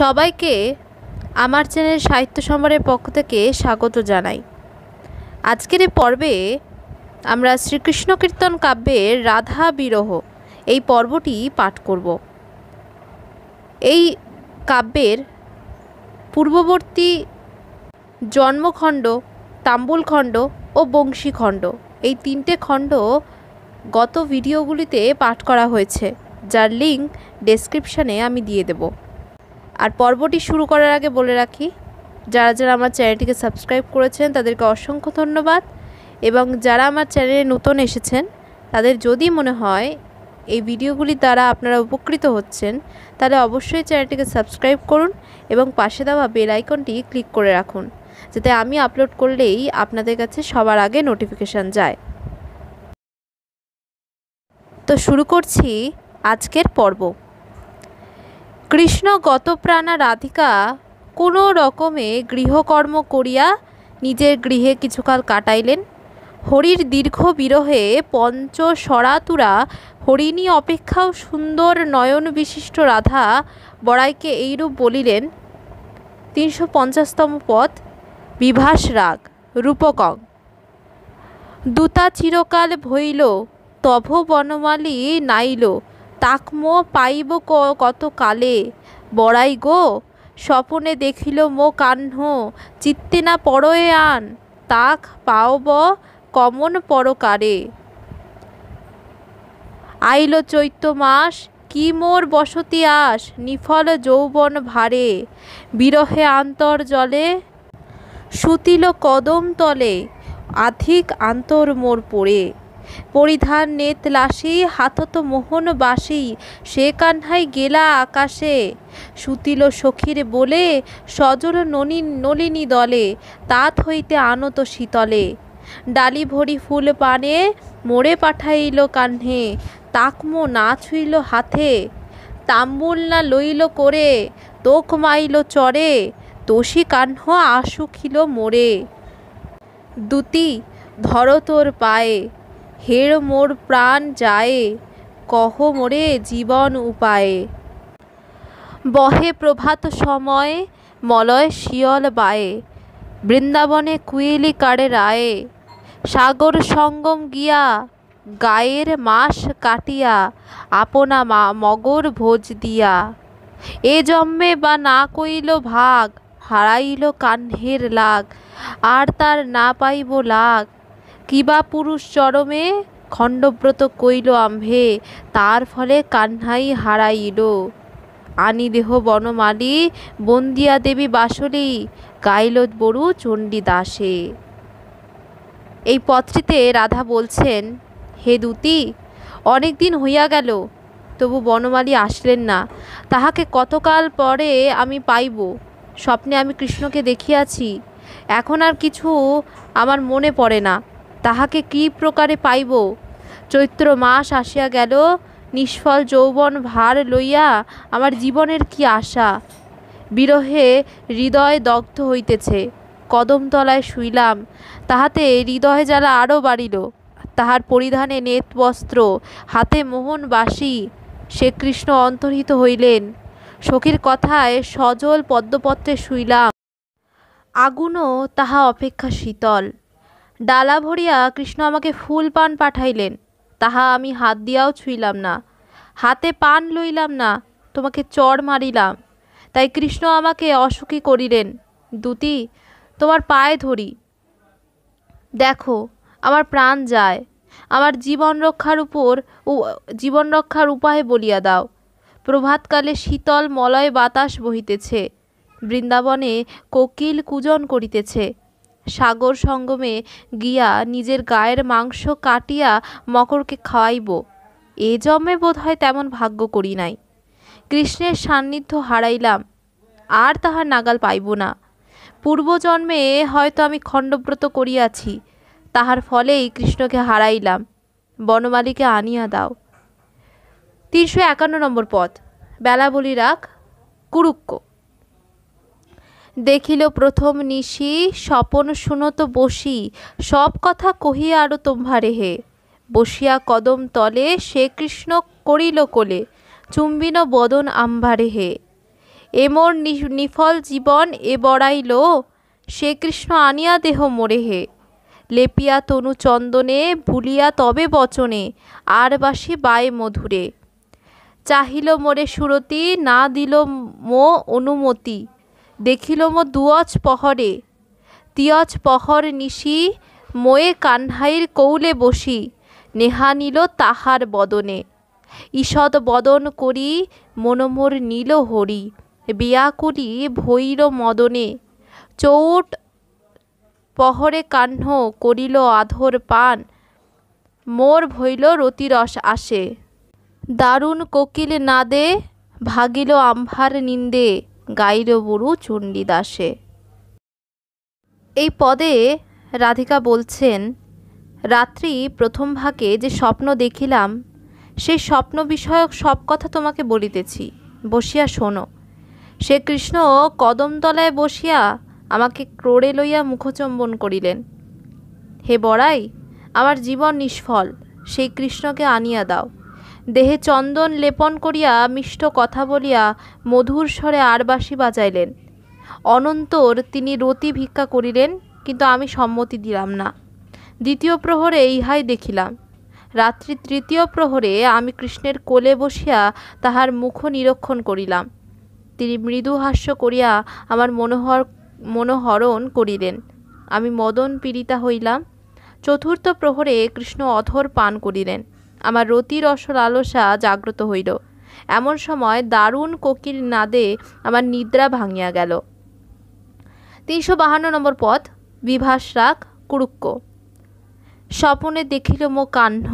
সবাইকে আমার চ্যানেল সাহিত্য সম্ভারের পক্ষ থেকে স্বাগত জানাই আজকের এই পর্বে আমরা শ্রীকৃষ্ণ কীর্তন কাব্যের রাধা বিরহ এই পর্বটি পাঠ করব এই কাব্যের পূর্ববর্তী জন্মখণ্ড তাম্বুলখণ্ড ও বংশীখণ্ড এই তিনটে খণ্ড গত ভিডিওগুলিতে পাঠ করা হয়েছে যার লিঙ্ক ডেসক্রিপশানে আমি দিয়ে দেবো আর পর্বটি শুরু করার আগে বলে রাখি যারা যারা আমার চ্যানেলটিকে সাবস্ক্রাইব করেছেন তাদেরকে অসংখ্য ধন্যবাদ এবং যারা আমার চ্যানেলে নতুন এসেছেন তাদের যদি মনে হয় এই ভিডিওগুলি দ্বারা আপনারা উপকৃত হচ্ছেন তাহলে অবশ্যই চ্যানেলটিকে সাবস্ক্রাইব করুন এবং পাশে দেওয়া বেল আইকনটি ক্লিক করে রাখুন যাতে আমি আপলোড করলেই আপনাদের কাছে সবার আগে নোটিফিকেশান যায় তো শুরু করছি আজকের পর্ব কৃষ্ণ গতপ্রাণা রাধিকা কোনো রকমে গৃহকর্ম করিয়া নিজের গৃহে কিছুকাল কাটাইলেন হরির দীর্ঘ বিরহে পঞ্চসরাতুরা হরিণী অপেক্ষাও সুন্দর নয়ন বিশিষ্ট রাধা বড়াইকে এইরূপ বলিলেন তিনশো পঞ্চাশতম পথ বিভাস রাগ রূপকং দূতা চিরকাল ভইল তভ বনমালী নাইল তাকমো পাইব কতকালে বড়াই গো স্বপনে দেখিল মো কাহ্ন চিত্তে না পরয়ে আন তাক পাওব কমন পরকারে আইল চৈত্য মাস কি মোর বসতি আস নিফল যৌবন ভারে বিরহে আন্তর জলে সুতিল কদম তলে আধিক আন্তর মোর পড়ে পরিধান নেত লাসি হাতত মোহন বাসি সে কান্হাই গেলা আকাশে সুতিল সখীর বলে সজল ননী নলিনী দলে তাত হইতে আনত শীতলে ডালি ভরি ফুল পানে মোড়ে পাঠাইল কান্নে তাকমো না ছুইল হাতে তাম্বুল না লইল করে তোক মাইল চরে তোষী কাহ্ন আশুখিল মোড়ে মোরে দুতি ধর তোর পায়ে হের মোর প্রাণ যায় কহ মোরে জীবন উপায়ে বহে প্রভাত সময় মলয় শিয়ল বায়ে বৃন্দাবনে কুয়েলি কাড়ে রায়ে সাগর সঙ্গম গিয়া গায়ের মাস কাটিয়া আপনা মা মগর ভোজ দিয়া এ জন্মে বা না কইল ভাগ হারাইল কাহ্নের লাগ আর তার না পাইব লাগ কিবা পুরুষ চরমে খণ্ডব্রত কইল আম্ভে তার ফলে কান্হাই হারাইল আনি দেহ বনমালী বন্দিয়া দেবী বাসলি গাইল বড়ু চণ্ডী দাসে এই পত্রিতে রাধা বলছেন হে দূতি অনেক দিন হইয়া গেল তবু বনমালী আসলেন না তাহাকে কতকাল পরে আমি পাইব স্বপ্নে আমি কৃষ্ণকে দেখিয়াছি এখন আর কিছু আমার মনে পড়ে না তাহাকে কি প্রকারে পাইব চৈত্র মাস আসিয়া গেল নিষ্ফল যৌবন ভার লইয়া আমার জীবনের কি আশা বিরহে হৃদয় দগ্ধ হইতেছে কদমতলায় শুইলাম তাহাতে হৃদয় জ্বালা আরও বাড়িল তাহার পরিধানে নেত বস্ত্র হাতে মোহন বাসি শ্রীকৃষ্ণ অন্তর্হিত হইলেন সখীর কথায় সজল পদ্মপত্রে শুইলাম আগুনও তাহা অপেক্ষা শীতল ডালা ভরিয়া কৃষ্ণ আমাকে ফুল পান পাঠাইলেন তাহা আমি হাত দিয়াও ছুঁইলাম না হাতে পান লইলাম না তোমাকে চড় মারিলাম তাই কৃষ্ণ আমাকে অসুখী করিলেন দুতি তোমার পায়ে ধরি দেখো আমার প্রাণ যায় আমার জীবন রক্ষার উপর জীবন রক্ষার উপায় বলিয়া দাও প্রভাতকালে শীতল মলয় বাতাস বহিতেছে বৃন্দাবনে কোকিল কুজন করিতেছে সাগর সঙ্গমে গিয়া নিজের গায়ের মাংস কাটিয়া মকরকে খাওয়াইব এ জন্মে বোধ হয় তেমন ভাগ্য করি নাই কৃষ্ণের সান্নিধ্য হারাইলাম আর তাহার নাগাল পাইব না পূর্বজন্মে হয়তো আমি খণ্ডব্রত করিয়াছি তাহার ফলেই কৃষ্ণকে হারাইলাম বনমালীকে আনিয়া দাও তিনশো একান্ন নম্বর পথ বেলা বলি রাখ কুরুক্ষ দেখিল প্রথম নিশি স্বপন শুনত বসি সব কথা কহি আরো তোম্ভারে হে বসিয়া কদম তলে সে কৃষ্ণ করিল কোলে চুম্বিন বদন আম্ভারে হে এমর নিফল জীবন এ বড়াইল সে কৃষ্ণ আনিয়া দেহ মোরে হে লেপিয়া তনু চন্দনে ভুলিয়া তবে বচনে আর বাসি বায় মধুরে চাহিল মোরে সুরতি না দিল মো অনুমতি দেখিল মো দুয়জ পহরে তিয়জ পহর নিশি ময়ে কান্হাইর কৌলে বসি নেহা নিল তাহার বদনে ঈষৎ বদন করি মনোমোর নীল হরি বিয়াকুলি ভৈর মদনে চৌট পহরে কাহ্ন করিল আধর পান মোর ভৈল রতিরস আসে দারুণ কোকিল নাদে ভাগিল আম্ভার নিন্দে গাইরবুরু চণ্ডীদাসে এই পদে রাধিকা বলছেন রাত্রি প্রথম ভাগে যে স্বপ্ন দেখিলাম সেই স্বপ্ন বিষয়ক সব কথা তোমাকে বলিতেছি বসিয়া শোনো সে কৃষ্ণ কদমতলায় বসিয়া আমাকে ক্রোড়ে লইয়া মুখচম্বন করিলেন হে বড়াই আমার জীবন নিষ্ফল সেই কৃষ্ণকে আনিয়া দাও দেহে চন্দন লেপন করিয়া মিষ্ট কথা বলিয়া মধুর স্বরে আরবাসী বাজাইলেন অনন্তর তিনি রতি ভিক্ষা করিলেন কিন্তু আমি সম্মতি দিলাম না দ্বিতীয় প্রহরে ইহাই দেখিলাম রাত্রি তৃতীয় প্রহরে আমি কৃষ্ণের কোলে বসিয়া তাহার মুখ নিরক্ষণ করিলাম তিনি মৃদু হাস্য করিয়া আমার মনোহর মনোহরণ করিলেন আমি মদন পীড়িতা হইলাম চতুর্থ প্রহরে কৃষ্ণ অধর পান করিলেন আমার রতির অসর আলসা জাগ্রত হইল এমন সময় দারুণ কোকিল নাদে আমার নিদ্রা ভাঙিয়া গেল তিনশো বাহান্ন নম্বর পথ বিভাস রাগ কুরুক্ক স্বপনে দেখিল মো কাহ্ন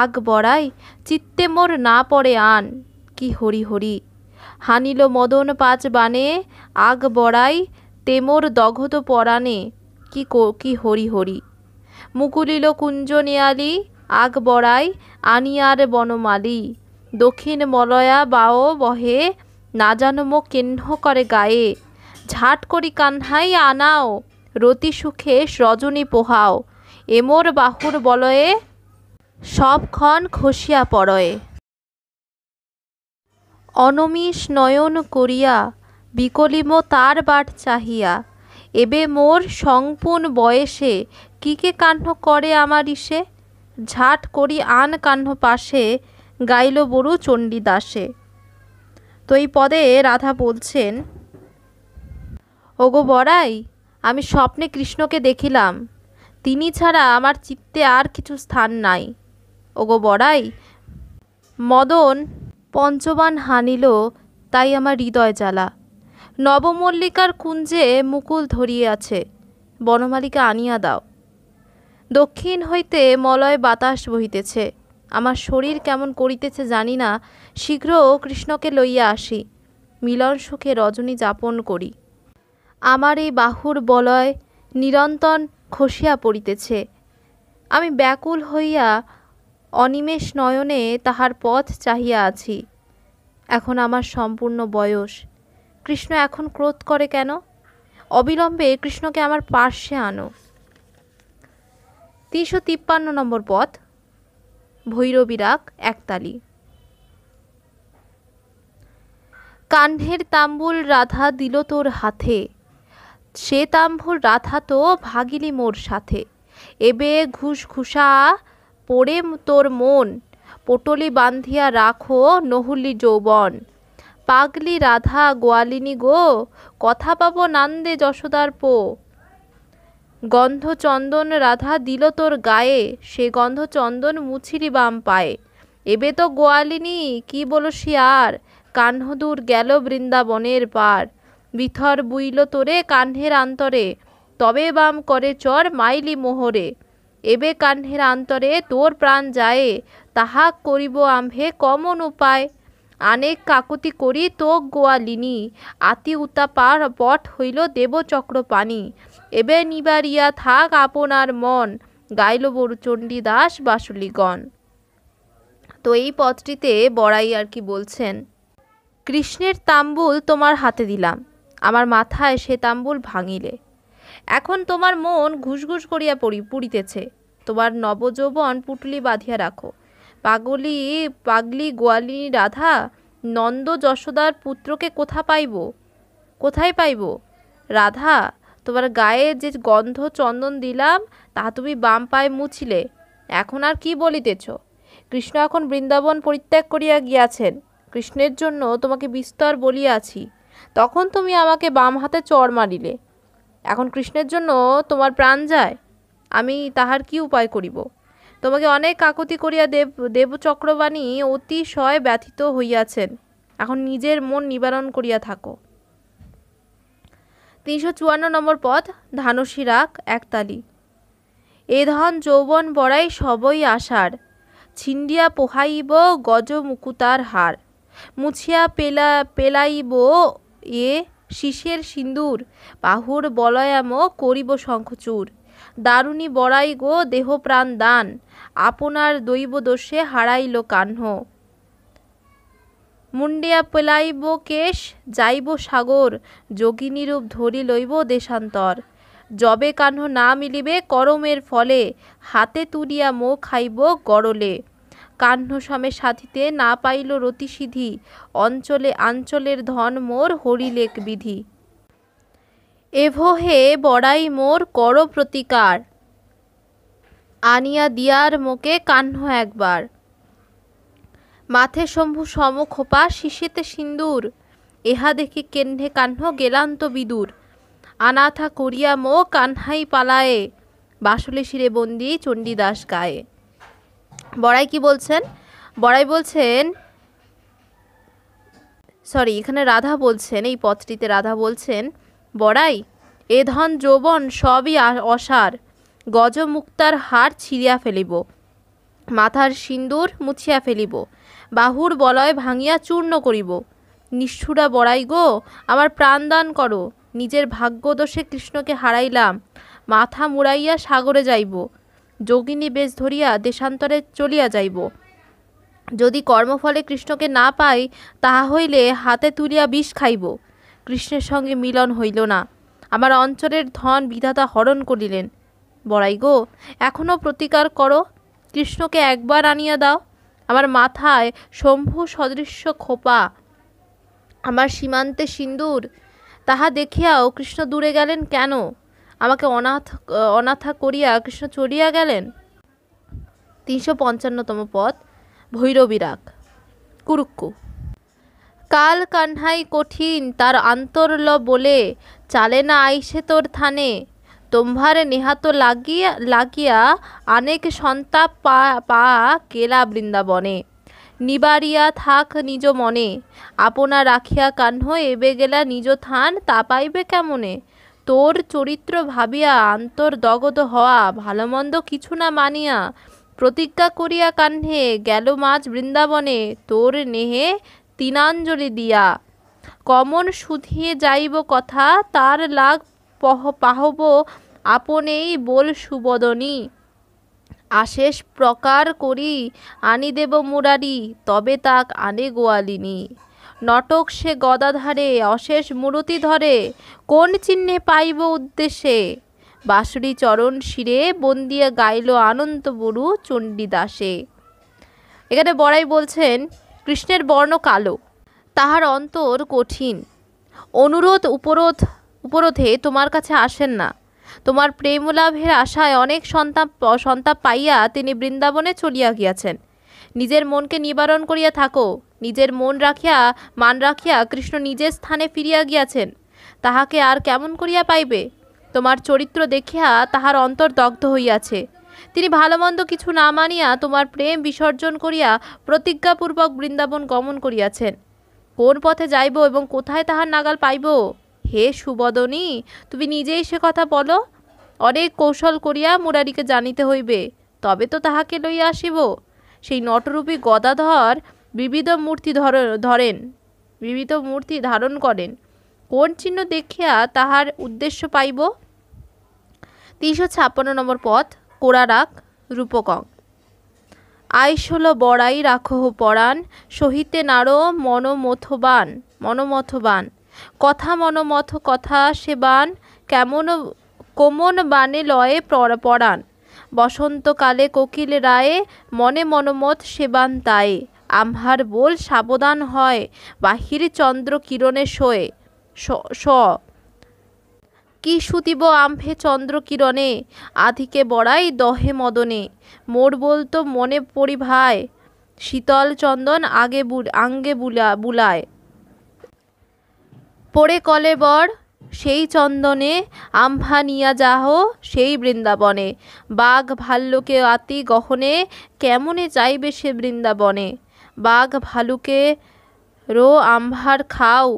আগ বড়াই চিত্তে মোর না পড়ে আন কি হরি হরি হানিল মদন পাঁচ বানে আগ বড়াই তেমোর দঘত পরাণে কি কি হরি হরি মুকুলিল কুঞ্জ নেয়ালি আগ বড়াই আনিয়ার বনমালী দক্ষিণ মলয়া বাও বহে না জানম কেহ্ন করে গায়ে ঝাট করি কান্হাই আনাও রতি সুখে রজনী পোহাও এমর বাহুর বলয়ে সবক্ষণ খসিয়া পড়য়ে অনমিষ নয়ন করিয়া বিকলিম তার বাট চাহিয়া এবে মোর সংপূর্ণ বয়সে কে কাণ্ড করে আমার ইসে ঝাট করি আন কাহ্ন পাশে গাইল বড়ু চণ্ডী দাসে তো এই পদে রাধা বলছেন ওগো বড়াই আমি স্বপ্নে কৃষ্ণকে দেখিলাম তিনি ছাড়া আমার চিত্তে আর কিছু স্থান নাই ওগো বড়াই মদন পঞ্চবান হানিল তাই আমার হৃদয় জ্বালা নবমল্লিকার কুঞ্জে মুকুল ধরিয়ে আছে বনমালিকা আনিয়া দাও দক্ষিণ হইতে মলয় বাতাস বহিতেছে আমার শরীর কেমন করিতেছে জানি না শীঘ্র কৃষ্ণকে লইয়া আসি মিলন সুখে রজনী যাপন করি আমার এই বাহুর বলয় নিরন্তন খসিয়া পড়িতেছে আমি ব্যাকুল হইয়া অনিমেষ নয়নে তাহার পথ চাহিয়া আছি এখন আমার সম্পূর্ণ বয়স কৃষ্ণ এখন ক্রোধ করে কেন অবিলম্বে কৃষ্ণকে আমার পার্শ্বে আনো তিনশো তিপ্পান্ন নম্বর পথ রাগ একতালি কাহ্নের তাম্বুল রাধা দিল তোর হাতে সে তাম্বুল রাধা তো ভাগিলি মোর সাথে এবে ঘুষ ঘুষা পড়ে তোর মন পটলি বান্ধিয়া রাখো নহুলি যৌবন পাগলি রাধা গোয়ালিনী গো কথা পাবো নান্দে যশোদার পো গন্ধ চন্দন রাধা দিল তোর গায়ে সে গন্ধ চন্দন মুছিরি বাম পায়ে এবে তো গোয়ালিনী কি বলসি আর কাহ্নদূর গেল বৃন্দাবনের পার বিথর বুইল তোরে কাহ্নের আন্তরে তবে বাম করে চর মাইলি মোহরে এবে কাহ্নের আন্তরে তোর প্রাণ যায় তাহা করিব আম্ভে কমন উপায় অনেক কাকুতি করি তো গোয়ালিনী আতি উতাপার পট হইল দেবচক্রপাণী এবে নিবারিয়া থাক আপনার মন গাইল বড়ু চণ্ডীদাস বাসুলিগণ তো এই পথটিতে বড়াই আর কি বলছেন কৃষ্ণের তাম্বুল তোমার হাতে দিলাম আমার মাথায় সে তাম্বুল ভাঙিলে এখন তোমার মন ঘুষঘুষ করিয়া পড়ি পুড়িতেছে তোমার নবযৌবন পুটলি বাঁধিয়া রাখো পাগলি পাগলি গোয়ালিনী রাধা নন্দ যশোদার পুত্রকে কোথা পাইব কোথায় পাইব রাধা তোমার গায়ে যে গন্ধ চন্দন দিলাম তাহা তুমি বাম পায়ে মুছিলে এখন আর কি বলিতেছ কৃষ্ণ এখন বৃন্দাবন পরিত্যাগ করিয়া গিয়াছেন কৃষ্ণের জন্য তোমাকে বিস্তর বলিয়াছি তখন তুমি আমাকে বাম হাতে চড় মারিলে এখন কৃষ্ণের জন্য তোমার প্রাণ যায় আমি তাহার কি উপায় করিব তোমাকে অনেক কাকতি করিয়া দেব দেবচক্রবাণী অতিশয় ব্যথিত হইয়াছেন এখন নিজের মন নিবারণ করিয়া থাকো তিনশো চুয়ান্ন নম্বর পদ ধানসী রাগ একতালি এ ধন যৌবন বড়াই সবই আষাঢ় ছিন্ডিয়া পোহাইব গজ মুকুতার হার মুছিয়া পেলা পেলাইব এ শিশের সিন্দুর পাহুর বলয়াম করিব শঙ্খচুর দারুণী বড়াই গো দেহ প্রাণ দান আপনার দৈব দোষে হারাইল কাহ্ন মুন্ডিয়া পেলাইব কেশ যাইব সাগর যোগিনীরূপ ধরি লইব দেশান্তর যবে কাহ্ন না মিলিবে করমের ফলে হাতে তুলিয়া মো খাইব গড়লে কাহ্ন সমে সাথিতে না পাইল রতিসিধি অঞ্চলে আঞ্চলের ধন মোর হরিলেক বিধি হে বড়াই মোর কর প্রতিকার আনিয়া দিয়ার মোকে কাহ্ন একবার মাথে শম্ভু সমখোপা শিশিতে সিন্দুর ইহা দেখি কেন্নে কাহ্ন গেলান্ত বিদুর আনাথা করিয়া মো কানহাই পালায়ে বাসলে শিরে বন্দি চণ্ডীদাস গায়ে বড়াই কি বলছেন বড়াই বলছেন সরি এখানে রাধা বলছেন এই পথটিতে রাধা বলছেন বড়াই এ ধন যৌবন সবই অসার গজমুক্তার হার ছিঁড়িয়া ফেলিব মাথার সিন্দুর মুছিয়া ফেলিব বাহুর বলয় ভাঙিয়া চূর্ণ করিব নিষ্ঠুরা বড়াই গো আমার প্রাণদান করো নিজের ভাগ্যদোষে কৃষ্ণকে হারাইলাম মাথা মুড়াইয়া সাগরে যাইব যোগিনী বেশ ধরিয়া দেশান্তরে চলিয়া যাইব যদি কর্মফলে কৃষ্ণকে না পাই তাহা হইলে হাতে তুলিয়া বিষ খাইব কৃষ্ণের সঙ্গে মিলন হইল না আমার অঞ্চলের ধন বিধাতা হরণ করিলেন বড়াই গো এখনও প্রতিকার করো কৃষ্ণকে একবার আনিয়া দাও আমার মাথায় শম্ভু সদৃশ্য খোপা আমার সীমান্তে সিন্দুর তাহা দেখিয়াও কৃষ্ণ দূরে গেলেন কেন আমাকে অনাথ অনাথা করিয়া কৃষ্ণ চড়িয়া গেলেন তিনশো পঞ্চান্নতম পদ ভৈরবিরাগ কুরুক্কু কাল কান্হাই কঠিন তার আন্তরল বলে চালে না আইসে তোর থানে তোমারে নিহাত লাগিয়া লাগিয়া অনেক সন্তাপ পা পা কেলা বৃন্দাবনে নিবারিয়া থাক নিজ মনে আপনা রাখিয়া কাহ্ন এবে গেলা নিজ থান তা পাইবে কেমনে তোর চরিত্র ভাবিয়া আন্তর দগদ হওয়া ভালোমন্দ কিছু না মানিয়া প্রতিজ্ঞা করিয়া কাহ্নে গেল মাছ বৃন্দাবনে তোর নেহে তিনাঞ্জলি দিয়া কমন শুধিয়ে যাইব কথা তার লাগ পাহব আপনেই বোল সুবদনী আশেষ প্রকার করি আনি দেব মুরারি তবে তাক আনে গোয়ালিনি নটক সে গদাধারে অশেষ মূরতি ধরে কোন চিহ্নে পাইব উদ্দেশ্যে বাঁশুরি চরণ শিরে বন্দিয়া গাইল আনন্ত বরু চণ্ডীদাসে এখানে বড়াই বলছেন কৃষ্ণের বর্ণ কালো তাহার অন্তর কঠিন অনুরোধ উপরোধ উপরোধে তোমার কাছে আসেন না তোমার প্রেমলাভের আশায় অনেক সন্তাপ সন্তাপ পাইয়া তিনি বৃন্দাবনে চলিয়া গিয়াছেন নিজের মনকে নিবারণ করিয়া থাকো নিজের মন রাখিয়া মান রাখিয়া কৃষ্ণ নিজের স্থানে ফিরিয়া গিয়াছেন তাহাকে আর কেমন করিয়া পাইবে তোমার চরিত্র দেখিয়া তাহার অন্তর দগ্ধ হইয়াছে তিনি ভালোমন্দ কিছু না মানিয়া তোমার প্রেম বিসর্জন করিয়া প্রতিজ্ঞাপূর্বক বৃন্দাবন গমন করিয়াছেন কোন পথে যাইব এবং কোথায় তাহার নাগাল পাইব হে সুবদনী তুমি নিজেই সে কথা বলো অনেক কৌশল করিয়া মুরারিকে জানিতে হইবে তবে তো তাহাকে লইয়া আসিব সেই নটরূপী গদাধর বিবিধ মূর্তি ধর ধরেন বিবিধ মূর্তি ধারণ করেন কোন চিহ্ন দেখিয়া তাহার উদ্দেশ্য পাইব তিনশো ছাপ্পান্ন নম্বর পথ কোরারাক রূপকং আইস হলো বড়াই রাখহ পরাণ সহিতে নারো মনোমথবান মনোমথবান কথা মনোমথ কথা সে বান কেমন কোমন বানে লয়ে পড়ান বসন্তকালে কোকিল রায়ে মনে মনোমত সেবান তায়ে আমহার বোল সাবধান হয় বাহির চন্দ্র কিরণে শোয়ে স কি সুতিব আম্ভে চন্দ্র কিরণে আধিকে বড়াই দহে মদনে মোর বলতো মনে পড়ি ভাই শীতল চন্দন আগে আঙ্গে বুলা বুলায় পড়ে কলে বর সেই চন্দনে আম্ভা নিয়া যাহ সেই বৃন্দাবনে বাঘ ভাল্লুকে আতি গহনে কেমনে চাইবে সে বৃন্দাবনে বাঘ ভালুকে রো আম্ভার খাও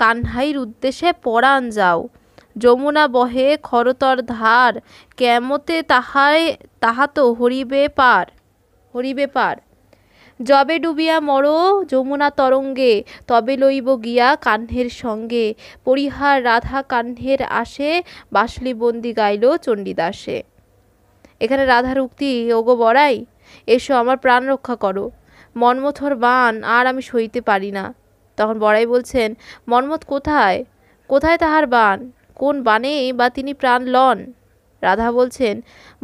কান্হাইর উদ্দেশ্যে পরাণ যাও যমুনা বহে খরতর ধার কেমতে তাহায় তাহাতো হরিবে পার হরিবে পার যবে ডুবিয়া মরো যমুনা তরঙ্গে তবে লইব গিয়া কাহ্নের সঙ্গে পরিহার রাধা কাহ্নের আসে বাসলি বন্দি গাইল চণ্ডীদাসে এখানে রাধার উক্তি ওগো বড়াই এসো আমার প্রাণ রক্ষা করো মন্মথর বান আর আমি সইতে পারি না তখন বড়াই বলছেন মন্মথ কোথায় কোথায় তাহার বান কোন বানে বা তিনি প্রাণ লন রাধা বলছেন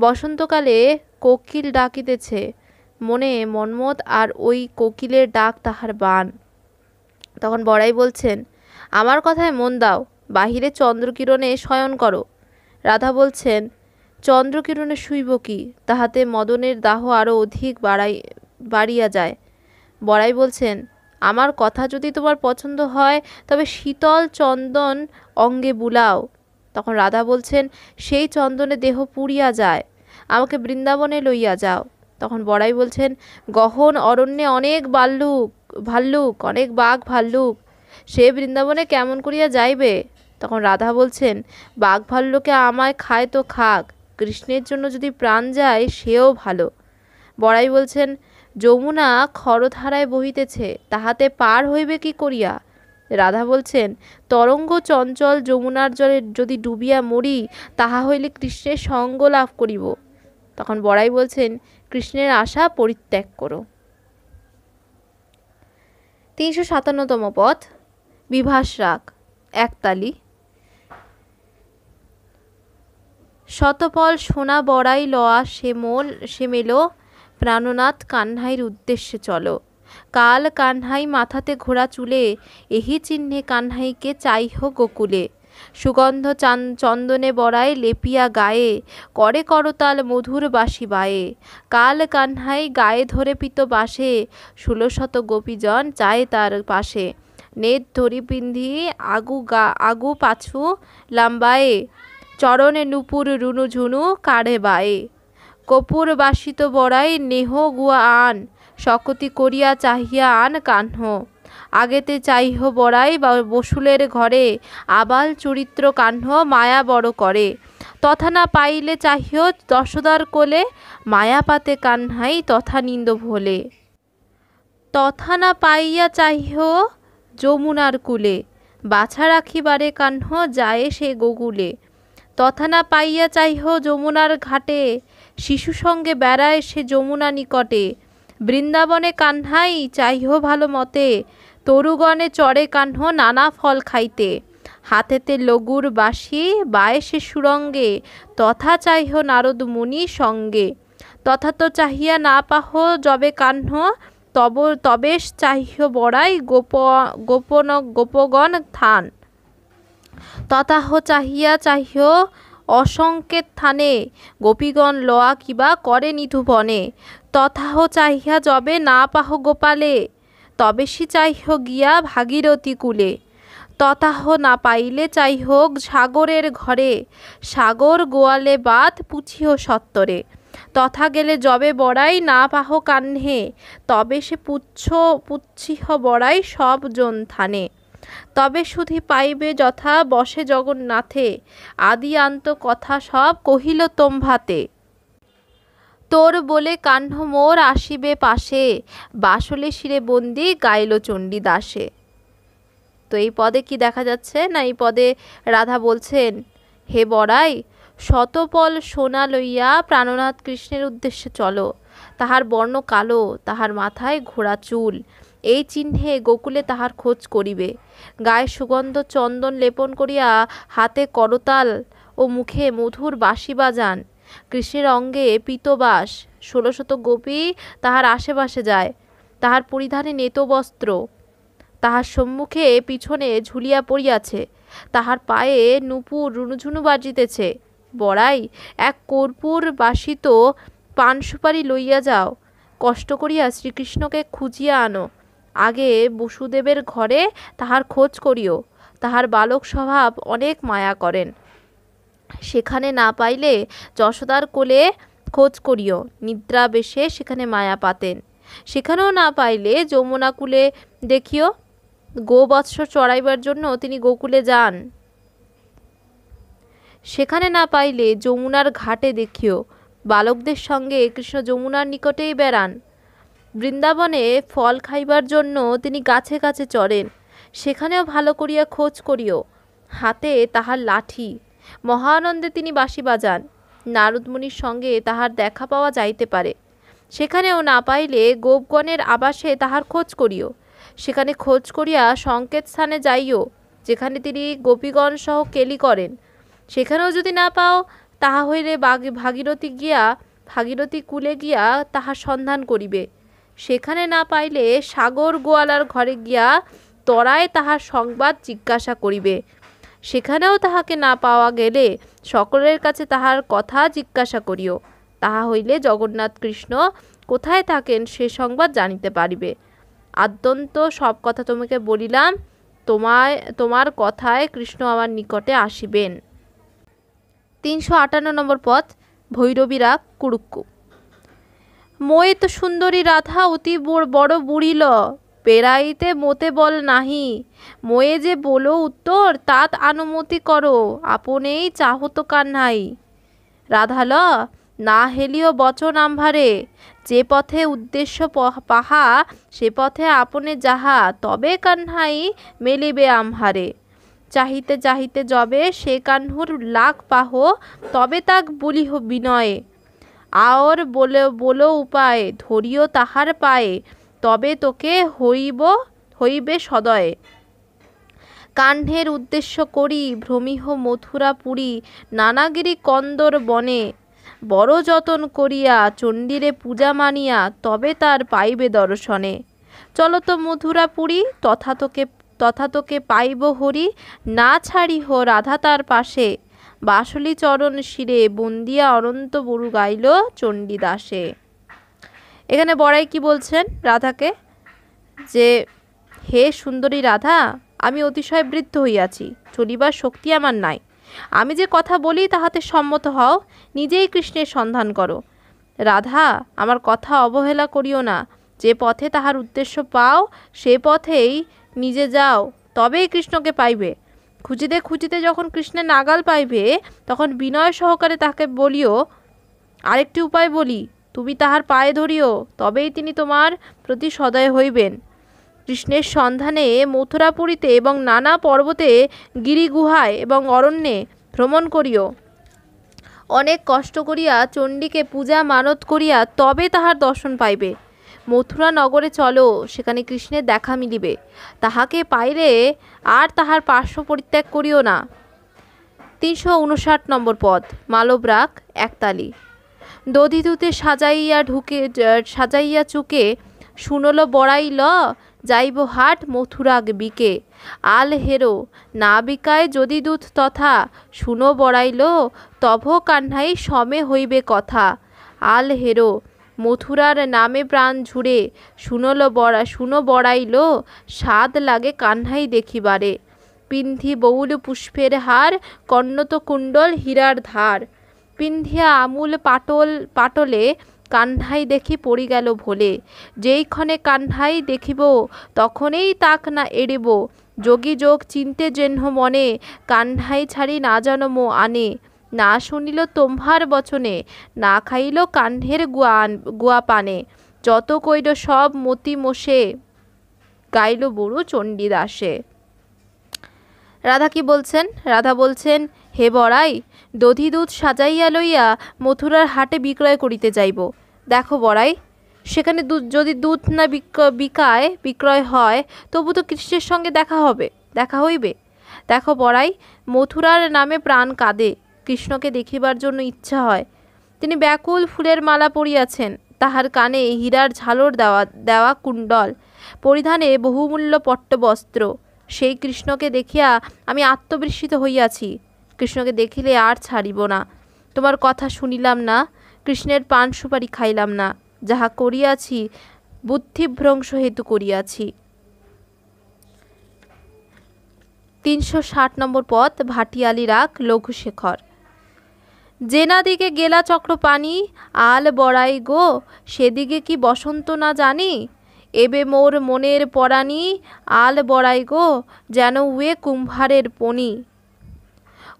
বসন্তকালে কোকিল ডাকিতেছে মনে মন্মথ আর ওই কোকিলের ডাক তাহার বান তখন বড়াই বলছেন আমার কথায় মন দাও বাহিরে চন্দ্রকিরণে শয়ন করো রাধা বলছেন চন্দ্রকিরণে শুইব কি তাহাতে মদনের দাহ আরও অধিক বাড়াই বাড়িয়া যায় বড়াই বলছেন আমার কথা যদি তোমার পছন্দ হয় তবে শীতল চন্দন অঙ্গে বুলাও তখন রাধা বলছেন সেই চন্দনে দেহ পুড়িয়া যায় আমাকে বৃন্দাবনে লইয়া যাও তখন বড়াই বলছেন গহন অরণ্যে অনেক বাল্লুক ভাল্লুক অনেক বাঘ ভাল্লুক সে বৃন্দাবনে কেমন করিয়া যাইবে তখন রাধা বলছেন বাঘ ভাল্লুকে আমায় খায় তো খাক কৃষ্ণের জন্য যদি প্রাণ যায় সেও ভালো বড়াই বলছেন যমুনা খরধারায় বহিতেছে তাহাতে পার হইবে কি করিয়া রাধা বলছেন তরঙ্গ চঞ্চল যমুনার জলে যদি ডুবিয়া মরি তাহা হইলে কৃষ্ণের সঙ্গ লাভ করিব তখন বড়াই বলছেন কৃষ্ণের আশা পরিত্যাগ করো তিনশো সাতান্নতম পথ বিভাস রাগ একতালি শতফল সোনা বড়াই লওয়া সেমল সেমেলো প্রাণনাথ কান্হাইর উদ্দেশ্যে চলো কাল কান্হাই মাথাতে ঘোড়া চুলে এহি চিহ্নে কান্হাইকে হো গোকুলে সুগন্ধ চান চন্দনে বড়ায় লেপিয়া গায়ে করে করতাল মধুর বাসি বায়ে কাল কান্হাই গায়ে ধরে পিত বাসে ষোলশত গোপীজন চায় তার পাশে নেত ধরি পিন্ধি আগু গা আগু পাছু লাম্বায়ে চরণে নুপুর রুনু ঝুনু কাড়ে বায়ে কপুর বাসিত বড়াই নেহ গুয়া আন শকতি করিয়া চাহিয়া আন কাহ্ন আগেতে চাইহ বড়াই বা বসুলের ঘরে আবাল চরিত্র কাহ্ন মায়া বড় করে তথা না পাইলে চাহিও দশদার কোলে মায়া পাতে কান্হাই তথা নিন্দ ভোলে তথা না পাইয়া চাহিহ যমুনার কুলে বাছা রাখিবারে কাহ্ন যায় সে গোগুলে তথা না পাইয়া চাইহ যমুনার ঘাটে শিশু সঙ্গে বেড়ায় সে যমুনা নিকটে বৃন্দাবনে কান্হাই চাইহ ভালো মতে তরুগণে চড়ে কান্হ নানা ফল খাইতে হাতেতে লগুর বাসি বায়েসে সুরঙ্গে তথা চাইহ নারদ মুনি সঙ্গে তথা তো চাহিয়া না পাহ যবে কাহ্ন তব তবে চাহিহ বড়াই গোপ গোপন গোপগণ থান তথাহ চাহিয়া চাহিহ অসংকেত থানে গোপীগণ লওয়া কিবা করে নিধুবনে তথাহ চাহিয়া যবে না পাহ গোপালে তবে সে চাইহ গিয়া ভাগীরথী কুলে তথাহ না পাইলে চাই হোক সাগরের ঘরে সাগর গোয়ালে বাদ পুছিও সত্তরে তথা গেলে জবে বড়াই না পাহ কান্হে তবে সে পুচ্ছ পুচ্ছিহ বড়াই সব জন থানে তবে শুধু পাইবে যথা বসে জগন্নাথে আদি আন্ত কথা সব কহিল তোম্ভাতে তোর বলে কাহ্ন মোর আসিবে পাশে বাসলে শিরে বন্দি গাইল চণ্ডী দাসে তো এই পদে কি দেখা যাচ্ছে না এই পদে রাধা বলছেন হে বড়াই শতপল সোনা লইয়া প্রাণনাথ কৃষ্ণের উদ্দেশ্যে চলো তাহার বর্ণ কালো তাহার মাথায় ঘোড়া চুল এই চিহ্নে গোকুলে তাহার খোঁজ করিবে গায়ে সুগন্ধ চন্দন লেপন করিয়া হাতে করতাল ও মুখে মধুর বাসি বাজান কৃষ্ণের অঙ্গে পিতবাস ষোলশত গোপী তাহার আশেপাশে যায় তাহার পরিধানে নেতবস্ত্র তাহার সম্মুখে পিছনে ঝুলিয়া পড়িয়াছে তাহার পায়ে নুপুর রুনুঝুনু বাজিতেছে বড়াই এক কর্পূর বাসিত পান সুপারি লইয়া যাও কষ্ট করিয়া শ্রীকৃষ্ণকে খুঁজিয়া আনো আগে বসুদেবের ঘরে তাহার খোঁজ করিও তাহার বালক স্বভাব অনেক মায়া করেন সেখানে না পাইলে যশোদার কোলে খোঁজ করিও নিদ্রা বেশে সেখানে মায়া পাতেন সেখানেও না পাইলে যমুনা কুলে দেখিও গোবৎস চড়াইবার জন্য তিনি গোকুলে যান সেখানে না পাইলে যমুনার ঘাটে দেখিও বালকদের সঙ্গে কৃষ্ণ যমুনার নিকটেই বেড়ান বৃন্দাবনে ফল খাইবার জন্য তিনি গাছে গাছে চড়েন সেখানেও ভালো করিয়া খোঁজ করিও হাতে তাহার লাঠি মহানন্দে তিনি বাসি বাজান নারদমুনির সঙ্গে তাহার দেখা পাওয়া যাইতে পারে সেখানেও না পাইলে গোপগণের আবাসে তাহার খোঁজ করিও সেখানে খোঁজ করিয়া সংকেত স্থানে যাইও যেখানে তিনি গোপীগণ সহ কেলি করেন সেখানেও যদি না পাও তাহা হইলে ভাগীরথী গিয়া ভাগীরথী কুলে গিয়া তাহার সন্ধান করিবে সেখানে না পাইলে সাগর গোয়ালার ঘরে গিয়া তরায় তাহার সংবাদ জিজ্ঞাসা করিবে সেখানেও তাহাকে না পাওয়া গেলে সকলের কাছে তাহার কথা জিজ্ঞাসা করিও তাহা হইলে জগন্নাথ কৃষ্ণ কোথায় থাকেন সে সংবাদ জানিতে পারিবে আদ্যন্ত সব কথা তোমাকে বলিলাম তোমায় তোমার কথায় কৃষ্ণ আমার নিকটে আসিবেন তিনশো আটান্ন নম্বর পথ ভৈরবীরা কুড়ুক্কু মই তো সুন্দরী রাধা অতি বড় বুড়িল পেরাইতে মোতে বল নাহি মোয়ে যে বলো উত্তর তাত আনুমতি করো আপনেই চাহত কান্নাই রাধাল না হেলিও বচন আম্ভারে যে পথে উদ্দেশ্য পাহা সে পথে আপনে যাহা তবে কান্হাই মেলিবে আমহারে চাহিতে চাহিতে যবে সে কান্হুর লাখ পাহ তবে তাক বলিহ বিনয়ে আওর বলে বলো উপায় ধরিও তাহার পায়ে তবে তোকে হইব হইবে সদয়ে কাহ্নের উদ্দেশ্য করি ভ্রমিহ পুরী নানাগিরি কন্দর বনে বড় যতন করিয়া চণ্ডীরে পূজা মানিয়া তবে তার পাইবে দর্শনে চলো তো মথুরা পুরী তথা তোকে তথা তোকে পাইব হরি না ছাড়ি হো রাধা তার পাশে বাসলি চরণ শিরে বন্দিয়া অনন্ত বরু গাইল চণ্ডীদাসে এখানে বড়াই কি বলছেন রাধাকে যে হে সুন্দরী রাধা আমি অতিশয় বৃদ্ধ হইয়াছি চলিবার শক্তি আমার নাই আমি যে কথা বলি তাহাতে সম্মত হও নিজেই কৃষ্ণের সন্ধান করো রাধা আমার কথা অবহেলা করিও না যে পথে তাহার উদ্দেশ্য পাও সে পথেই নিজে যাও তবেই কৃষ্ণকে পাইবে খুঁজিতে খুঁজিতে যখন কৃষ্ণের নাগাল পাইবে তখন বিনয় সহকারে তাকে বলিও আরেকটি উপায় বলি তুমি তাহার পায়ে ধরিও তবেই তিনি তোমার প্রতি সদয় হইবেন কৃষ্ণের সন্ধানে মথুরাপুরীতে এবং নানা পর্বতে গিরিগুহায় এবং অরণ্যে ভ্রমণ করিও অনেক কষ্ট করিয়া চণ্ডীকে পূজা মানত করিয়া তবে তাহার দর্শন পাইবে মথুরা নগরে চলো সেখানে কৃষ্ণের দেখা মিলিবে তাহাকে পাইলে আর তাহার পার্শ্ব পরিত্যাগ করিও না তিনশো উনষাট নম্বর পদ মালব্রাক একতালি দধিদূতে সাজাইয়া ঢুকে সাজাইয়া চুকে শুনল বড়াই ল যাইব হাট মথুরাগ বিকে আল হেরো না বিকায় যদি দূত তথা শুনো বড়াইল তব কান্নাই সমে হইবে কথা আল হেরো মথুরার নামে প্রাণ ঝুড়ে শুনল বড়া শুনো বড়াইল স্বাদ লাগে কান্নাই দেখিবারে পিন্ধি বউল পুষ্পের হার কন্নত কুণ্ডল হীরার ধার পিন্ধিয়া আমূল পাটল পাটলে কান্হাই দেখি পড়ি গেল ভোলে যেইক্ষণে কান্হাই দেখিব তখনই তাক না এড়িব যোগী যোগ চিনতে জেন মনে কান্হাই ছাড়ি না জানমো আনে না শুনিল তোমার বচনে না খাইল কান্ধের গুয়া গুয়া পানে যত কইল সব মতি মোষে গাইল বুড়ো চণ্ডীদাসে রাধা কি বলছেন রাধা বলছেন হে বড়াই দধি দুধ সাজাইয়া লইয়া মথুরার হাটে বিক্রয় করিতে যাইব দেখো বড়াই সেখানে যদি দুধ না বিকায় বিক্রয় হয় তবু তো কৃষ্ণের সঙ্গে দেখা হবে দেখা হইবে দেখো বড়াই মথুরার নামে প্রাণ কাঁদে কৃষ্ণকে দেখিবার জন্য ইচ্ছা হয় তিনি ব্যাকুল ফুলের মালা পরিয়াছেন তাহার কানে হীরার ঝালর দেওয়া দেওয়া কুণ্ডল পরিধানে বহুমূল্য পট্টবস্ত্র সেই কৃষ্ণকে দেখিয়া আমি আত্মবিস্মিত হইয়াছি কৃষ্ণকে দেখিলে আর ছাড়িব না তোমার কথা শুনিলাম না কৃষ্ণের পান সুপারি খাইলাম না যাহা করিয়াছি বুদ্ধিভ্রংশ হেতু করিয়াছি তিনশো ষাট নম্বর পথ ভাটিয়ালি রাগ লঘুশেখর দিকে গেলা চক্রপানি আল বড়াই গো সেদিকে কি বসন্ত না জানি এবে মোর মনের পরাণী আল বড়াই গো যেন উয়ে কুম্ভারের পনি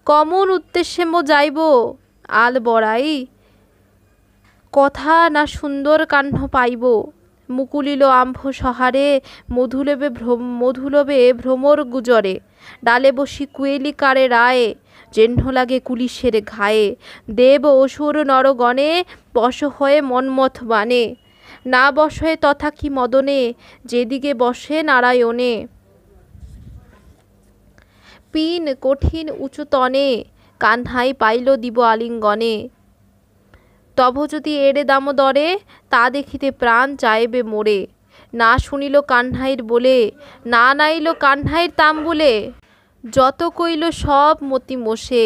কমন উদ্দেশ্যে মো যাইব আল বড়াই কথা না সুন্দর কাহ্ন পাইব মুকুলিল আম্ভ সহারে মধুলবে ভ্রম মধুলবে ভ্রমর গুজরে ডালে বসি কুয়েলি কারে রায়ে জেহ্ন লাগে কুলিশের ঘায়ে দেব অসুর নরগণে বস হয়ে মনমথ বানে না বসে তথা কি মদনে যেদিকে বসে নারায়ণে পিন কঠিন উঁচুতনে কান্হাই পাইল দিব আলিঙ্গনে তব যদি এড়ে দামোদরে তা দেখিতে প্রাণ চাইবে মোরে না শুনিল কান্হাইর বলে না নাইল কান্হাইর বলে যত কইল সব মতি মোষে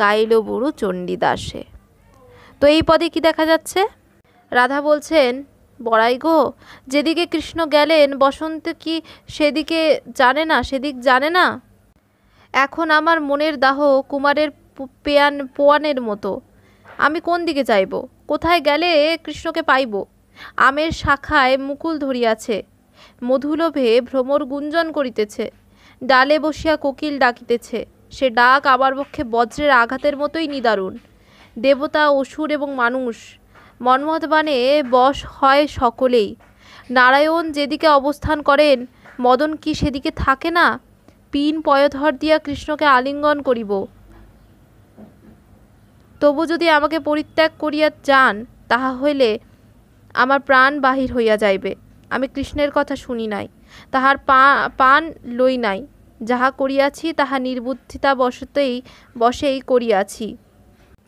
গাইল বুড়ু চণ্ডীদাসে তো এই পদে কি দেখা যাচ্ছে রাধা বলছেন বড়াই গো যেদিকে কৃষ্ণ গেলেন বসন্ত কি সেদিকে জানে না সেদিক জানে না এখন আমার মনের দাহ কুমারের পেয়ান পোয়ানের মতো আমি কোন দিকে যাইব কোথায় গেলে কৃষ্ণকে পাইব আমের শাখায় মুকুল ধরিয়াছে মধুলোভে ভ্রমর গুঞ্জন করিতেছে ডালে বসিয়া কোকিল ডাকিতেছে সে ডাক আমার পক্ষে বজ্রের আঘাতের মতোই নিদারুণ দেবতা অসুর এবং মানুষ মন্মথবানে বস হয় সকলেই নারায়ণ যেদিকে অবস্থান করেন মদন কি সেদিকে থাকে না পিন পয়ধর দিয়া কৃষ্ণকে আলিঙ্গন করিব তবু যদি আমাকে পরিত্যাগ করিয়া যান তাহা হইলে আমার প্রাণ বাহির হইয়া যাইবে আমি কৃষ্ণের কথা শুনি নাই তাহার পা পান লই নাই যাহা করিয়াছি তাহা নির্বুদ্ধিতা বশতেই বসেই করিয়াছি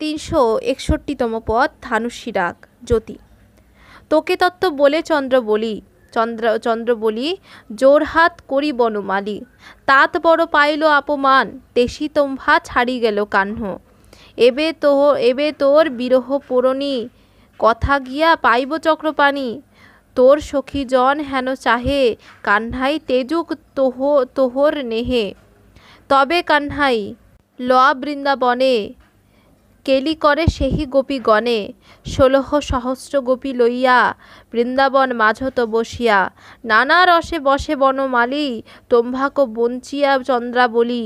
তিনশো একষট্টিতম পদ ধানুষী রাগ জ্যোতি তোকে তত্ত্ব বলে চন্দ্র বলি চন্দ্র চন্দ্র বলি জোরহাত করি বনমালি তাত বড় পাইল আপমান তেসি তোম্ভা ছাড়ি গেল কাহ্ন এবে তো এবে তোর বিরহ পূরণী কথা গিয়া পাইব চক্রপাণি তোর সখী জন হেন চাহে কান্হাই তেজুক তোহ তোহর নেহে তবে কান্হাই ল বৃন্দাবনে কেলি করে সেহি গোপী গণে ষোলহ সহস্র গোপী লইয়া বৃন্দাবন মাঝত বসিয়া নানা রসে বসে বনমালী তোম্ভাক বঞ্চিয়া চন্দ্রা বলি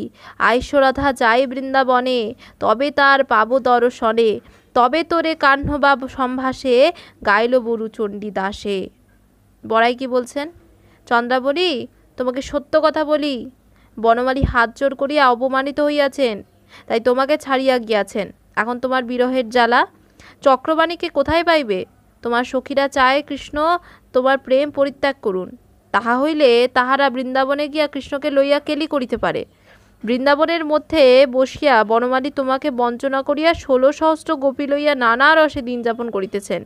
আইসরাধা যায় বৃন্দাবনে তবে তার পাব দর্শনে তবে তোরে কাহ্নবাব সম্ভাষে গাইল বরু চণ্ডী দাসে বড়াই কি বলছেন চন্দ্রা বলি তোমাকে সত্য কথা বলি বনমালী হাত জোর করিয়া অপমানিত হইয়াছেন তাই তোমাকে ছাড়িয়া গিয়াছেন এখন তোমার বিরহের জ্বালা চক্রবাণীকে কোথায় পাইবে তোমার সখীরা চায় কৃষ্ণ তোমার প্রেম পরিত্যাগ করুন তাহা হইলে তাহারা বৃন্দাবনে গিয়া কৃষ্ণকে লইয়া কেলি করিতে পারে বৃন্দাবনের মধ্যে বসিয়া বনমালী তোমাকে বঞ্চনা করিয়া ষোলো সহস্র গোপী লইয়া নানা রসে দিন যাপন করিতেছেন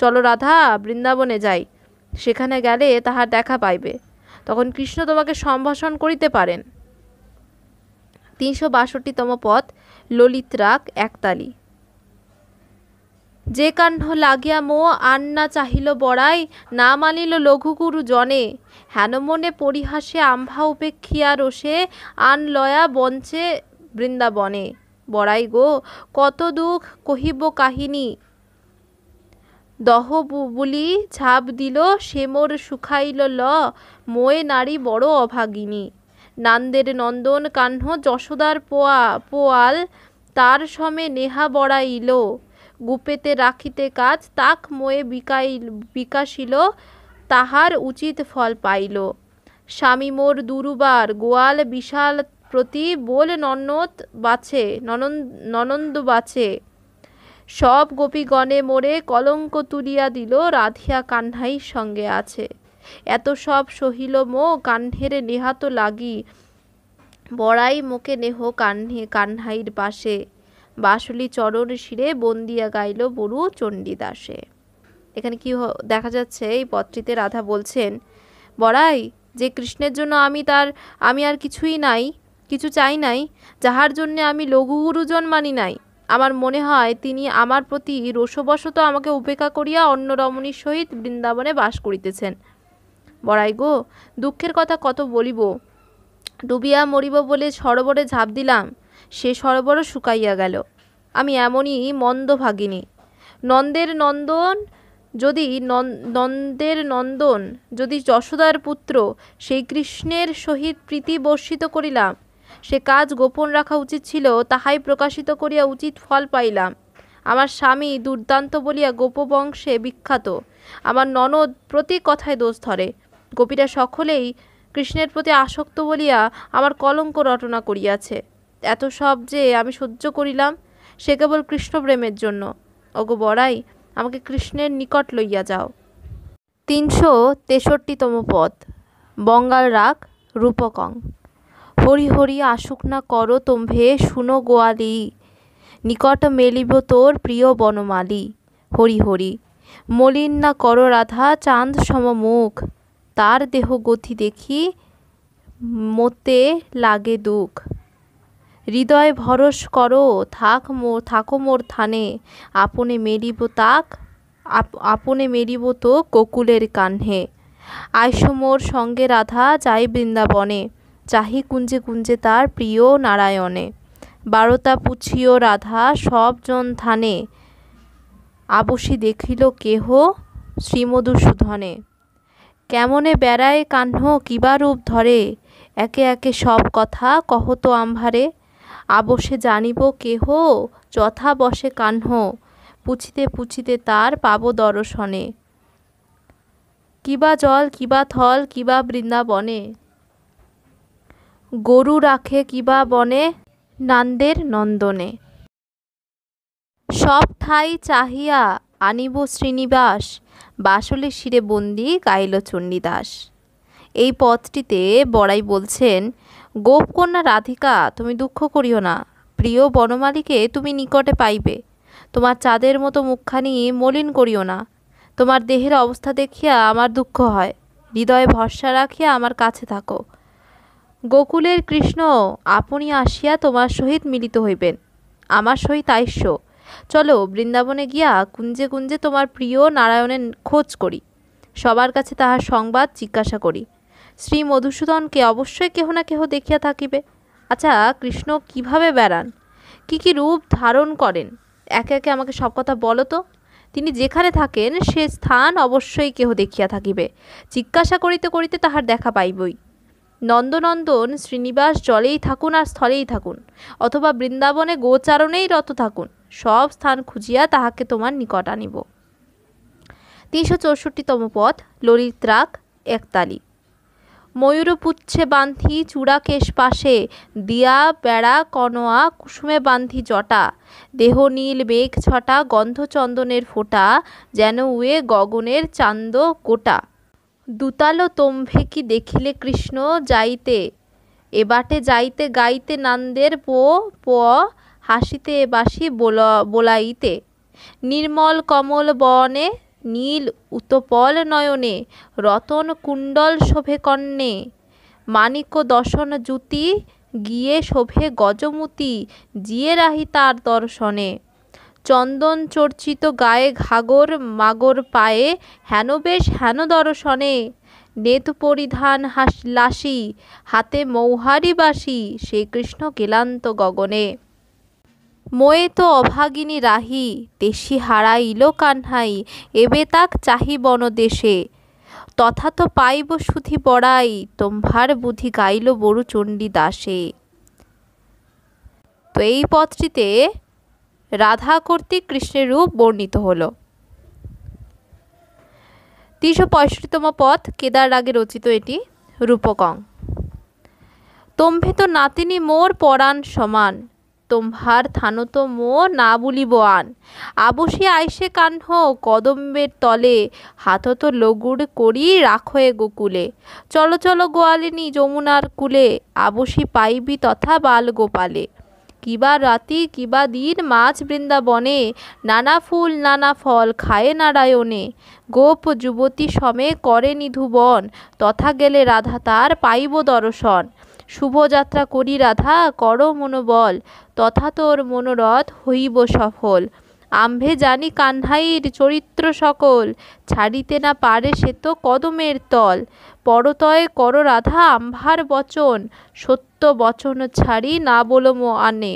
চলো রাধা বৃন্দাবনে যাই সেখানে গেলে তাহার দেখা পাইবে তখন কৃষ্ণ তোমাকে সম্ভাষণ করিতে পারেন তিনশো বাষট্টিতম পথ ললিত রাগ একতালি যে কাহ্ন লাগিয়া মো আন্না চাহিল বড়াই না মানিল লঘুগুরু জনে হেনমনে পরিহাসে আম্ভা উপেক্ষিয়া রোষে আন লয়া বঞ্চে বৃন্দাবনে বড়াই গো কত দুঃখ কহিব কাহিনী দহ বুলি ছাপ দিল সে মোর শুখাইল ল মোয়ে নারী বড় অভাগিনী নান্দের নন্দন কাহ্ন যশোদার পোয়া পোয়াল তার সমে নেহা বড়াইল গুপেতে রাখিতে কাজ তাক ময়ে বিকাইল বিকাশিল তাহার উচিত ফল পাইল স্বামী মোর দুরুবার গোয়াল বিশাল প্রতি বোল ননদ বাছে ননন ননন্দ বাছে সব গোপীগণে মোরে কলঙ্ক তুলিয়া দিল রাধিয়া কান্হাই সঙ্গে আছে এত সব সহিল মো কান্ধেরে নেহাত লাগি বড়াই মোকে নেহ কাহ্নে কান্হাইর পাশে বাসুলি চরণ শিরে বন্দিয়া গাইল বরু চণ্ডীদাসে এখানে কি দেখা যাচ্ছে এই পত্রিতে রাধা বলছেন বড়াই যে কৃষ্ণের জন্য আমি তার আমি আর কিছুই নাই কিছু চাই নাই যাহার জন্যে আমি লঘু গুরুজন মানি নাই আমার মনে হয় তিনি আমার প্রতি রসবশত আমাকে উপেক্ষা করিয়া অন্য রমণীর সহিত বৃন্দাবনে বাস করিতেছেন বড়াই গো দুঃখের কথা কত বলিব ডুবিয়া মরিব বলে সরোবরে ঝাঁপ দিলাম সে সরোবরও শুকাইয়া গেল আমি এমনই মন্দ ভাগিনী নন্দের নন্দন যদি নন্দের নন্দন যদি যশোদার পুত্র সেই কৃষ্ণের সহিত প্রীতি বর্ষিত করিলাম সে কাজ গোপন রাখা উচিত ছিল তাহাই প্রকাশিত করিয়া উচিত ফল পাইলাম আমার স্বামী দুর্দান্ত বলিয়া গোপবংশে বিখ্যাত আমার ননদ প্রতি কথায় দোষ ধরে গোপীরা সকলেই কৃষ্ণের প্রতি আসক্ত বলিয়া আমার কলঙ্ক রটনা করিয়াছে এত সব যে আমি সহ্য করিলাম সে কেবল কৃষ্ণপ্রেমের জন্য ওগো বড়াই আমাকে কৃষ্ণের নিকট লইয়া যাও তিনশো তেষট্টিতম পদ বঙ্গাল রাগ রূপকং হরি হরি আসুক না কর তোম্ভে শুনো গোয়ালি নিকট মেলিব তোর প্রিয় বনমালি হরি হরি মলিন না কর রাধা চাঁদ সমমুখ তার দেহ গতি দেখি মোতে লাগে দুঃখ হৃদয় ভরস করো থাক মোর থাকো মোর থানে আপনে মেরিব তাক আপনে মেরিব তো কোকুলের কান্হে আইসো মোর সঙ্গে রাধা যাই বৃন্দাবনে চাহি কুঞ্জে কুঞ্জে তার প্রিয় নারায়ণে বারোতা পুছিও রাধা সবজন থানে আবসি দেখিল কেহ শ্রীমধুসূধনে কেমনে বেড়ায় কাহ্ন কিবা রূপ ধরে একে একে সব কথা কহত আম্ভারে আবসে জানিব কেহ যথা বসে কাহ্ন পুছিতে পুছিতে তার পাব দর্শনে কিবা জল কিবা থল কিবা বৃন্দাবনে গরু রাখে কিবা বনে নান্দের নন্দনে সব ঠাই চাহিয়া আনিব শ্রীনিবাস বাসলে শিরে বন্দি গাইল চণ্ডীদাস এই পথটিতে বড়াই বলছেন গোপকন্যা রাধিকা তুমি দুঃখ করিও না প্রিয় বনমালীকে তুমি নিকটে পাইবে তোমার চাঁদের মতো মুখখানি মলিন করিও না তোমার দেহের অবস্থা দেখিয়া আমার দুঃখ হয় হৃদয়ে ভরসা রাখিয়া আমার কাছে থাকো গোকুলের কৃষ্ণ আপনি আসিয়া তোমার সহিত মিলিত হইবেন আমার সহিত আইস্য চলো বৃন্দাবনে গিয়া কুঞ্জে কুঞ্জে তোমার প্রিয় নারায়ণের খোঁজ করি সবার কাছে তাহার সংবাদ জিজ্ঞাসা করি শ্রী মধুসূদনকে অবশ্যই কেহ না কেহ দেখিয়া থাকিবে আচ্ছা কৃষ্ণ কিভাবে বেড়ান কি কি রূপ ধারণ করেন একে একে আমাকে সব কথা বলো তো তিনি যেখানে থাকেন সে স্থান অবশ্যই কেহ দেখিয়া থাকিবে জিজ্ঞাসা করিতে করিতে তাহার দেখা পাইবই নন্দনন্দন শ্রীনিবাস জলেই থাকুন আর স্থলেই থাকুন অথবা বৃন্দাবনে গোচারণেই রত থাকুন সব স্থান খুঁজিয়া তাহাকে তোমার নিকট আনিব তিনশো চৌষট্টিতম পথ ললিত্রাক একতালি ময়ূরপুচ্ছে বান্ধি চূড়াকেশ পাশে দিয়া বেড়া কনোয়া কুসুমে বান্ধি জটা দেহ নীল মেঘ ছটা গন্ধচন্দনের ফোঁটা যেন উয়ে গগনের চান্দ কোটা দুতালো তোম্ভে কি দেখিলে কৃষ্ণ যাইতে এবাটে যাইতে গাইতে নান্দের পো প হাসিতে বাসি বোলাইতে নির্মল কমল বনে নীল উতপল নয়নে রতন কুণ্ডল শোভে কর্ণে মানিক্য দর্শন জুতি গিয়ে শোভে গজমুতি জিয়ে রাহি তার দর্শনে চন্দন চর্চিত গায়ে ঘাগর মাগর পায়ে হেন বেশ হেন দর্শনে নেত পরিধান হাস লাসি হাতে মৌহারি বাসি শ্রীকৃষ্ণ গেলান্ত গগনে মোয়ে তো অভাগিনী রাহি দেশি হারাইল কান্হাই এবে তাক চাহি দেশে তথা তো পাইব সুধি বড়াই তোমভার বুধি গাইল বড়ু চণ্ডী দাসে তো এই পথটিতে রাধা কর্তৃক কৃষ্ণের রূপ বর্ণিত হলো তিনশো পঁয়ষট্টিতম পথ কেদার রাগে রচিত এটি রূপকং তম্ভে তো নাতিনি মোর পরাণ সমান তোম্ভার থানত মো না বলিব আন আবসি আইসে কান্ন কদম্বের তলে হাতত লগুড় করি রাখয়ে গোকুলে চলো চলো গোয়ালিনী যমুনার কুলে আবসি পাইবি তথা বাল গোপালে কিবা রাতি কিবা দিন মাছ বৃন্দাবনে নানা ফুল নানা ফল খায়ে নারায়ণে গোপ যুবতী সমে করে নিধুবন তথা গেলে রাধা তার পাইব দর্শন শুভযাত্রা করি রাধা কর মনোবল তথা তোর মনোরথ হইব সফল আম্ভে জানি কান্হাইর চরিত্র সকল ছাড়িতে না পারে সে তো কদমের তল পরতয় কর রাধা আম্ভার বচন সত্য বচন ছাড়ি না বলম আনে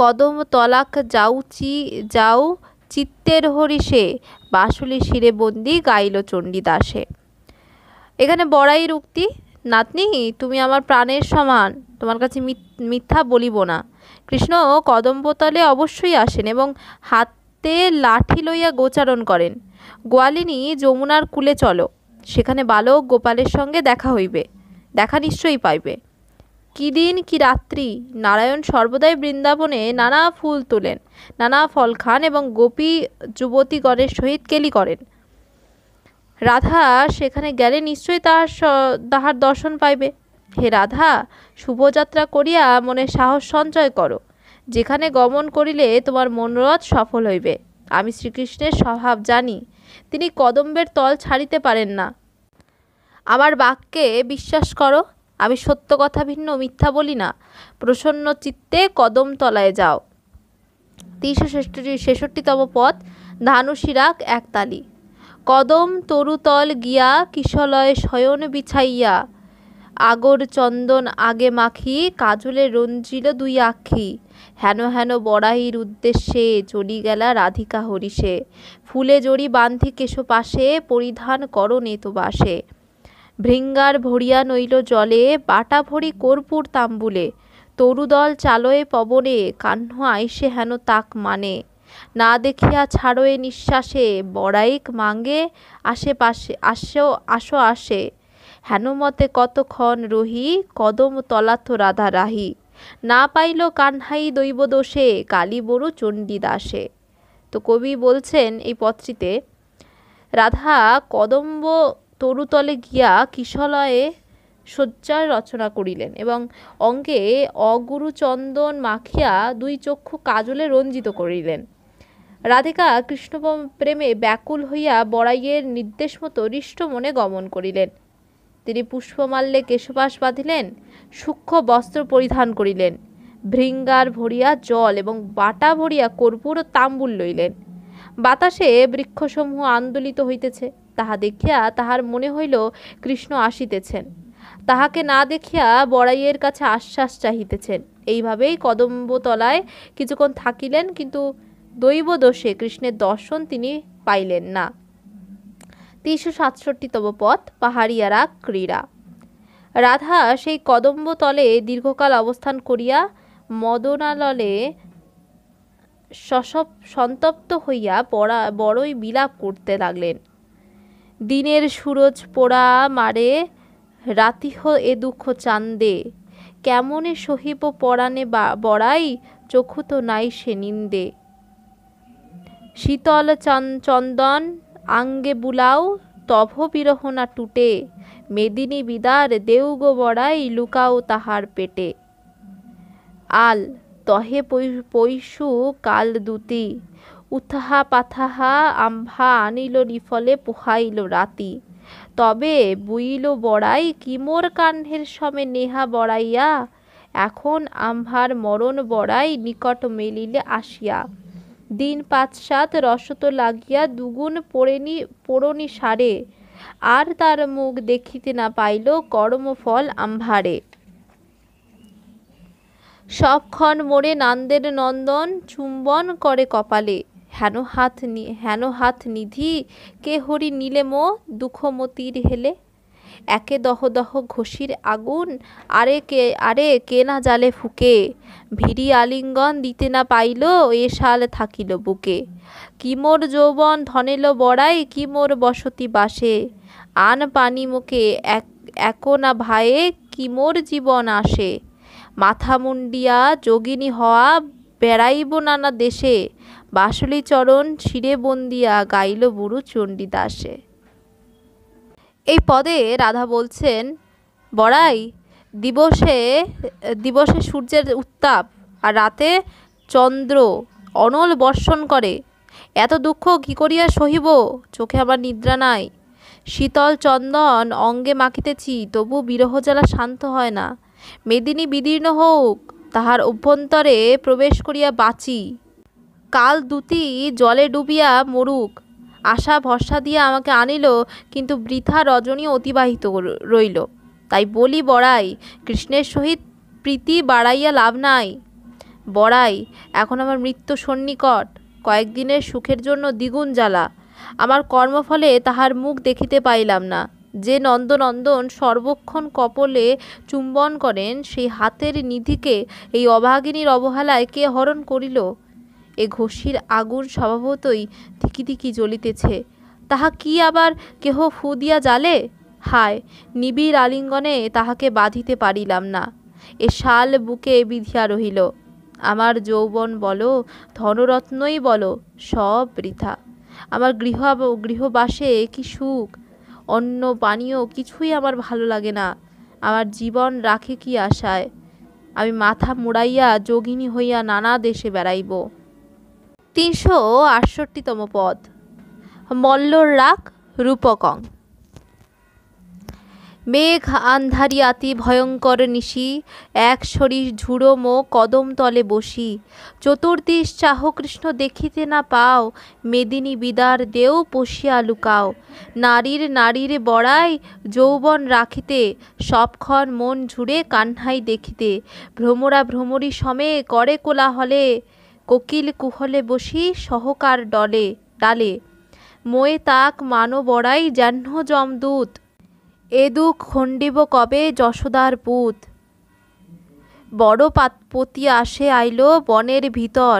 কদম তলাক চি যাও চিত্তের হরিষে বাসুলি শিরে বন্দি গাইল চণ্ডীদাসে এখানে বড়াই উক্তি নাতনি তুমি আমার প্রাণের সমান তোমার কাছে মিথ্যা বলিব না কৃষ্ণ কদম্বতলে অবশ্যই আসেন এবং হাতে লাঠি লইয়া গোচারণ করেন গোয়ালিনী যমুনার কুলে চলো সেখানে বালক গোপালের সঙ্গে দেখা হইবে দেখা নিশ্চয়ই পাইবে কি দিন কি রাত্রি নারায়ণ সর্বদাই বৃন্দাবনে নানা ফুল তোলেন নানা ফল খান এবং গোপী যুবতীগণের সহিত কেলি করেন রাধা সেখানে গেলে নিশ্চয়ই তাহার তাহার দর্শন পাইবে হে রাধা শুভযাত্রা করিয়া মনে সাহস সঞ্চয় করো যেখানে গমন করিলে তোমার মনোরথ সফল হইবে আমি শ্রীকৃষ্ণের স্বভাব জানি তিনি কদম্বের তল ছাড়িতে পারেন না আমার বাক্যে বিশ্বাস করো আমি সত্য কথা ভিন্ন মিথ্যা বলি না প্রসন্ন চিত্তে কদম তলায় যাও তিনশো ষষ্ঠটি ছেষট্টিতম পথ ধানুশিরাক একতালি কদম তরুতল গিয়া কিশলয় শয়ন বিছাইয়া আগর চন্দন আগে মাখি কাজলে রঞ্জিল দুই আখি হেন হেন বড়াইর উদ্দেশ্যে চলি গেলা রাধিকা হরিষে ফুলে জড়ি বান্ধি কেশো পাশে পরিধান কর নেতবাসে ভৃঙ্গার ভরিয়া নইল জলে বাটা ভরি কর্পূর তাম্বুলে তরুদল চালয়ে পবনে কাহ্ন আইসে হেন তাক মানে না দেখিয়া ছাড়োয় নিঃশ্বাসে বড়াইক মাঙ্গে আশেপাশে আসো আসো আসে হেনমতে কতক্ষণ রহি কদম তলাত রাধা রাহি না পাইল কানহাই দোষে কালী চণ্ডী দাসে তো কবি বলছেন এই পত্রিতে রাধা কদম্ব তরুতলে গিয়া কিশলয়ে শয্যার রচনা করিলেন এবং অঙ্গে অগুরুচন্দন মাখিয়া দুই চক্ষু কাজলে রঞ্জিত করিলেন রাধিকা কৃষ্ণ প্রেমে ব্যাকুল হইয়া বড়াইয়ের নির্দেশ মতো হৃষ্ট মনে গমন করিলেন তিনি পুষ্পমাল্যে কেশবাস বাঁধিলেন সূক্ষ্ম বস্ত্র পরিধান করিলেন ভৃঙ্গার ভরিয়া জল এবং বাটা ভরিয়া কর্পূর ও তাম্বুল লইলেন বাতাসে বৃক্ষসমূহ আন্দোলিত হইতেছে তাহা দেখিয়া তাহার মনে হইল কৃষ্ণ আসিতেছেন তাহাকে না দেখিয়া বড়াইয়ের কাছে আশ্বাস চাহিতেছেন এইভাবেই কদম্বতলায় কিছুক্ষণ থাকিলেন কিন্তু দৈবদোষে কৃষ্ণের দর্শন তিনি পাইলেন না তিনশো সাতষট্টিতম পথ পাহাড়িয়ারা ক্রীড়া রাধা সেই কদম্ব তলে দীর্ঘকাল অবস্থান করিয়া মদনাললে সসব সন্তপ্ত হইয়া পড়া বড়ই বিলাপ করতে লাগলেন দিনের সুরজ পোড়া মারে রাতিহ এ দুঃখ চান্দে কেমনে সহিব পরাণে বড়াই চক্ষু তো নাই সে নিন্দে শীতল চন্দন আঙ্গে বুলাও তভ বিরহনা টুটে মেদিনী বিদার দেউগো বড়াই লুকাও তাহার পেটে আল তহে পৈশু কাল দুতি উথাহা পাথাহা আম্ভা আনিল নিফলে পোহাইল রাতি তবে বুইল বড়াই কিমোর কান্ধের সমে নেহা বড়াইয়া এখন আম্ভার মরণ বড়াই নিকট মেলিলে আসিয়া দিন পাঁচ সাত রসত লাগিয়া দুগুণ পড়েনি পড়নি সারে আর তার মুখ দেখিতে না পাইল কর্মফল আম্ভারে সবক্ষণ মোড়ে নান্দের নন্দন চুম্বন করে কপালে হেন হাত হেন হাত নিধি কে হরি নিলে মো দুঃখমতির হেলে একে দহ দহ ঘষির আগুন আরে কে আরে কে না জালে ফুকে ভিড়ি আলিঙ্গন দিতে না পাইল এ শাল থাকিল বুকে কি মোর যৌবন ধনেল বড়াই কি মোর বসতি বাসে আন পানি মুখে এক না ভায়ে কি মোর জীবন আসে মাথা মুন্ডিয়া যোগিনী হওয়া বেড়াইব নানা দেশে বাসলি চরণ ছিঁড়ে বন্দিয়া গাইল বুড়ু চণ্ডীদাসে এই পদে রাধা বলছেন বড়াই দিবসে দিবসে সূর্যের উত্তাপ আর রাতে চন্দ্র অনল বর্ষণ করে এত দুঃখ কী করিয়া সহিব চোখে আমার নিদ্রা নাই শীতল চন্দন অঙ্গে মাখিতেছি তবু বিরহ জ্বালা শান্ত হয় না মেদিনী বিদীর্ণ হোক তাহার অভ্যন্তরে প্রবেশ করিয়া বাঁচি কাল দুটি জলে ডুবিয়া মরুক আশা ভরসা দিয়ে আমাকে আনিল কিন্তু বৃথা রজনী অতিবাহিত রইল তাই বলি বড়াই কৃষ্ণের সহিত প্রীতি বাড়াইয়া লাভ নাই বড়াই এখন আমার মৃত্যু সন্নিকট কয়েকদিনের সুখের জন্য দ্বিগুণ জ্বালা আমার কর্মফলে তাহার মুখ দেখিতে পাইলাম না যে নন্দনন্দন সর্বক্ষণ কপলে চুম্বন করেন সেই হাতের নিধিকে এই অভাগিনীর অবহেলায় কে হরণ করিল এ ঘষির আগুন স্বভাবতই ধিকি ধিকি জ্বলিতেছে তাহা কি আবার কেহ ফু দিয়া জালে হায় নিবিড় আলিঙ্গনে তাহাকে বাঁধিতে পারিলাম না এ শাল বুকে বিধিয়া রহিল আমার যৌবন বলো ধনরত্নই বলো সব বৃথা আমার গৃহ গৃহবাসে কি সুখ অন্য পানীয় কিছুই আমার ভালো লাগে না আমার জীবন রাখে কি আশায় আমি মাথা মুড়াইয়া যোগিনী হইয়া নানা দেশে বেড়াইব তিনশো আটষট্টিতম পদ মল্লর রাগ রূপকং মেঘ আন্ধারি আতি ভয়ঙ্কর নিশি এক শরীর ঝুড়ো মো কদম তলে বসি চতুর্দিশ চাহ কৃষ্ণ দেখিতে না পাও মেদিনী বিদার দেও পশিয়া লুকাও নারীর নারীর বড়াই যৌবন রাখিতে সবক্ষণ মন ঝুড়ে কান্হাই দেখিতে ভ্রমরা ভ্রমরী সমে করে কোলাহলে কোকিল কুহলে বসি সহকার ডলে ডালে মোয়ে তাক বড়াই জাহ্ন যমদূত এদু খণ্ডিব কবে যশোদার পুত বড় পাতপতি আসে আইল বনের ভিতর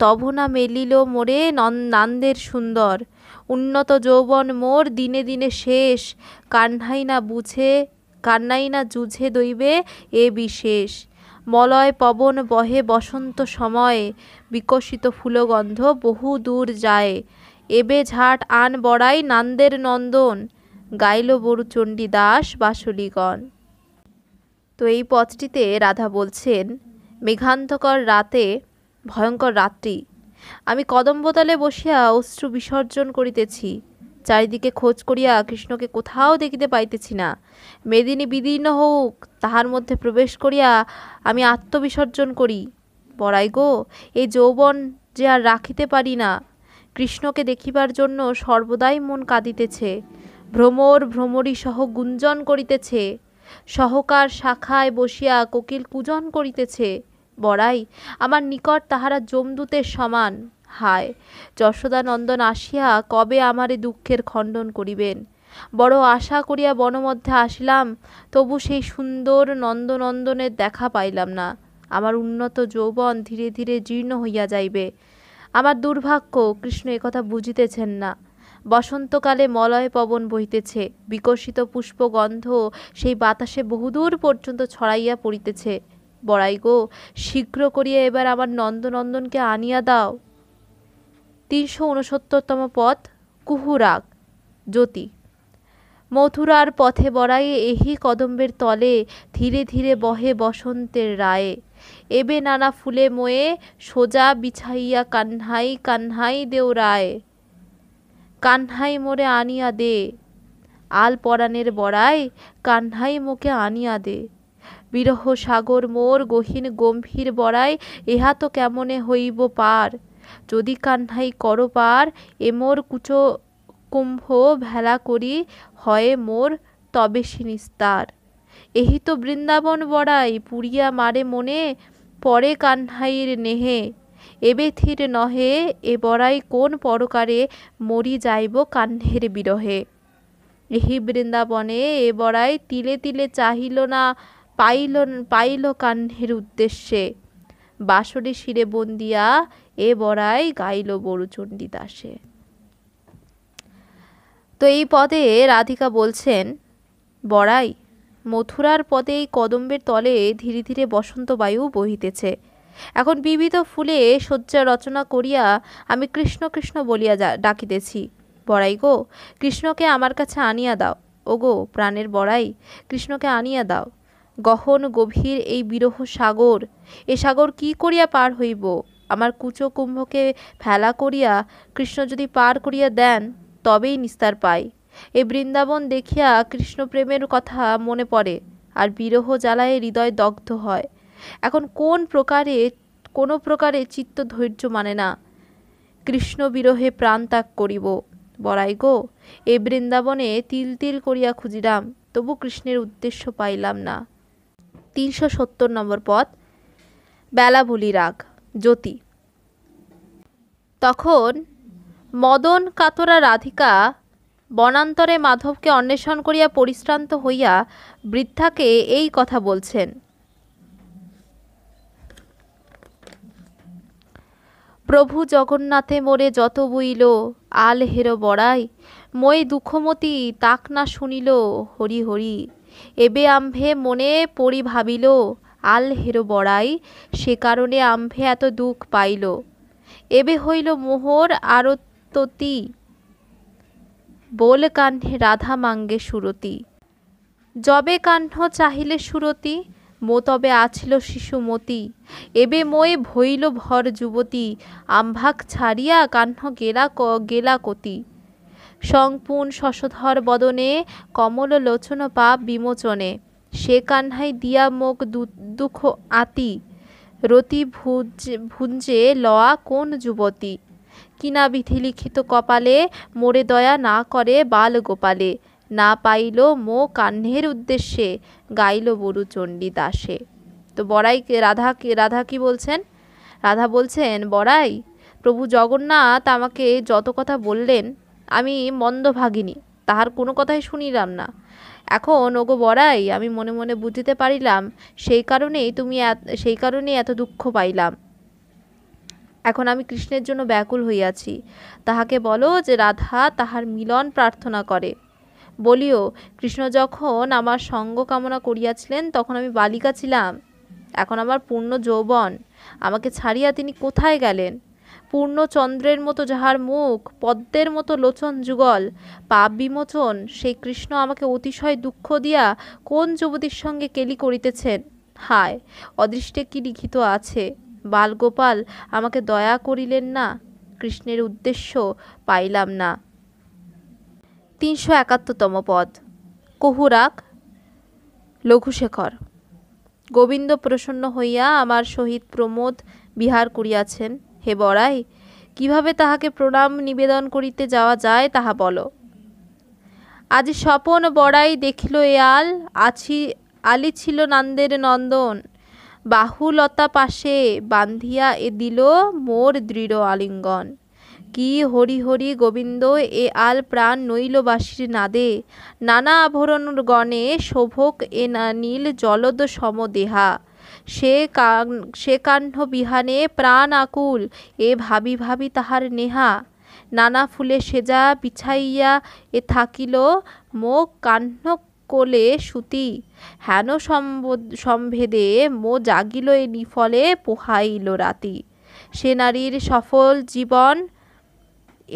তভনা মেলিল মোরে নান্দের সুন্দর উন্নত যৌবন মোর দিনে দিনে শেষ কান্নাই না বুঝে কান্নাই না যুঝে দইবে এ বিশেষ মলয় পবন বহে বসন্ত সময়ে বিকশিত ফুলগন্ধ বহু দূর যায় এবে ঝাট আন বড়াই নান্দের নন্দন গাইল চণ্ডী দাস বাসলিগণ তো এই পথটিতে রাধা বলছেন মেঘান্তকর রাতে ভয়ঙ্কর রাত্রি আমি কদম্বতলে বসিয়া অশ্রু বিসর্জন করিতেছি চারিদিকে খোঁজ করিয়া কৃষ্ণকে কোথাও দেখিতে পাইতেছি না মেদিনী বিদীর্ণ হোক তাহার মধ্যে প্রবেশ করিয়া আমি আত্মবিসর্জন করি পড়াই গো এ যৌবন যে আর রাখিতে পারি না কৃষ্ণকে দেখিবার জন্য সর্বদাই মন কাঁদিতেছে ভ্রমর ভ্রমরী সহ গুঞ্জন করিতেছে সহকার শাখায় বসিয়া কোকিল কুজন করিতেছে বড়াই আমার নিকট তাহারা জমদূতের সমান হায় যশোদানন্দন আসিয়া কবে আমারে দুঃখের খণ্ডন করিবেন বড় আশা করিয়া বনমধ্যে আসিলাম তবু সেই সুন্দর নন্দনন্দনের দেখা পাইলাম না আমার উন্নত যৌবন ধীরে ধীরে জীর্ণ হইয়া যাইবে আমার দুর্ভাগ্য কৃষ্ণ একথা বুঝিতেছেন না বসন্তকালে মলয় পবন বহিতেছে বিকশিত পুষ্পগন্ধ সেই বাতাসে বহুদূর পর্যন্ত ছড়াইয়া পড়িতেছে বড়াই গো শীঘ্র করিয়া এবার আমার নন্দনন্দনকে আনিয়া দাও তিনশো উনসত্তরতম পথ কুহুরাগ জ্যোতি মথুরার পথে বড়াইয়ে এহি কদম্বের তলে ধীরে ধীরে বহে বসন্তের রায়ে এবে নানা ফুলে মোয়ে সোজা বিছাইয়া কান্হাই কান্হাই দেওরায় কান্হাই মোরে আনিয়া দে আল পরাণের বড়ায় কান্হাই মোকে আনিয়া দে বিরহ সাগর মোর গহীন গম্ভীর বড়ায় এহা তো কেমনে হইব পার যদি কান্হাই কর পার এ মোর কুচো কুম্ভ ভেলা করি হয় মোর তবে সিনিস্তার এহি তো বৃন্দাবন বড়াই পুড়িয়া মারে মনে পরে কান্হাইর নেহে এবেথির নহে এ বড়াই কোন পরকারে মরি যাইব কান্হের বিরহে এহি বৃন্দাবনে এ বড়াই তিলে তিলে চাহিল না পাইল পাইল কান্হের উদ্দেশ্যে বাসরে শিরে বন্দিয়া এ বড়াই গাইল বড়ুচণ্ডী দাসে তো এই পদে রাধিকা বলছেন বড়াই মথুরার পদে এই কদম্বের তলে ধীরে ধীরে বসন্ত বায়ু বহিতেছে এখন বিবিধ ফুলে শয্যা রচনা করিয়া আমি কৃষ্ণ কৃষ্ণ বলিয়া ডাকিতেছি বড়াই গো কৃষ্ণকে আমার কাছে আনিয়া দাও ওগো প্রাণের বড়াই কৃষ্ণকে আনিয়া দাও গহন গভীর এই বিরহ সাগর এ সাগর কি করিয়া পার হইব আমার কুচো কুম্ভকে ফেলা করিয়া কৃষ্ণ যদি পার করিয়া দেন তবেই নিস্তার পাই এই বৃন্দাবন দেখিয়া কৃষ্ণপ্রেমের কথা মনে পড়ে আর বিরহ জ্বালায় হৃদয় দগ্ধ হয় এখন কোন প্রকারে কোনো প্রকারে চিত্ত ধৈর্য মানে না কৃষ্ণ বিরহে প্রাণ ত্যাগ করিব বড়াই গো এ বৃন্দাবনে তিল তিল করিয়া খুঁজিলাম তবু কৃষ্ণের উদ্দেশ্য পাইলাম না তিনশো সত্তর নম্বর পথ ভুলি রাগ জ্যোতি তখন মদন কাতরা রাধিকা বনান্তরে মাধবকে অন্বেষণ করিয়া পরিশ্রান্ত হইয়া বৃদ্ধাকে এই কথা বলছেন প্রভু জগন্নাথে মোরে যত বইল আল হেরো বড়াই মই দুঃখমতি তাক না শুনিল হরি হরি এবে আম্ভে মনে পড়ি ভাবিল আল হেরো বড়াই সে কারণে আম্ভে এত দুঃখ পাইল এবে হইল মোহর আরততি বোল কাহ্নে রাধা মাঙ্গে সুরতি যবে কাহ্ন চাহিলে সুরতি মো তবে আছিল মতি এবে মোয়ে ভইল ভর যুবতী আম্ভাক ছাড়িয়া কাহ্ন গেলা গেলা কতি সংপূর্ণ শশধর বদনে কমল লোচন পাপ বিমোচনে সে কান্হাই দিয়া মোক দুঃখ আতি রতি ভুঞ্জে লওয়া কোন যুবতী কিনা বিধি লিখিত কপালে মোরে দয়া না করে বাল গোপালে না পাইল মো কাহ্নের উদ্দেশ্যে গাইল বরু চণ্ডী দাসে তো বড়াই রাধা রাধা কি বলছেন রাধা বলছেন বড়াই প্রভু জগন্নাথ আমাকে যত কথা বললেন আমি মন্দ ভাগিনী তাহার কোনো কথাই শুনিলাম না এখন ওগো বড়াই আমি মনে মনে বুঝিতে পারিলাম সেই কারণেই তুমি সেই কারণেই এত দুঃখ পাইলাম এখন আমি কৃষ্ণের জন্য ব্যাকুল হইয়াছি তাহাকে বলো যে রাধা তাহার মিলন প্রার্থনা করে বলিও কৃষ্ণ যখন আমার সঙ্গ কামনা করিয়াছিলেন তখন আমি বালিকা ছিলাম এখন আমার পূর্ণ যৌবন আমাকে ছাড়িয়া তিনি কোথায় গেলেন পূর্ণ চন্দ্রের মতো যাহার মুখ পদ্মের মতো লোচন যুগল পাপ বিমোচন সেই কৃষ্ণ আমাকে অতিশয় দুঃখ দিয়া কোন যুবতীর সঙ্গে কেলি করিতেছেন হায় অদৃষ্টে কি লিখিত আছে বালগোপাল আমাকে দয়া করিলেন না কৃষ্ণের উদ্দেশ্য পাইলাম না তিনশো একাত্তরতম পদ কহুরাক লঘুশেখর গোবিন্দ প্রসন্ন হইয়া আমার সহিত প্রমোদ বিহার করিয়াছেন হে বড়াই কিভাবে তাহাকে প্রণাম নিবেদন করিতে যাওয়া যায় তাহা বলো আজ স্বপন বড়াই দেখিল এ আল আছি আলি ছিল নান্দের নন্দন বাহুলতা পাশে বান্ধিয়া এ দিল মোর দৃঢ় আলিঙ্গন কি হরি হরি গোবিন্দ এ আল প্রাণ নৈলবাসীর নাদে নানা আভরণ গণে শোভক এ নীল জলদ সমদেহা সে সে কাহ্ন বিহানে প্রাণ আকুল এ ভাবি ভাবি তাহার নেহা নানা ফুলে সেজা বিছাইয়া এ থাকিল মোক কাহ্ন কোলে সুতি হেন সম্ভেদে মো জাগিল এ নিফলে পোহাইল রাতি সে নারীর সফল জীবন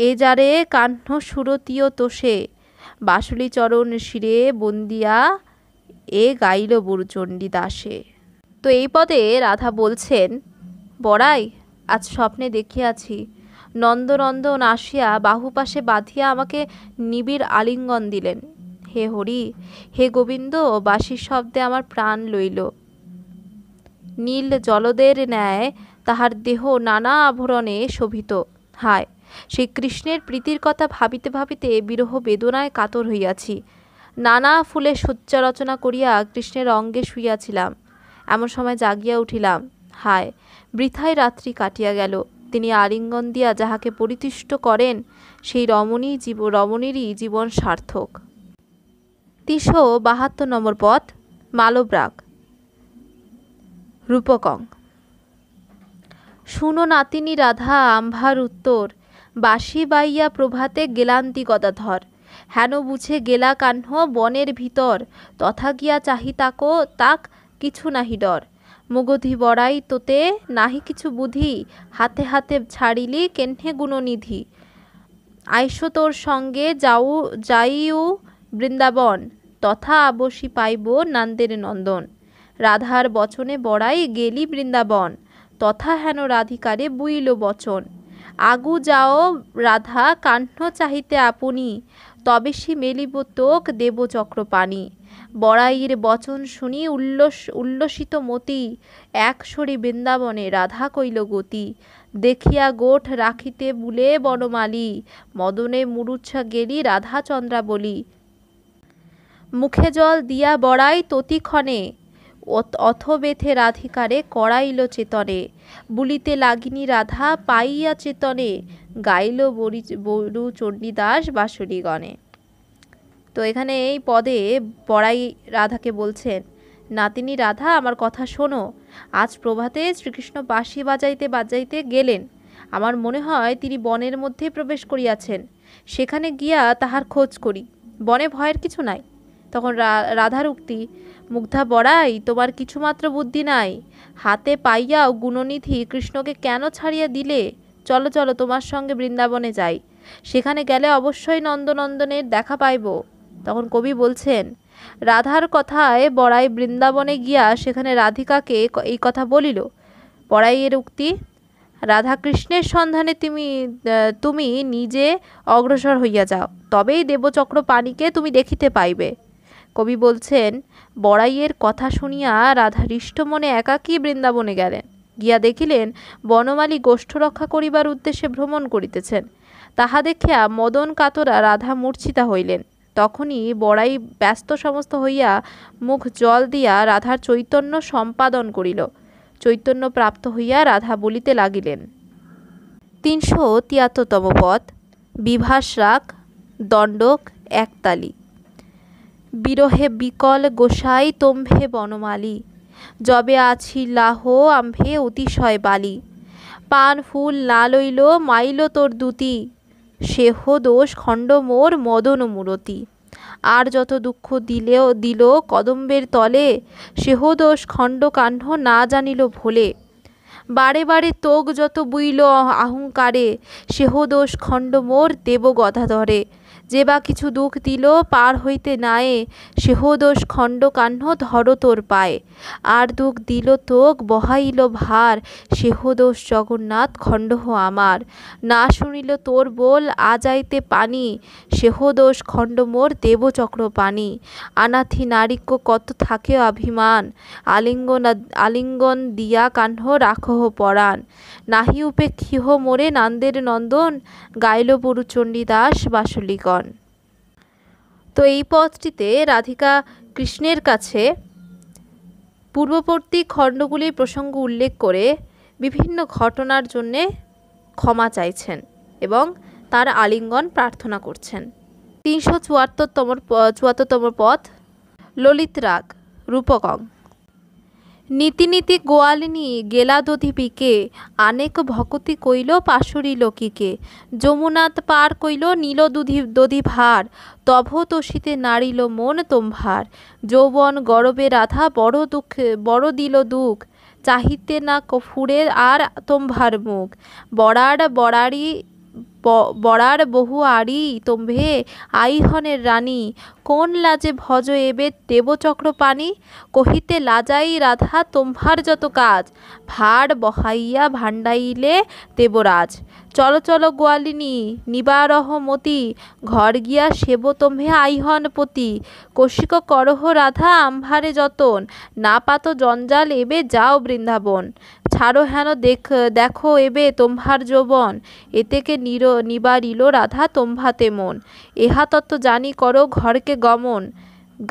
এ যারে কাহ্ন সুরতীয় তোষে বাসুলি চরণ শিরে বন্দিয়া এ গাইল বুরুচণ্ডী দাসে তো এই পদে রাধা বলছেন বড়াই আজ স্বপ্নে দেখিয়াছি নন্দনন্দন আসিয়া বাহুপাশে বাঁধিয়া আমাকে নিবিড় আলিঙ্গন দিলেন হে হরি হে গোবিন্দ বাসির শব্দে আমার প্রাণ লইল নীল জলদের ন্যায় তাহার দেহ নানা আভরণে শোভিত হায় শ্রীকৃষ্ণের প্রীতির কথা ভাবিতে ভাবিতে বিরহ বেদনায় কাতর হইয়াছি নানা ফুলে শয্যা রচনা করিয়া কৃষ্ণের অঙ্গে শুইয়াছিলাম এমন সময় জাগিয়া উঠিলাম হায় বৃথায় রাত্রি কাটিয়া গেল তিনি আলিঙ্গন দিয়া যাহাকে পরিতৃষ্ট করেন সেই রমণী জীব রমণীরই জীবন সার্থক তিনশো বাহাত্তর নম্বর পথ মালব্রাক রূপকং শুনো নাতিনি রাধা আম্ভার উত্তর বাসি বাইয়া প্রভাতে গেলান্তি গদাধর হেন বুঝে গেলা কাহ্ন বনের ভিতর তথা গিয়া চাহিতাকো তাক কিছু নাহি ডর মুগধি বড়াই তোতে নাহি কিছু বুধি হাতে হাতে ছাড়িলি কেন্হে গুণনিধি আইসো তোর সঙ্গে যাও যাইও বৃন্দাবন তথা আবশী পাইব নান্দের নন্দন রাধার বচনে বড়াই গেলি বৃন্দাবন তথা হেন রাধিকারে বুইল বচন আগু যাও রাধা কাণ্ঠ চাহিতে আপনি তবে সে মেলিব তোক চক্রপাণি বড়াইয়ের বচন শুনি উল্লস উল্লসিত মতি একসরি বৃন্দাবনে রাধা কইল গতি দেখিয়া গোঠ রাখিতে বুলে বনমালি মদনে মুরুচ্ছা গেলি রাধা বলি মুখে জল দিয়া বড়াই ততিক্ষণে অথ বেথে রাধিকারে করাইল চেতনে বুলিতে লাগিনি রাধা পাইয়া চেতনে গাইল বরি বরু চণ্ডীদাস বাসুরীগণে তো এখানে এই পদে বড়াই রাধাকে বলছেন নাতিনি রাধা আমার কথা শোনো আজ প্রভাতে শ্রীকৃষ্ণ বাঁশি বাজাইতে বাজাইতে গেলেন আমার মনে হয় তিনি বনের মধ্যে প্রবেশ করিয়াছেন সেখানে গিয়া তাহার খোঁজ করি বনে ভয়ের কিছু নাই তখন রাধার উক্তি মুগ্ধা বড়াই তোমার কিছুমাত্র বুদ্ধি নাই হাতে পাইয়াও গুণনিধি কৃষ্ণকে কেন ছাড়িয়া দিলে চলো চলো তোমার সঙ্গে বৃন্দাবনে যাই সেখানে গেলে অবশ্যই নন্দনন্দনের দেখা পাইব তখন কবি বলছেন রাধার কথায় বড়াই বৃন্দাবনে গিয়া সেখানে রাধিকাকে এই কথা বলিল বড়াইয়ের উক্তি রাধা কৃষ্ণের সন্ধানে তুমি তুমি নিজে অগ্রসর হইয়া যাও তবেই দেবচক্র পানিকে তুমি দেখিতে পাইবে কবি বলছেন বড়াইয়ের কথা শুনিয়া রাধা হৃষ্ট মনে একাকী বৃন্দাবনে গেলেন গিয়া দেখিলেন বনমালী গোষ্ঠ রক্ষা করিবার উদ্দেশ্যে ভ্রমণ করিতেছেন তাহা দেখিয়া মদন কাতরা রাধা মূর্ছিতা হইলেন তখনই বড়াই ব্যস্ত সমস্ত হইয়া মুখ জল দিয়া রাধার চৈতন্য সম্পাদন করিল চৈতন্য প্রাপ্ত হইয়া রাধা বলিতে লাগিলেন তিনশো তিয়াত্তরতম পথ বিভাস রাগ দণ্ডক একতালি বিরহে বিকল গোসাই তোম্ভে বনমালি যবে আছি লাহ আম্ভে অতিশয় বালি পান ফুল না লইল মাইল তোর দুতি সেহ দোষ খণ্ড মোর মদন মূরতি আর যত দুঃখ দিলেও দিল কদম্বের তলে সেহ দোষ খণ্ড কাণ্ড না জানিল ভোলে বারে বারে তোগ যত বুইল আহংকারে সেহ দোষ খণ্ড মোর দেব গধা ধরে যে বা কিছু দুঃখ দিল পার হইতে নায়ে সেহ দোষ খণ্ড কাহ্ন ধর তোর পায়ে আর দুঃখ দিল তোক বহাইল ভার সেহ দোষ জগন্নাথ খণ্ড হো আমার না শুনিল তোর বল আজাইতে পানি সেহ দোষ খণ্ড মোর দেবচক্র পানি আনাথি নারিক্য কত থাকে অভিমান আলিঙ্গন আলিঙ্গন দিয়া কাহ্ন রাখহ পরাণ নাহি উপেক্ষিহ মোরে নান্দের নন্দন গাইল পুরুচণ্ডী দাস বাসলিগণ তো এই পথটিতে রাধিকা কৃষ্ণের কাছে পূর্ববর্তী খণ্ডগুলির প্রসঙ্গ উল্লেখ করে বিভিন্ন ঘটনার জন্যে ক্ষমা চাইছেন এবং তার আলিঙ্গন প্রার্থনা করছেন তিনশো চুয়াত্তরতম চুয়াত্তরতম পথ ললিত রাগ রূপকং নীতিনীতি গোয়ালিনী গেলাদধিপীকে আনেক ভকতি কইল পাশুরি লোকিকে যমুনাথ পার কইল নীল দুধি দধি ভার তভ তোষিতে নাড়িল মন তোম্ভার যৌবন গরবে রাধা বড় দুঃখ বড় দিল দুঃখ চাহিতে না কফুরে আর তোম্ভার মুখ বড়ার বড়ারি বরার বহু আরি তোম্ভে আইহনের রানী কোন লাজে ভজ এবে দেবচক্র পানি কহিতে লাজাই রাধা তোম্ভার যত কাজ ভার বহাইয়া ভাণ্ডাইলে দেবরাজ চল চল গোয়ালিনী নিবারহ মতি ঘর গিয়া সেব তোমহে আইহন পতি কৌশিক করহ রাধা আম্ভারে যতন না পাত জঞ্জাল এবে যাও বৃন্দাবন ছাড়ো হেন দেখ দেখো এবে তোমহার যৌবন এতেকে নির নিবারিল রাধা তোমভাতে মন এহা তত্ত্ব জানি করো ঘরকে গমন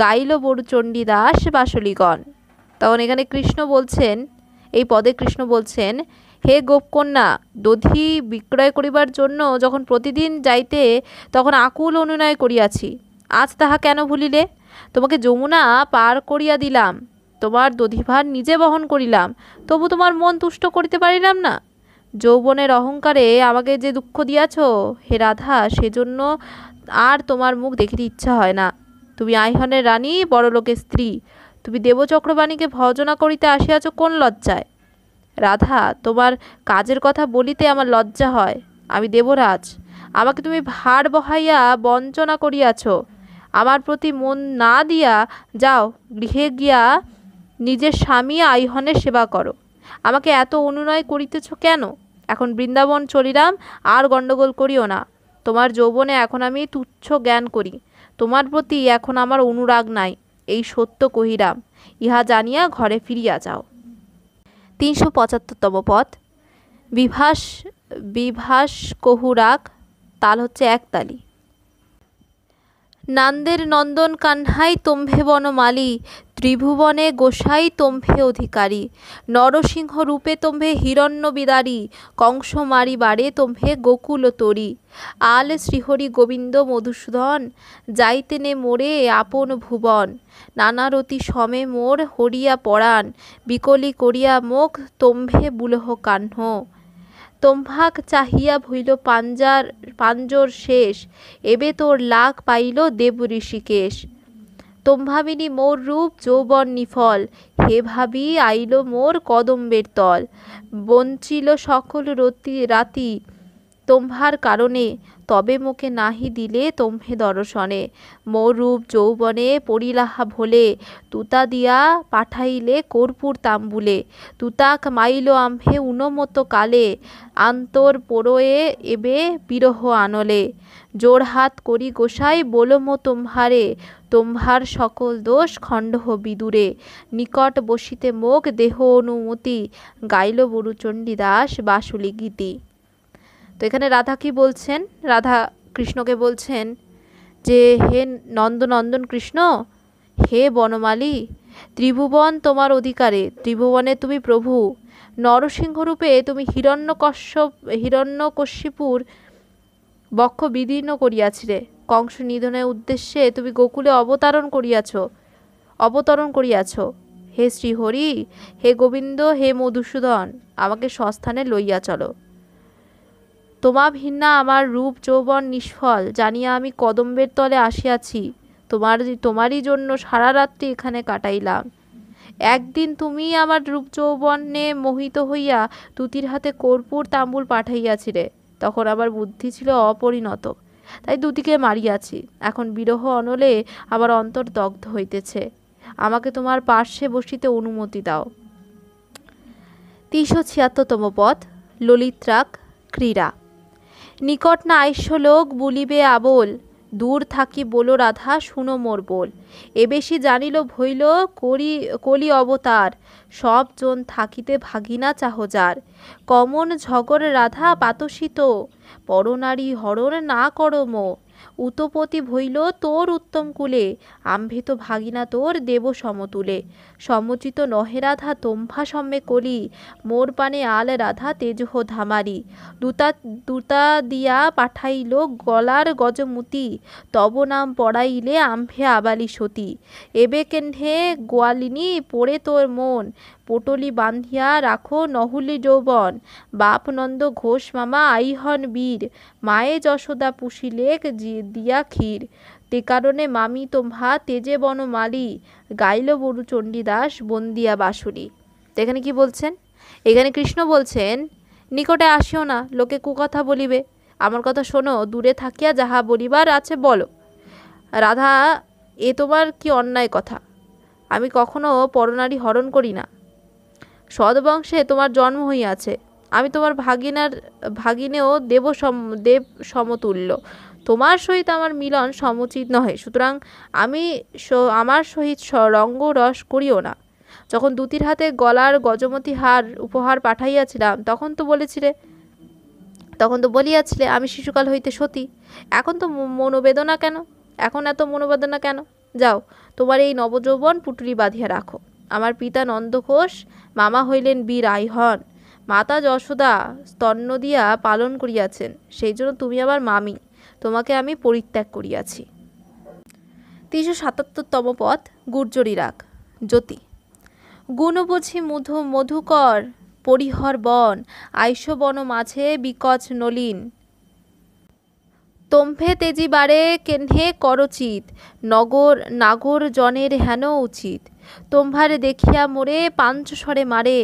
গাইল বড়ুচণ্ডী দাস বাসলিগণ তখন এখানে কৃষ্ণ বলছেন এই পদে কৃষ্ণ বলছেন হে গোপকন্যা দধি বিক্রয় করিবার জন্য যখন প্রতিদিন যাইতে তখন আকুল অনুনয় করিয়াছি আজ তাহা কেন ভুলিলে তোমাকে যমুনা পার করিয়া দিলাম তোমার দধিভার নিজে বহন করিলাম তবু তোমার মন তুষ্ট করিতে পারিলাম না যৌবনের অহংকারে আমাকে যে দুঃখ দিয়াছ হে রাধা সেজন্য আর তোমার মুখ দেখিতে ইচ্ছা হয় না তুমি আইহনের রানী বড়লোকের স্ত্রী তুমি দেবচক্রবাণীকে ভজনা করিতে আসিয়াছ কোন লজ্জায় রাধা তোমার কাজের কথা বলিতে আমার লজ্জা হয় আমি দেবরাজ আমাকে তুমি ভার বহাইয়া বঞ্চনা করিয়াছ আমার প্রতি মন না দিয়া যাও গৃহে গিয়া নিজের স্বামী আইহনের সেবা করো আমাকে এত অনুনয় করিতেছ কেন এখন বৃন্দাবন চলিলাম আর গণ্ডগোল করিও না তোমার যৌবনে এখন আমি তুচ্ছ জ্ঞান করি তোমার প্রতি এখন আমার অনুরাগ নাই এই সত্য কহিরাম ইহা জানিয়া ঘরে ফিরিয়া যাও তিনশো পঁচাত্তরতম পদ বিভাস বিভাস কহুরাগ তাল হচ্ছে একতালি নান্দের নন্দন কান্হাই তম্ভে বনমালি ত্রিভুবনে গোসাই তম্ভে অধিকারী নরসিংহ রূপে তম্ভে হিরণ্য বিদারী মারি বাড়ে তোম্ভে গোকুল তরি আল শ্রীহরি গোবিন্দ মধুসূদন যাইতে নে মোরে আপন ভুবন নানারতি সমে মোর হরিয়া পড়ান বিকলি করিয়া মুখ তোম্ভে বুলহ কাহ্ন তোম্হাক চাহিয়া ভইল পাঞ্জার পাঞ্জর শেষ এবে তোর লাখ পাইল দেব ঋষিকেশ তোম্ভাবিনী মোর রূপ যৌবন নিফল হে ভাবি আইল মোর কদম্বের তল বঞ্চিল সকল রতি রাতি তোমহার কারণে তবে মুখে নাহি দিলে তোম্ভে দর্শনে মরূপ যৌবনে পরিলাহা ভোলে তুতা দিয়া পাঠাইলে কর্পূর তাম্বুলে তুতাক মাইল আম্ভে উনমত কালে আন্তর পোড়য়ে এবে বিরহ আনলে জোড়হাত করি গোসাই বলম তোমহারে তোমহার সকল দোষ খণ্ডহ বিদুরে নিকট বসিতে মোগ দেহ অনুমতি গাইল বরুচণ্ডী দাস বাসুলি গীতি এখানে রাধা কি বলছেন রাধা কৃষ্ণকে বলছেন যে হে নন্দনন্দন কৃষ্ণ হে বনমালী ত্রিভুবন তোমার অধিকারে ত্রিভুবনে তুমি প্রভু নরসিংহরূপে তুমি হিরণ্যকশ্যপ হিরণ্যকশ্যিপুর বক্ষ বিদীর্ণ করিয়াছিলে কংস নিধনের উদ্দেশ্যে তুমি গোকুলে অবতারণ করিয়াছ অবতরণ করিয়াছ হে শ্রীহরি হে গোবিন্দ হে মধুসূদন আমাকে সস্থানে লইয়া চলো তোমা ভিন্ন আমার রূপ যৌবন নিষ্ফল জানিয়া আমি কদম্বের তলে আসিয়াছি তোমার তোমারই জন্য সারা রাত্রি এখানে কাটাইলাম একদিন তুমি আমার রূপ যৌবনে মোহিত হইয়া তুতির হাতে কর্পূর তাম্বুল পাঠাইয়াছিলে তখন আমার বুদ্ধি ছিল অপরিণত তাই দুটিকে মারিয়াছি এখন বিরহ অনলে আমার অন্তর দগ্ধ হইতেছে আমাকে তোমার পার্শ্বে বসিতে অনুমতি দাও তিনশো ছিয়াত্তরতম পথ ললিত্রাক ক্রীড়া নিকট না লোক বলিবে আবল দূর থাকি বলো রাধা শুনো মোর বল এ বেশি জানিল ভইল করি কলি অবতার সব জন থাকিতে ভাগিনা চাহজার কমন ঝগর রাধা পাতশিত পরনারী হরণ না করমো উতপতি ভইল তোর উত্তম কুলে আম্ভিত ভাগিনা তোর দেব সমতুলে সমচিত নহে রাধা তোম্ভা সম্মে কলি মোর পানে আল রাধা তেজহ ধামারি দুতা দুতা দিয়া পাঠাইল গলার গজমুতি তব নাম পড়াইলে আম্ভে আবালি সতী এবে কেন্হে গোয়ালিনী পড়ে তোর মন পটলি বান্ধিয়া রাখো নহুলি যৌবন বাপনন্দ ঘোষ মামা আইহন বীর মায়ে যশোদা পুষিলে দিয়া ক্ষীর তে কারণে মামি তোমহা তেজে বন মালি গাইল বরু চণ্ডীদাস বন্দিয়া বাসুরি এখানে কি বলছেন এখানে কৃষ্ণ বলছেন নিকটে আসিও না লোকে কুকথা বলিবে আমার কথা শোনো দূরে থাকিয়া যাহা বলিবার আছে বলো রাধা এ তোমার কি অন্যায় কথা আমি কখনো পরনারী হরণ করি না সদবংশে তোমার জন্ম হইয়াছে আমি তোমার ভাগিনার ভাগিনেও দেব সম দেব সমতুল্য তোমার সহিত আমার মিলন সমুচিত নহে সুতরাং আমি আমার সহিত রঙ্গ রস করিও না যখন দুতির হাতে গলার গজমতি হার উপহার পাঠাইয়াছিলাম তখন তো বলেছিলে তখন তো বলিয়াছিলে আমি শিশুকাল হইতে সতী এখন তো মনোবেদনা কেন এখন এত মনোবেদনা কেন যাও তোমার এই নবযৌবন পুটুরি বাঁধিয়া রাখো আমার পিতা নন্দঘোষ মামা হইলেন বীর আইহন মাতা যশোদা স্তন্য দিয়া পালন করিয়াছেন সেই জন্য তুমি আমার মামি তোমাকে আমি পরিত্যাগ করিয়াছি তিনশো সাতাত্তরতম পথ গুর্জরি রাগ জ্যোতি গুণ বুঝি মধু মধুকর পরিহর বন আইস বন মাঝে বিকচ নলিন তম্ভে তেজিবারে কেন্হে করচিত নগর নাগর জনের হেন উচিত তোমভারে দেখিয়া মোরে পাঞ্চস্বরে মারে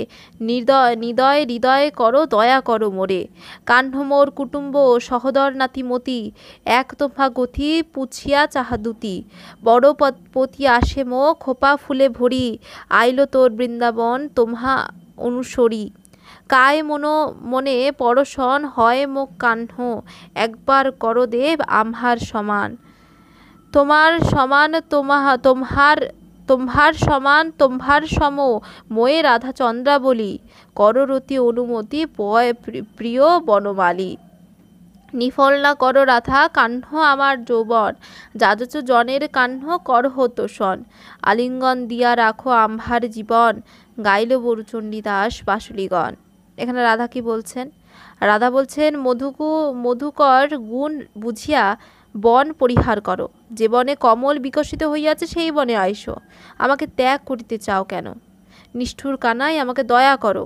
নিদয় নিদয় হৃদয় করো দয়া করো মোরে মোর কুটুম্ব সহদর নাতিমতি এক তোমা গথি পুছিয়া চাহাদুতি বড় পতি আসে মো খোপা ফুলে ভরি আইল তোর বৃন্দাবন তোমহা অনুসরী কায় মনো মনে পরশন হয় মো কাহ্ন একবার করদেব আমহার সমান তোমার সমান তোমা তোমহার তোম্ভার সমান তোম্ভার সম ময়ে রাধাচন্দ্রা বলি কররতি অনুমতি পয় প্রিয় বনমালী নিফল না কর রাধা কাহ্ন আমার যৌবন যাদচ জনের কাহ্ন কর হতো আলিঙ্গন দিয়া রাখো আম্ভার জীবন গাইল বরুচণ্ডী দাস বাসুলিগণ এখানে রাধা কি বলছেন রাধা বলছেন মধুকু মধুকর গুণ বুঝিয়া বন পরিহার করো যে বনে কমল বিকশিত হইয়াছে সেই বনে আইসো আমাকে ত্যাগ করিতে চাও কেন নিষ্ঠুর কানাই আমাকে দয়া করো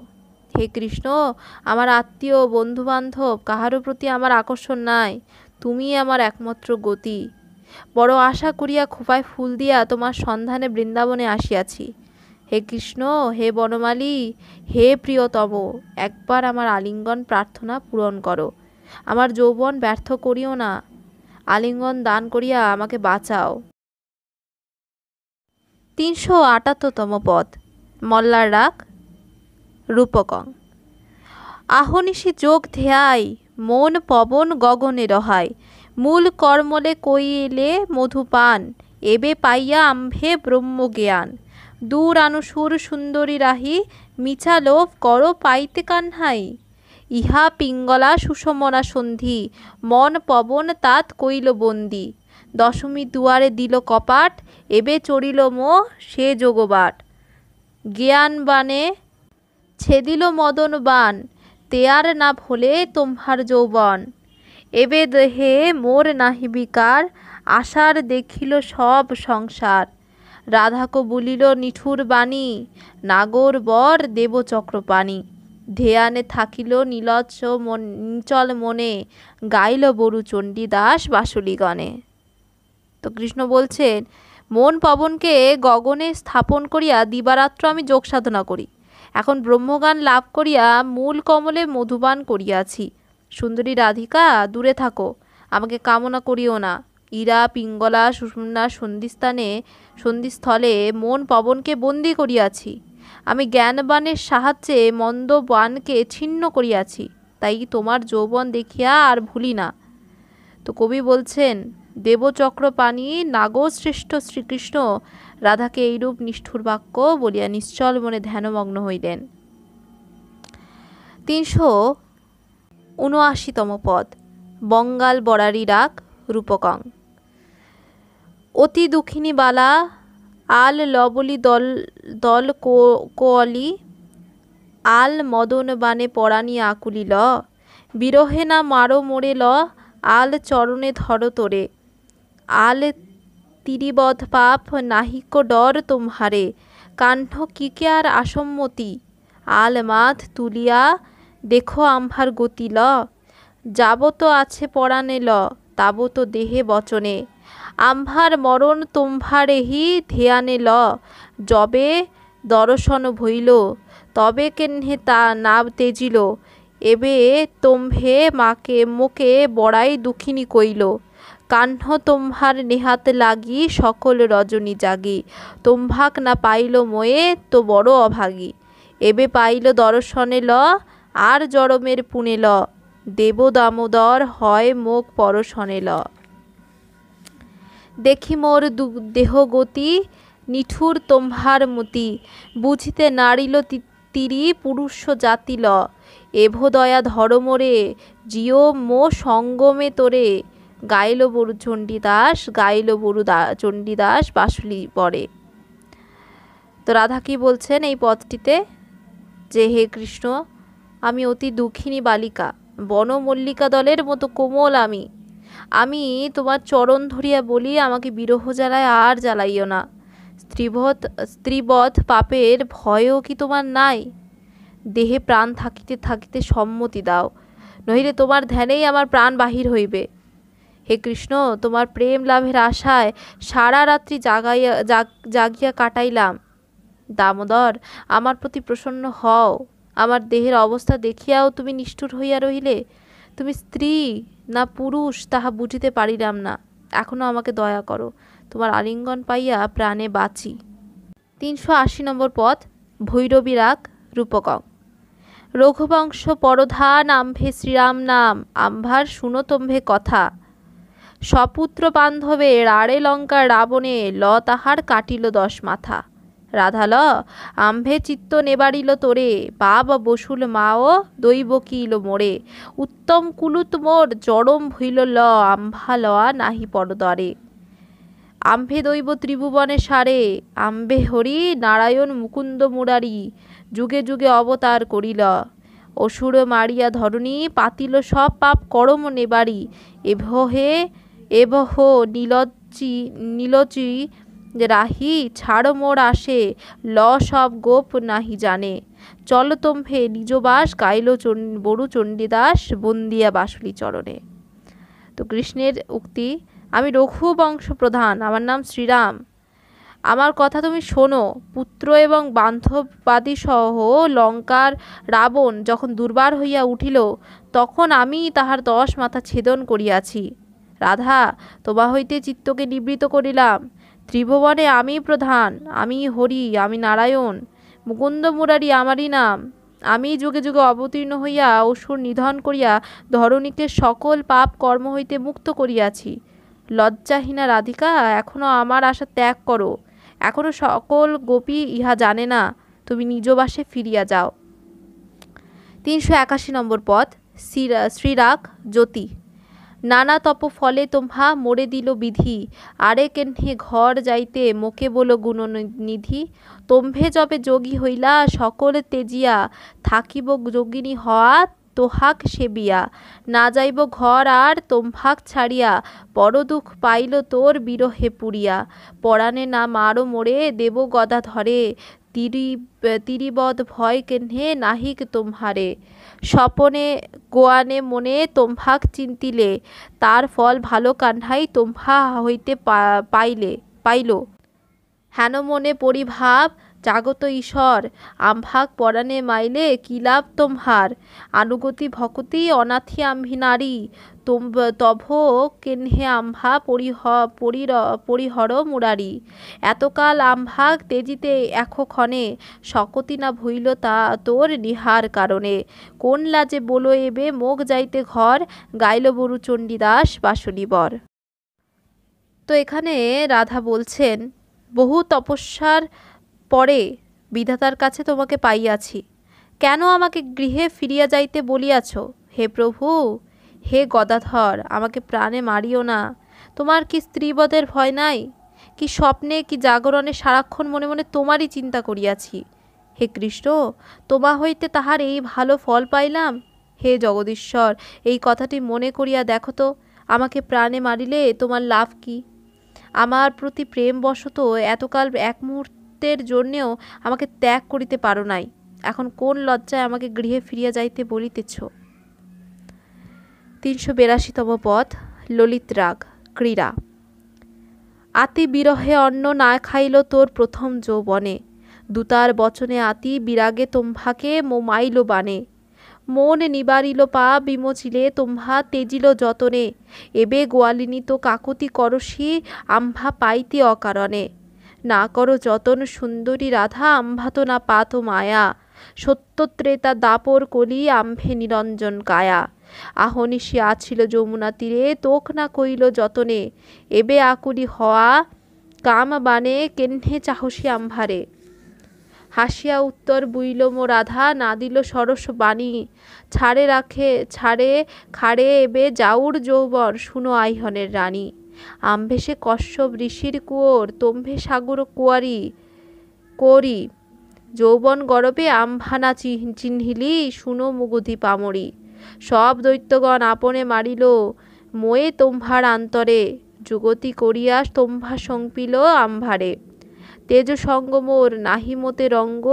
হে কৃষ্ণ আমার আত্মীয় বন্ধুবান্ধব কাহারও প্রতি আমার আকর্ষণ নাই তুমি আমার একমাত্র গতি বড় আশা করিয়া খোপায় ফুল দিয়া তোমার সন্ধানে বৃন্দাবনে আসিয়াছি হে কৃষ্ণ হে বনমালী হে প্রিয়তম একবার আমার আলিঙ্গন প্রার্থনা পূরণ করো আমার যৌবন ব্যর্থ করিও না আলিঙ্গন দান করিয়া আমাকে বাঁচাও তিনশো আটাত্তরতম পদ মল্লার রাগ রূপকং আহনিশি যোগ ধেয়াই মন পবন গগনে রহায় মূল কর্মলে কইলে মধুপান এবে পাইয়া আম্ভে ব্রহ্মজ্ঞান দূর আনুসুর সুন্দরী রাহি মিছা লোভ করো পাইতে কান্হাই ইহা পিঙ্গলা সুষমনা সন্ধি মন পবন তাত কইল বন্দি দশমী দুয়ারে দিল কপাট এবে চড়িল মো সে যোগবাট জ্ঞান বানে ছেদিল মদন বান তেয়ার না ভোলে তোমহার যৌবন এবে দেহে মোর নাহি বিকার আশার দেখিল সব সংসার রাধাকো বলিল নিঠুর বাণী নাগর বর দেব চক্রপাণী ধেয়ানে থাকিল নীলচ্ছ নিচল মনে গাইল বরু চণ্ডীদাস বাসুলিগণে তো কৃষ্ণ বলছেন মন পবনকে গগনে স্থাপন করিয়া দিবারাত্র আমি যোগ সাধনা করি এখন ব্রহ্মগান লাভ করিয়া মূল কমলে মধুবান করিয়াছি সুন্দরী রাধিকা দূরে থাকো আমাকে কামনা করিও না ইরা পিঙ্গলা সুষুম্না সন্ধিস্থানে সন্ধিস্থলে মন পবনকে বন্দি করিয়াছি আমি জ্ঞানবানের সাহায্যে মন্দবানকে ছিন্ন করিয়াছি তাই তোমার যৌবন দেখিয়া আর ভুলি না তো কবি বলছেন দেবচক্র পানি নাগশ্রেষ্ঠ শ্রীকৃষ্ণ রাধাকে এইরূপ নিষ্ঠুর বাক্য বলিয়া নিশ্চল মনে ধ্যানমগ্ন হইলেন তিনশো উনআশিতম পদ বঙ্গাল বরারি রাগ রূপকং অতি দুঃখিনী বালা আল লবলি দল দল কোঅলি আল মদন বানে পরাণী আকুলি ল বিরহে না মারো মোড়ে ল আল চরণে ধরো তোরে আল তিরিবধ পাপ নাহিক ডর তোমহারে কাণ্ঠ কিকে আর আসম্মতি আল মাথ তুলিয়া দেখো আম্ভার গতি ল যাবত আছে পরাণে ল তাবত দেহে বচনে আম্ভার মরণ তোম্ভারেহি ধ্যানে ল যবে দর্শন ভইল তবে কেন্হে তা নাব তেজিল এবে তোম্ভে মাকে মুখে বড়াই দুঃখিনী কইল কাহ্ন তোম্ভার নেহাত লাগি সকল রজনী জাগি তোম্ভাক না পাইল ময়ে তো বড় অভাগী এবে পাইল দর্শনে ল আর জরমের পুনে ল দেব দামোদর হয় মোক পরশনে ল দেখি মোর দেহ গতি নিঠুর তোম্ভার মতি বুঝিতে নারিল তিরি পুরুষ জাতিল এভোদয়া ধরমরে জিও মো সঙ্গমে তোরে গাইল বরু চণ্ডীদাস গাইল বরু চণ্ডীদাস বাসুলি পরে তো রাধা কি বলছেন এই পথটিতে যে হে কৃষ্ণ আমি অতি দুঃখিনী বালিকা বনমল্লিকা দলের মতো কোমল আমি আমি তোমার চরণ ধরিয়া বলি আমাকে বিরহ জ্বালায় আর জ্বালাইও না স্ত্রীবধ স্ত্রীবধ পাপের ভয়ও কি তোমার নাই দেহে প্রাণ থাকিতে থাকিতে সম্মতি দাও নহিলে তোমার ধ্যানেই আমার প্রাণ বাহির হইবে হে কৃষ্ণ তোমার প্রেম লাভের আশায় সারা রাত্রি জাগাইয়া জাগিয়া কাটাইলাম দামোদর আমার প্রতি প্রসন্ন হও আমার দেহের অবস্থা দেখিয়াও তুমি নিষ্ঠুর হইয়া রহিলে তুমি স্ত্রী না পুরুষ তাহা বুঝিতে পারিলাম না এখনও আমাকে দয়া করো তোমার আলিঙ্গন পাইয়া প্রাণে বাঁচি তিনশো আশি নম্বর পথ ভৈরবী রাগ রূপকং রঘুবংশ পরধা নাম্ভে শ্রীরাম নাম আম্ভার শুনতম্ভে কথা সপুত্র বান্ধবে রাড়ে লঙ্কা রাবণে ল তাহার কাটিল দশ মাথা রাধাল আম্ভে চিত্ত নেবাড়িল তোরে বাব বসুল মাও দৈব কিল মোরে উত্তম কুলুত মোর জড়ম ভইল ল আম্ভা লয়া নাহি পরদরে আম্ভে দৈব ত্রিভুবনে সারে আম্বে হরি নারায়ণ মুকুন্দ মুরারি যুগে যুগে অবতার করিল অসুর মারিয়া ধরণী পাতিল সব পাপ করম নেবারি এভহে এভহ নীলচি নীলচি রাহি ছাড় মোর আসে ল সব গোপ নাহি জানে চল তোম্ভে নিজ বাস গাইল বড়ু চণ্ডীদাস বন্দিয়া বাসুলি চরণে তো কৃষ্ণের উক্তি আমি রঘু বংশ প্রধান আমার নাম শ্রীরাম আমার কথা তুমি শোনো পুত্র এবং বান্ধববাদী সহ লঙ্কার রাবণ যখন দুর্বার হইয়া উঠিল তখন আমি তাহার দশ মাথা ছেদন করিয়াছি রাধা তোমা হইতে চিত্তকে নিবৃত করিলাম ত্রিভুবনে আমি প্রধান আমি হরি আমি নারায়ণ মুকুন্দ মুরারি আমারই নাম আমি যুগে যুগে অবতীর্ণ হইয়া অসুর নিধন করিয়া ধরণীকে সকল পাপ কর্ম হইতে মুক্ত করিয়াছি লজ্জাহীনা রাধিকা এখনও আমার আশা ত্যাগ করো এখনও সকল গোপী ইহা জানে না তুমি নিজ বাসে ফিরিয়া যাও তিনশো একাশি নম্বর পথ শ্রীরাগ জ্যোতি নানা তপ ফলে তোমহা মরে দিল বিধি আরে কেন্হে ঘর যাইতে মোকে বলো গুণনিধি তোম্ভে যবে যোগী হইলা সকল তেজিয়া থাকিব যোগিনী হওয়া তোহাক সেবিয়া না যাইব ঘর আর তোম্ভাক ছাড়িয়া বড় দুঃখ পাইল তোর বিরহে পুরিয়া পরাণে না মারো মোড়ে দেব গদা ধরে তিরি তিরিবধ ভয় কেন্হে নাহিক তোমহারে স্বপনে গোয়ানে মনে তোমহাক চিন্তিলে তার ফল ভালো কান্হাই তোমহা হইতে পাইলে পাইল হেন মনে পরিভাব জাগত ঈশ্বর আমভাগ পরাণে মাইলে কি লাভ তোমহার আনুগতি ভকতি অনাথি আম্ভিনারী তভ কেন্হে আম্ভা পরিহ পরির পরিহর মুরারি এতকাল আমভাগ তেজিতে এখক্ষণে সকতি না ভইল তা তোর নিহার কারণে কোন লাজে বলো এবে মোগ যাইতে ঘর গাইল বরু চণ্ডীদাস বাসুনিবর তো এখানে রাধা বলছেন বহু তপস্যার পরে বিধাতার কাছে তোমাকে পাইয়াছি কেন আমাকে গৃহে ফিরিয়া যাইতে বলিয়াছ হে প্রভু হে গদাধর আমাকে প্রাণে মারিও না তোমার কি স্ত্রীবদের ভয় নাই কি স্বপ্নে কি জাগরণে সারাক্ষণ মনে মনে তোমারই চিন্তা করিয়াছি হে কৃষ্ণ তোমা হইতে তাহার এই ভালো ফল পাইলাম হে জগদীশ্বর এই কথাটি মনে করিয়া দেখো তো আমাকে প্রাণে মারিলে তোমার লাভ কি আমার প্রতি প্রেম বশত এতকাল এক মুহূর্ত মুহূর্তের জন্যেও আমাকে ত্যাগ করিতে পারো নাই এখন কোন লজ্জায় আমাকে গৃহে ফিরিয়া যাইতে বলিতেছ তিনশো বিরাশিতম পথ ললিত রাগ ক্রীড়া আতি বিরহে অন্ন না খাইল তোর প্রথম যৌবনে দুতার বচনে আতি বিরাগে তোম্ভাকে মোমাইল বানে মন নিবারিল পা বিমোচিলে তোম্ভা তেজিল যতনে এবে গোয়ালিনী তো কাকতি করসি আম্ভা পাইতে অকারণে না করো যতন সুন্দরী রাধা আম্ভাত না পাত মায়া সত্যত্রেতা দাপর কলি আম্ভে নিরঞ্জন কায়া আহনি সে আছিল যমুনা তীরে তোক না কইল যতনে এবে আকুলি হওয়া কাম বানে কেন্হে চাহসী আম্ভারে হাসিয়া উত্তর বুইল মো রাধা না দিল সরস বাণী ছাড়ে রাখে ছাড়ে খাড়ে এবে যাউর যৌবন শুনো আইহনের রানী আম্ভেসে কশ্যপ ঋষির কুয়োর তোম্ভে সাগর কুয়ারি করি যৌবন গরবে আমভানা চিহ্নিলি শুনো মুগুধি পামরি সব দৈত্যগণ আপনে মারিল মোয়ে তোম্ভার আন্তরে যুগতি করিয়া তোম্ভা সংপিল আম্ভারে তেজ সঙ্গমোর নাহিমতে রঙ্গ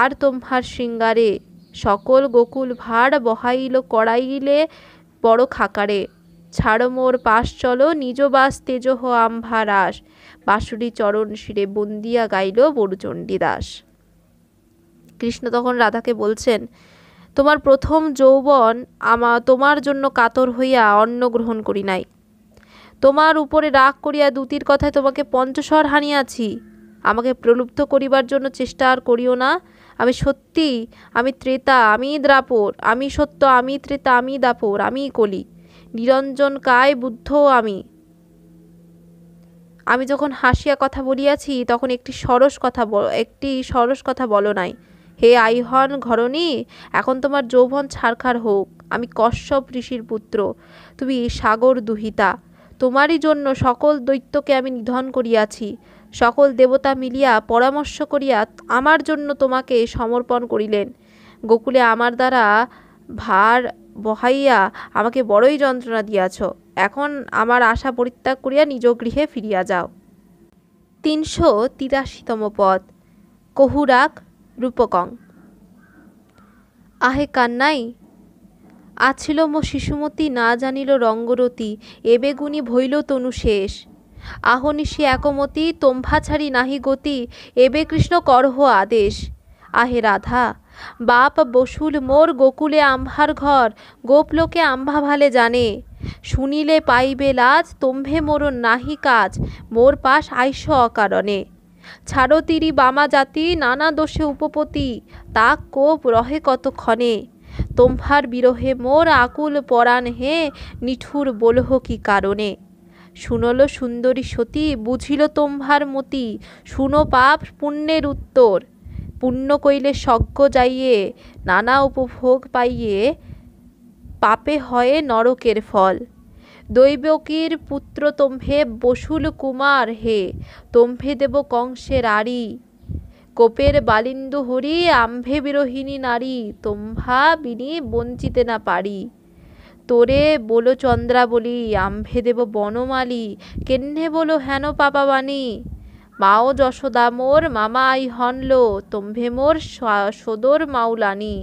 আর তোম্ভার শৃঙ্গারে সকল গোকুল ভার বহাইল করাইলে বড় খাকারে ছাড়ো মোর পাশ চলো নিজ বাস তেজহ আম্ভা রাস বাঁশুরি চরণ শিরে বন্দিয়া গাইল বড়ুচণ্ডী দাস কৃষ্ণ তখন রাধাকে বলছেন তোমার প্রথম যৌবন আমা তোমার জন্য কাতর হইয়া অন্ন গ্রহণ করি নাই তোমার উপরে রাগ করিয়া দুতির কথায় তোমাকে পঞ্চস্বর হানিয়াছি আমাকে প্রলুব্ধ করিবার জন্য চেষ্টা আর করিও না আমি সত্যি আমি ত্রেতা আমি দ্রাপর আমি সত্য আমি ত্রেতা আমি দাপর আমি কলি নিরঞ্জন কায় বুদ্ধ আমি আমি যখন হাসিয়া কথা বলিয়াছি তখন একটি সরস কথা একটি সরস কথা বলো নাই হে আইহন ঘরণী এখন তোমার যৌবন ছারখার হোক আমি কশ্যপ ঋষির পুত্র তুমি সাগর দুহিতা তোমারই জন্য সকল দৈত্যকে আমি নিধন করিয়াছি সকল দেবতা মিলিয়া পরামর্শ করিয়া আমার জন্য তোমাকে সমর্পণ করিলেন গোকুলে আমার দ্বারা ভার বহাইয়া আমাকে বড়ই যন্ত্রণা দিয়াছ এখন আমার আশা পরিত্যাগ করিয়া নিজ গৃহে ফিরিয়া যাও তিনশো তিরাশিতম পদ কহুরাক রূপকং আহে কান্নাই আছিল মো শিশুমতি না জানিল রঙ্গরতি এবেগুনি ভইল তনু শেষ সে একমতি তোম্ভা ছাড়ি নাহি গতি এবে কৃষ্ণ করহ আদেশ আহে রাধা বাপ বসুল মোর গোকুলে আম্ভার ঘর গোপলোকে আম্ভা ভালে জানে শুনিলে পাইবে লাজ তোম্ভে মোর নাহি কাজ মোর পাশ আইস অকারণে ছাড়ো তিরি বামা জাতি নানা দোষে উপপতি তা কোপ রহে কতক্ষণে তোম্ভার বিরহে মোর আকুল পরাণ হে নিঠুর বলহ কি কারণে শুনল সুন্দরী সতী বুঝিল তোম্ভার মতি শুনো পাপ পুণ্যের উত্তর পুণ্য কইলে স্বর্গ যাইয়ে নানা উপভোগ পাইয়ে পাপে হয়ে নরকের ফল দৈবকীর পুত্র তোম্ভে বসুল কুমার হে তম্ভে দেব কংসের আড়ি কোপের বালিন্দু হরি আম্ভে বিরোহিণী নারী তোম্ভা বিনি বঞ্চিতে না পারি তোরে বলো চন্দ্রা বলি আম্ভে দেব বনমালী কেন্নে বলো হেন পাপাবাণী মাও যশোদা মোর মামা আই হনলো তোম্ভে মোর সদর মাউলানি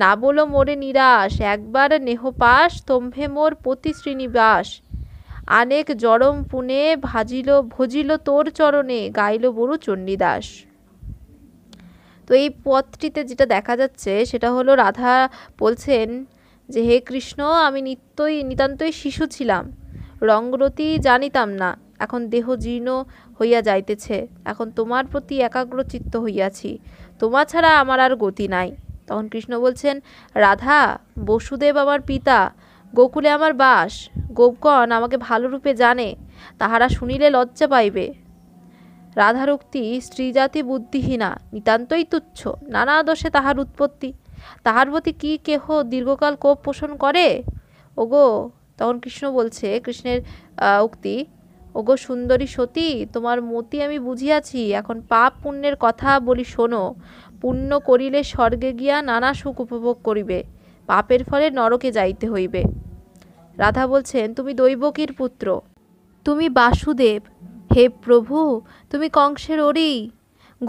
না বলো মোরে নিরাশ একবার নেহপাশ তোম্ভে মোর পতি শ্রীনিবাস আনেক জরম পুনে ভাজিল ভজিল তোর চরণে গাইল বড়ু চণ্ডীদাস তো এই পথটিতে যেটা দেখা যাচ্ছে সেটা হলো রাধা বলছেন যে হে কৃষ্ণ আমি নিত্যই নিতান্তই শিশু ছিলাম রঙ্গরতি জানিতাম না এখন দেহ জীর্ণ হইয়া যাইতেছে এখন তোমার প্রতি একাগ্র চিত্ত হইয়াছি তোমা ছাড়া আমার আর গতি নাই তখন কৃষ্ণ বলছেন রাধা বসুদেব আমার পিতা গোকুলে আমার বাস গোপগণ আমাকে ভালোরূপে জানে তাহারা শুনিলে লজ্জা পাইবে উক্তি স্ত্রীজাতি বুদ্ধিহীনা নিতান্তই তুচ্ছ নানা দোষে তাহার উৎপত্তি তাহার প্রতি কি কেহ দীর্ঘকাল কোপ পোষণ করে ওগো তখন কৃষ্ণ বলছে কৃষ্ণের উক্তি ওগো সুন্দরী সতী তোমার মতি আমি বুঝিয়াছি এখন পাপ পুণ্যের কথা বলি শোনো পুণ্য করিলে স্বর্গে গিয়া নানা সুখ উপভোগ করিবে পাপের ফলে নরকে যাইতে হইবে রাধা বলছেন তুমি দৈবকীর পুত্র তুমি বাসুদেব হে প্রভু তুমি কংসের ওরি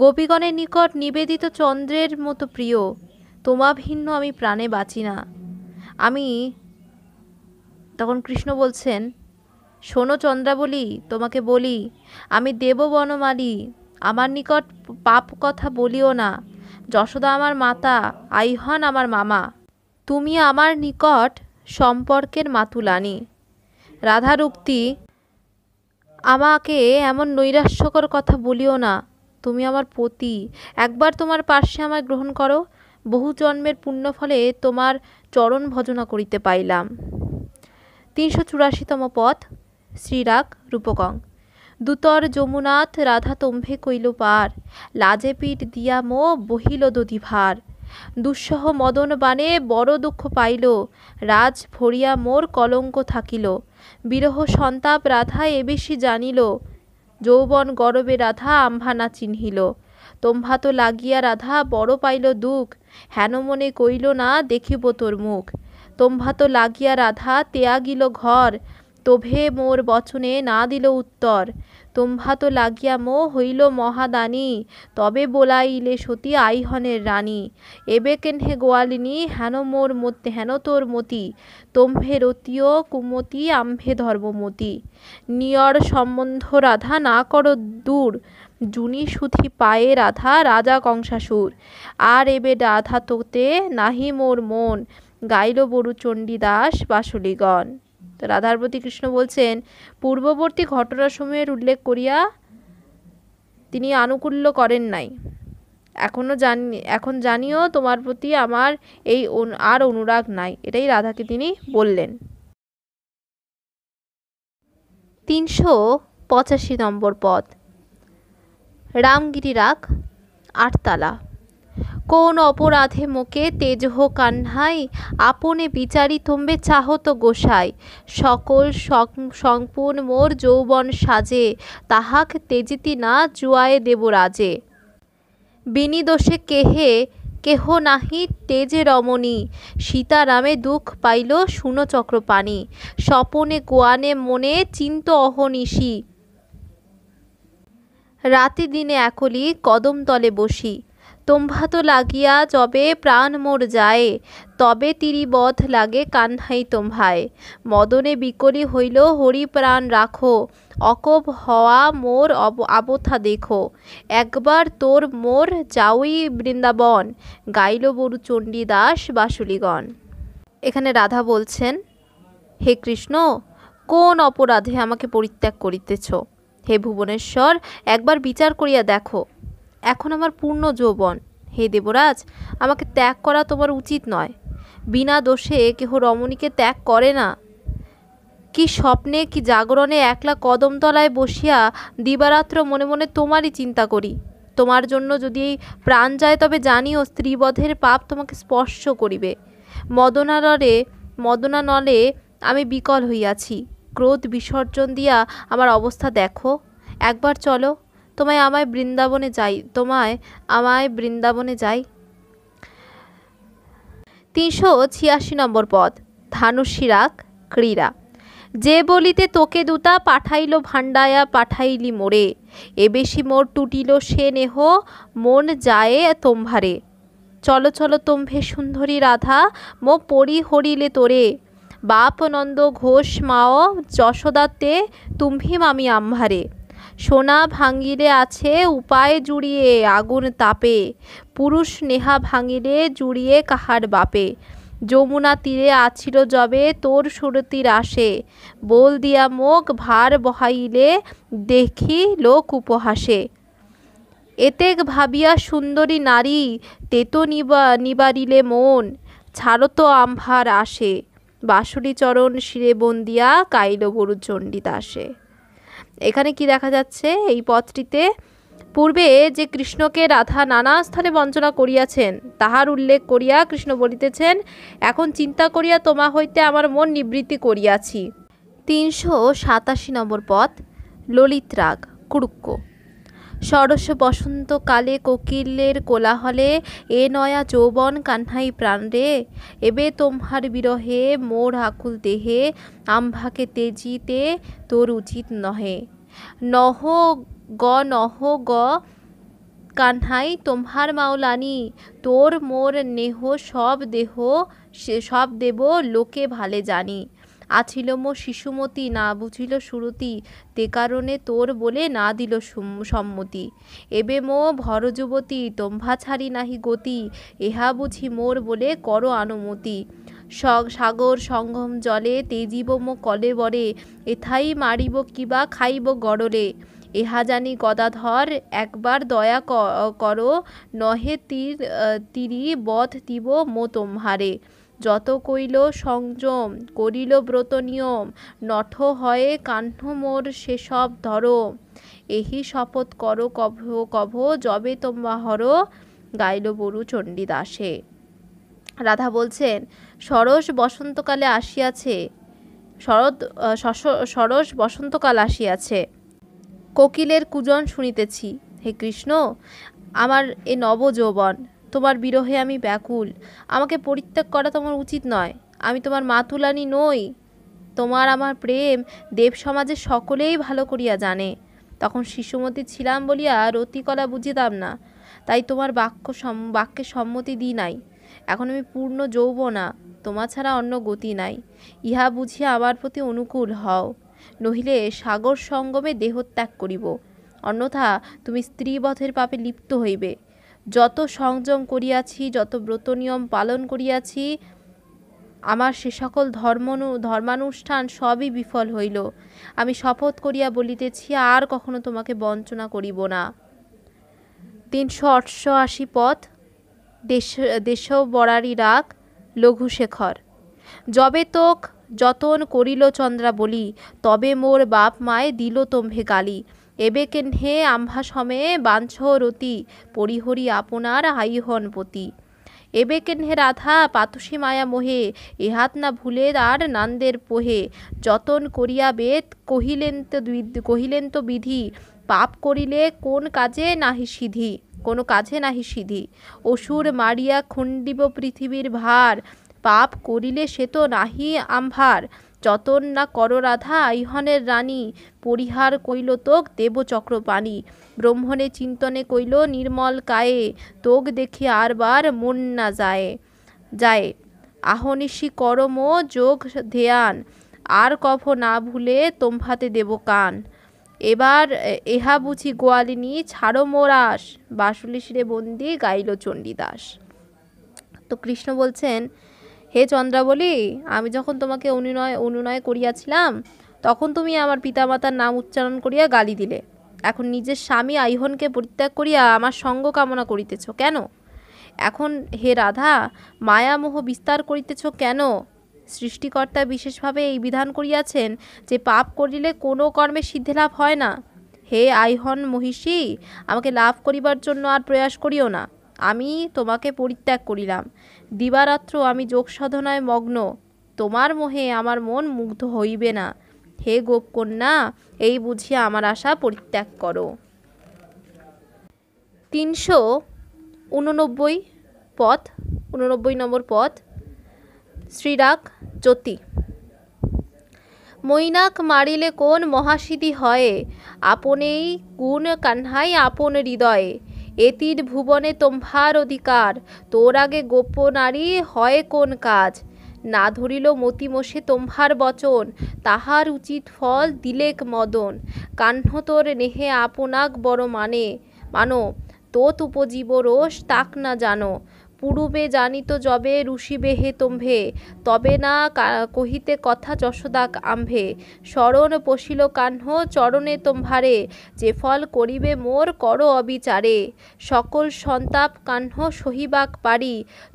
গোপীগণের নিকট নিবেদিত চন্দ্রের মতো প্রিয় তোমা ভিন্ন আমি প্রাণে বাঁচি না আমি তখন কৃষ্ণ বলছেন শোনো চন্দ্রাবলী তোমাকে বলি আমি দেব বনমালী আমার নিকট পাপ কথা বলিও না যশোদা আমার মাতা আইহন আমার মামা তুমি আমার নিকট সম্পর্কের মাতুলানি রাধার উক্তি আমাকে এমন নৈরাশ্যকর কথা বলিও না তুমি আমার পতি একবার তোমার পার্শ্বে আমায় গ্রহণ করো বহু জন্মের পুণ্যফলে তোমার চরণ ভজনা করিতে পাইলাম তিনশো চুরাশিতম পথ শ্রীরাগ রূপকং দুতর যমুনাথ রাধা তম্ভে কইল পার লাজে পিঠ দিয়া মো বহিল দধিভার দুঃসহ মদন বানে বড় দুঃখ পাইল রাজ ভরিয়া মোর কলঙ্ক থাকিল বিরহ সন্তাপ রাধা এ বেশি জানিল যৌবন গরবে রাধা আম্ভানা চিহ্নিল তোম্ভা তো লাগিয়া রাধা বড় পাইল দুঃখ হেন মনে কইল না দেখিব তোর মুখ তোম্ভা তো লাগিয়া রাধা তেয়াগিল ঘর তোভে মোর বচনে না দিল উত্তর তোমভা তো লাগিয়া মো হইল মহাদানি তবে বোলাইলে সতী আইহনের রানী এবে কেনহে গোয়ালিনী হেন মোর মতে হেন তোর মতি তোম্ভে রতীয় কুমতি আম্ভে ধর্মমতি নিয়র সম্বন্ধ রাধা না কর দূর জুনি সুথি পায়ে রাধা রাজা কংসাসুর আর এবে রাধা তোতে নাহি মোর মন গাইল বড়ু চণ্ডীদাস বাসুলিগণ তো রাধারপতি কৃষ্ণ বলছেন পূর্ববর্তী ঘটনা সময়ের উল্লেখ করিয়া তিনি আনুকূল্য করেন নাই এখনও জানি এখন জানিও তোমার প্রতি আমার এই আর অনুরাগ নাই এটাই রাধাকে তিনি বললেন তিনশো পঁচাশি নম্বর পদ রামগিরি রাগ আটতলা কোন অপরাধে মুখে তেজহ কান্হাই আপনে বিচারি তুম্বে চাহত গোসাই সকল সম্পূর্ণ মোর যৌবন সাজে তাহাক তেজিতি না জুয়ায়ে দেব রাজে বিনিদোষে কেহে কেহ নাহি তেজে রমণী সীতারামে দুঃখ পাইল শুন চক্রপাণি স্বপনে গোয়ানে মনে চিন্ত অহনিশি রাতে দিনে একলি কদমতলে বসি তোম্ভা তো লাগিয়া যবে প্রাণ মোর যায় তবে তিরিবধ লাগে কান্হাই তোমায় মদনে বিকলি হইল হরি প্রাণ রাখো অকব হওয়া মোর আবথা দেখো একবার তোর মোর যাওই বৃন্দাবন গাইল বরু চণ্ডীদাস বাসুলিগণ এখানে রাধা বলছেন হে কৃষ্ণ কোন অপরাধে আমাকে পরিত্যাগ করিতেছ হে ভুবনেশ্বর একবার বিচার করিয়া দেখো এখন আমার পূর্ণ যৌবন হে দেবরাজ আমাকে ত্যাগ করা তোমার উচিত নয় বিনা দোষে কেহ রমণীকে ত্যাগ করে না কি স্বপ্নে কি জাগরণে একলা কদমতলায় বসিয়া দিবারাত্র মনে মনে তোমারই চিন্তা করি তোমার জন্য যদি এই প্রাণ যায় তবে জানিও স্ত্রীবধের পাপ তোমাকে স্পর্শ করিবে মদনানলে মদনানলে আমি বিকল হইয়াছি ক্রোধ বিসর্জন দিয়া আমার অবস্থা দেখো একবার চলো তোমায় আমায় বৃন্দাবনে যাই তোমায় আমায় বৃন্দাবনে যাই তিনশো ছিয়াশি নম্বর পদ ধানুশিরাক ক্রীড়া যে বলিতে তোকে দুতা পাঠাইল ভাণ্ডায়া পাঠাইলি মোরে এ বেশি মোর টুটিল সে নেহ মন যায় তোম্ভারে চলো চলো তোম্ভে সুন্দরী রাধা মো পরি হরিলে তোরে বাপ নন্দ ঘোষ মাও যশোদাতে তুম্ভি মামি আম্ভারে সোনা ভাঙিরে আছে উপায় জুড়িয়ে আগুন তাপে পুরুষ নেহা ভাঙিলে জুড়িয়ে কাহার বাপে যমুনা তীরে আছিল জবে তোর সুরতির আসে বল দিয়া মুখ ভার বহাইলে দেখি লোক উপহাসে এতেক ভাবিয়া সুন্দরী নারী তেতো নিবা নিবারিলে মন ছাড়ত আম্ভার আসে বাঁশুরি চরণ শিরে বন্দিয়া কাইল গরু চণ্ডী দাসে এখানে কি দেখা যাচ্ছে এই পথটিতে পূর্বে যে কৃষ্ণকে রাধা নানা স্থানে বঞ্চনা করিয়াছেন তাহার উল্লেখ করিয়া কৃষ্ণ বলিতেছেন এখন চিন্তা করিয়া তোমা হইতে আমার মন নিবৃত্তি করিয়াছি তিনশো সাতাশি নম্বর পথ ললিত রাগ সরস বসন্তকালে কোকিলের কোলাহলে এ নয়া যৌবন কান্হাই প্রাণ রে এবে তোমহার বিরহে মোর আকুল দেহে আম্ভাকে তেজিতে তোর উচিত নহে নহ গ নহ গ কান্হাই তোমহার মাওলানি তোর মোর নেহ সব দেহ সব দেব লোকে ভালে জানি আছিল মো শিশুমতি না বুঝিল সুরতি তে কারণে তোর বলে না দিল সম্মতি এবে মো ভর যুবতী তোম্ভা ছাড়ি নাহি গতি এহা বুঝি মোর বলে কর আনুমতি সাগর সঙ্গম জলে তেজিব মো কলে বরে এথাই মারিব কিবা খাইব গড়লে এহা জানি গদাধর একবার দয়া করো নহে তীর তীরি বধ দিব মো তোমহারে যত কইল সংযম করিল ব্রত নিয়ম নঠ হয়ে কাহ্ন মোর সেসব ধরো এহি শপথ করো কভ কভ যবে তোমা হর গাইল বরু চণ্ডীদাসে রাধা বলছেন সরস বসন্তকালে আসিয়াছে শরৎ সরস বসন্তকাল আসিয়াছে কোকিলের কুজন শুনিতেছি হে কৃষ্ণ আমার এ নবযৌবন তোমার বিরহে আমি ব্যাকুল আমাকে পরিত্যাগ করা তোমার উচিত নয় আমি তোমার মাতুলানি নই তোমার আমার প্রেম দেব সমাজে সকলেই ভালো করিয়া জানে তখন শিশুমতি ছিলাম বলিয়া রতিকলা বুঝিতাম না তাই তোমার বাক্য বাক্যে সম্মতি দিই নাই এখন আমি পূর্ণ যৌবনা তোমা ছাড়া অন্য গতি নাই ইহা বুঝিয়া আমার প্রতি অনুকূল হও নহিলে সাগর সঙ্গমে দেহত্যাগ করিব অন্যথা তুমি স্ত্রীবধের পাপে লিপ্ত হইবে যত সংযম করিয়াছি যত ব্রত নিয়ম পালন করিয়াছি আমার সে সকল ধর্মনু ধর্মানুষ্ঠান সবই বিফল হইল আমি শপথ করিয়া বলিতেছি আর কখনো তোমাকে বঞ্চনা করিব না তিনশো আশি পথ দেশ দেশ বরারি রাগ লঘুশেখর যবে তোক যতন করিল চন্দ্রা বলি তবে মোর বাপ মায়ে দিল তোম্ভে গালি এবেকেন হে সমে বাঞ্ছ রতি পরিহরি আপনার আইহন পতি এবে হে রাধা পাতুষী মায়া মোহে এহাত না ভুলে আর নান্দের পোহে যতন করিয়া বেদ কহিলেন তো কহিলেন তো বিধি পাপ করিলে কোন কাজে নাহি সিধি কোনো কাজে নাহি সিধি অসুর মারিয়া খুণ্ডিব পৃথিবীর ভার পাপ করিলে সে তো নাহি আম্ভার যতন না কর রাধা ইহনের রানী পরিহার কইল তোক দেব চক্রপাণী ব্রহ্মণে চিন্তনে কইল নির্মল কায়ে তোক দেখি আরবার মন না যায় যায় আহনিশি করম যোগ ধ্যান আর কফ না ভুলে তোমভাতে দেব কান এবার এহা বুঝি গোয়ালিনী ছাড়ো মোরাস বাসুলিশিরে বন্দি গাইল চণ্ডীদাস তো কৃষ্ণ বলছেন হে চন্দ্রাবলী আমি যখন তোমাকে অনুনয় অনুনয় করিয়াছিলাম তখন তুমি আমার পিতামাতার নাম উচ্চারণ করিয়া গালি দিলে এখন নিজের স্বামী আইহনকে পরিত্যাগ করিয়া আমার সঙ্গ কামনা করিতেছ কেন এখন হে রাধা মায়ামোহ বিস্তার করিতেছ কেন সৃষ্টিকর্তা বিশেষভাবে এই বিধান করিয়াছেন যে পাপ করিলে কোনো কর্মে সিদ্ধি লাভ হয় না হে আইহন মহিষী আমাকে লাভ করিবার জন্য আর প্রয়াস করিও না আমি তোমাকে পরিত্যাগ করিলাম দিবারাত্র আমি যোগসাধনায় মগ্ন তোমার মোহে আমার মন মুগ্ধ হইবে না হে গোপকন্যা এই বুঝিয়া আমার আশা পরিত্যাগ করো তিনশো উননব্বই পথ উননব্বই নম্বর পথ শ্রীরাক জ্যোতি মৈনাক মারিলে কোন মহাসিদ্ধি হয় আপনেই গুণ কান্হাই আপন হৃদয়ে এতির ভুবনে তোম্ভার অধিকার তোর আগে নারী হয় কোন কাজ না ধরিল মতিমসে তোম্ভার বচন তাহার উচিত ফল দিলেক মদন কাহ্ন তোর নেহে আপনাক বড় মানে মানো তোত উপজীব রোষ তাক না জানো পূর্বে জানিত যবে ঋষিবেহে তোম্ভে তবে না কহিতে কথা যশোদাক আম্ভে শরণ পশিল কাহ্ন চরণে তোম্ভারে যে ফল করিবে মোর কর অবিচারে সকল সন্তাপ কাহ্ন সহিবাক পারি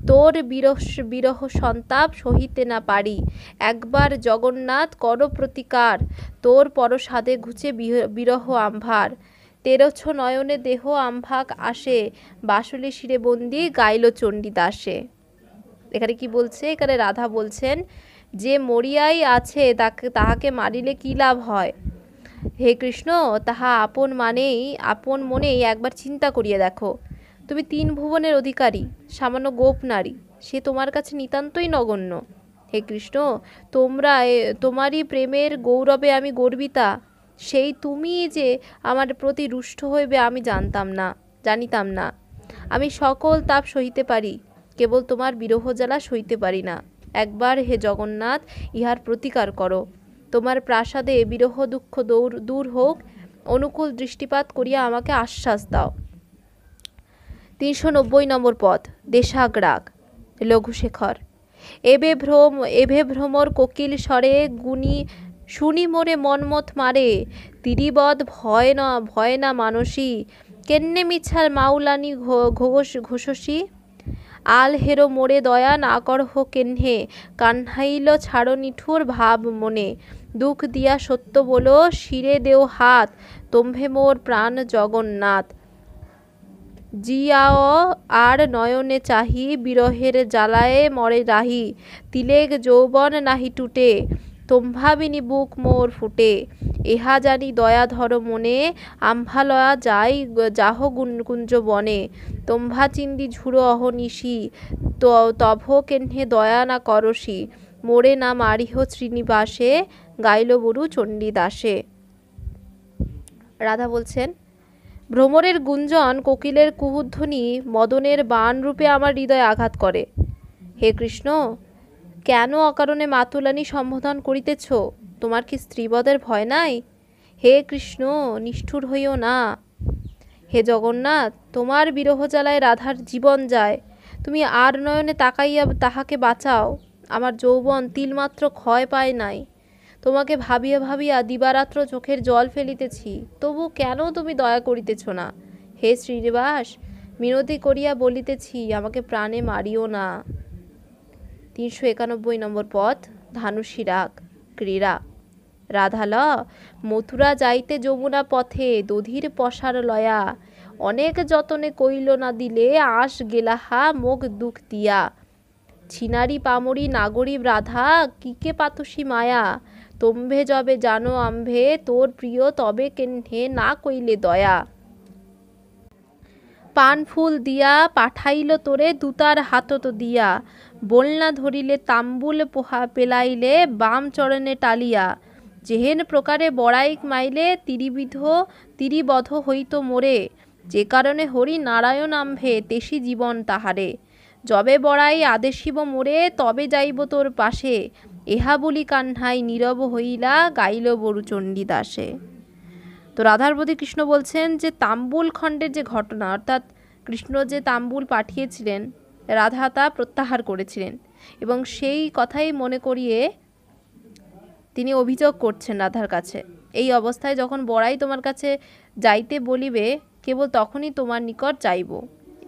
তোর বিরহ বিরহ সন্তাপ সহিতে না পারি একবার জগন্নাথ কর প্রতিকার তোর পরসাদে ঘুচে বিরহ আম্ভার ছ নয়নে দেহ আমভাগ আসে বাসলে শিরে বন্দি গাইল চণ্ডীদাসে এখানে কি বলছে এখানে রাধা বলছেন যে মরিয়াই আছে তাকে তাহাকে মারিলে কী লাভ হয় হে কৃষ্ণ তাহা আপন মানেই আপন মনেই একবার চিন্তা করিয়ে দেখো তুমি তিন ভুবনের অধিকারী সামান্য গোপ নারী সে তোমার কাছে নিতান্তই নগণ্য হে কৃষ্ণ তোমরা তোমারই প্রেমের গৌরবে আমি গর্বিতা সেই তুমি যে আমার প্রতি রুষ্ট হইবে আমি জানতাম না জানিতাম না আমি সকল তাপ সহিতে পারি কেবল তোমার বিরহ জ্বালা সইতে পারি না একবার হে জগন্নাথ ইহার প্রতিকার করো তোমার প্রাসাদে বিরহ দুঃখ দৌর দূর হোক অনুকূল দৃষ্টিপাত করিয়া আমাকে আশ্বাস দাও তিনশো নব্বই নম্বর পথ দেশাগ্রাগ লঘুশেখর এবে ভ্রম এভে ভ্রমর কোকিল স্বরে গুণী শুনি মোরে মনমত মারে তিরিবদ ভয় না ভয় না মানসী কেন্নে মিছার মাউলানি ঘোষ ঘোষসি আল হেরো মোরে দয়া না হো কেন্হে কান্হাইল ছাড়ো নিঠুর ভাব মনে দুঃখ দিয়া সত্য বলো শিরে দেও হাত তোম্ভে মোর প্রাণ জগন্নাথ জিয়াও আর নয়নে চাহি বিরহের জ্বালায় মরে রাহি তিলেক যৌবন নাহি টুটে স্তম্ভাবিনী বুক মোর ফুটে ইহা জানি দয়া ধর মনে আম্ভালয়া যাই যাহ গুঞ্জ বনে তোম্ভা চিন্দি ঝুড়ো অহনিশি তভ কেন্হে দয়া না করসি মোরে না মারিহ শ্রীনিবাসে গাইল বরু চণ্ডীদাসে রাধা বলছেন ভ্রমরের গুঞ্জন কোকিলের কুহুধ্বনি মদনের বান রূপে আমার হৃদয় আঘাত করে হে কৃষ্ণ কেন অকারণে মাতুলানি সম্বোধন করিতেছ তোমার কি স্ত্রীবদের ভয় নাই হে কৃষ্ণ নিষ্ঠুর হইও না হে জগন্নাথ তোমার বিরহ জ্বালায় রাধার জীবন যায় তুমি আর নয়নে তাকাইয়া তাহাকে বাঁচাও আমার যৌবন তিলমাত্র ক্ষয় পায় নাই তোমাকে ভাবিয়া ভাবিয়া দিবারাত্র চোখের জল ফেলিতেছি তবু কেন তুমি দয়া করিতেছ না হে শ্রীনিবাস মিনতি করিয়া বলিতেছি আমাকে প্রাণে মারিও না তিনশো একানব্বই নম্বর পথ ধানুষী ক্রীড়া রাধাল মথুরা যাইতে যমুনা পথে দধির পশার লয়া অনেক যতনে কইল না দিলে আশ গেলাহা মুখ দুঃখ দিয়া ছিনারি পামরি নাগরী রাধা কিকে পাতসী মায়া তম্ভে যবে জানো আম্ভে তোর প্রিয় তবে কেন্হে না কইলে দয়া পান ফুল দিয়া পাঠাইল তোরে দুতার হাতত দিয়া বলনা ধরিলে তাম্বুল পোহা পেলাইলে বাম চরণে টালিয়া যেহেন প্রকারে বড়াইক মাইলে তিরিবিধ তিরিবধ হইত মোরে যে কারণে হরি নারায়ণ আম্ভে তেশি জীবন তাহারে যবে বড়াই আদেশিব মোরে তবে যাইব তোর পাশে এহা বলি কান্হাই নীরব হইলা গাইল বরু চণ্ডীদাসে তো রাধারপতি কৃষ্ণ বলছেন যে তাম্বুল খণ্ডের যে ঘটনা অর্থাৎ কৃষ্ণ যে তাম্বুল পাঠিয়েছিলেন রাধা তা প্রত্যাহার করেছিলেন এবং সেই কথাই মনে করিয়ে তিনি অভিযোগ করছেন রাধার কাছে এই অবস্থায় যখন বড়াই তোমার কাছে যাইতে বলিবে কেবল তখনই তোমার নিকট যাইব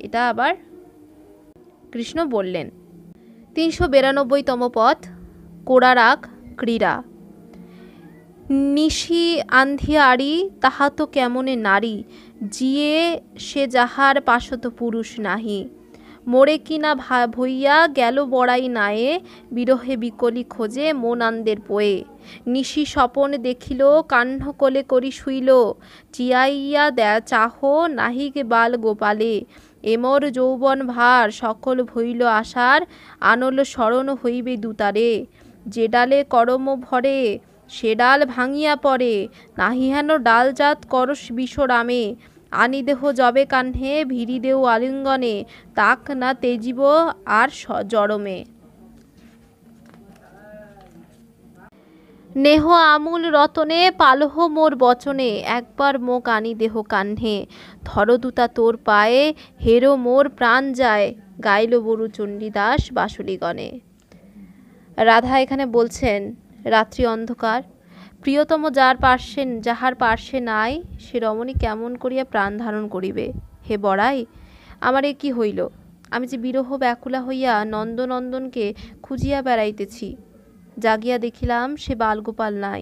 এটা আবার কৃষ্ণ বললেন তিনশো তম পথ কোড়ারাক ক্রীড়া নিশি আন্ধিয়ারি তাহা তো কেমনে নারী জিয়ে সে যাহার পাশত পুরুষ নাহি মোরে কিনা ভা ভইয়া গেল বড়াই নায়ে বিরহে বিকলি খোঁজে আন্দের পোয়ে নিশি স্বপন দেখিল কাহ্ন কোলে করি শুইল চিয়াইয়া দে চাহ নাহিক বাল গোপালে এমর যৌবন ভার সকল ভইল আশার আনল স্মরণ হইবে দুতারে ডালে করম ভরে সে ডাল ভাঙিয়া পড়ে নাহি হেন ডালজাত করস আনি আনিদেহ জবে কাহ্নে দেহ আলিঙ্গনে তাক না তেজিব আর জড়মে নেহ আমূল রতনে পালহ মোর বচনে একবার মো কানি দেহ কাহ্নে থরদূতা তোর পায়ে হেরো মোর প্রাণ যায় গাইল বরু চণ্ডীদাস বাসুলিগণে রাধা এখানে বলছেন রাত্রি অন্ধকার প্রিয়তম যার পার্শ্বে যাহার পার্শ্বে নাই সে রমণী কেমন করিয়া প্রাণ ধারণ করিবে হে বড়াই আমার এ কি হইল আমি যে বিরহ ব্যাকুলা হইয়া নন্দনন্দনকে খুঁজিয়া বেড়াইতেছি জাগিয়া দেখিলাম সে বালগোপাল নাই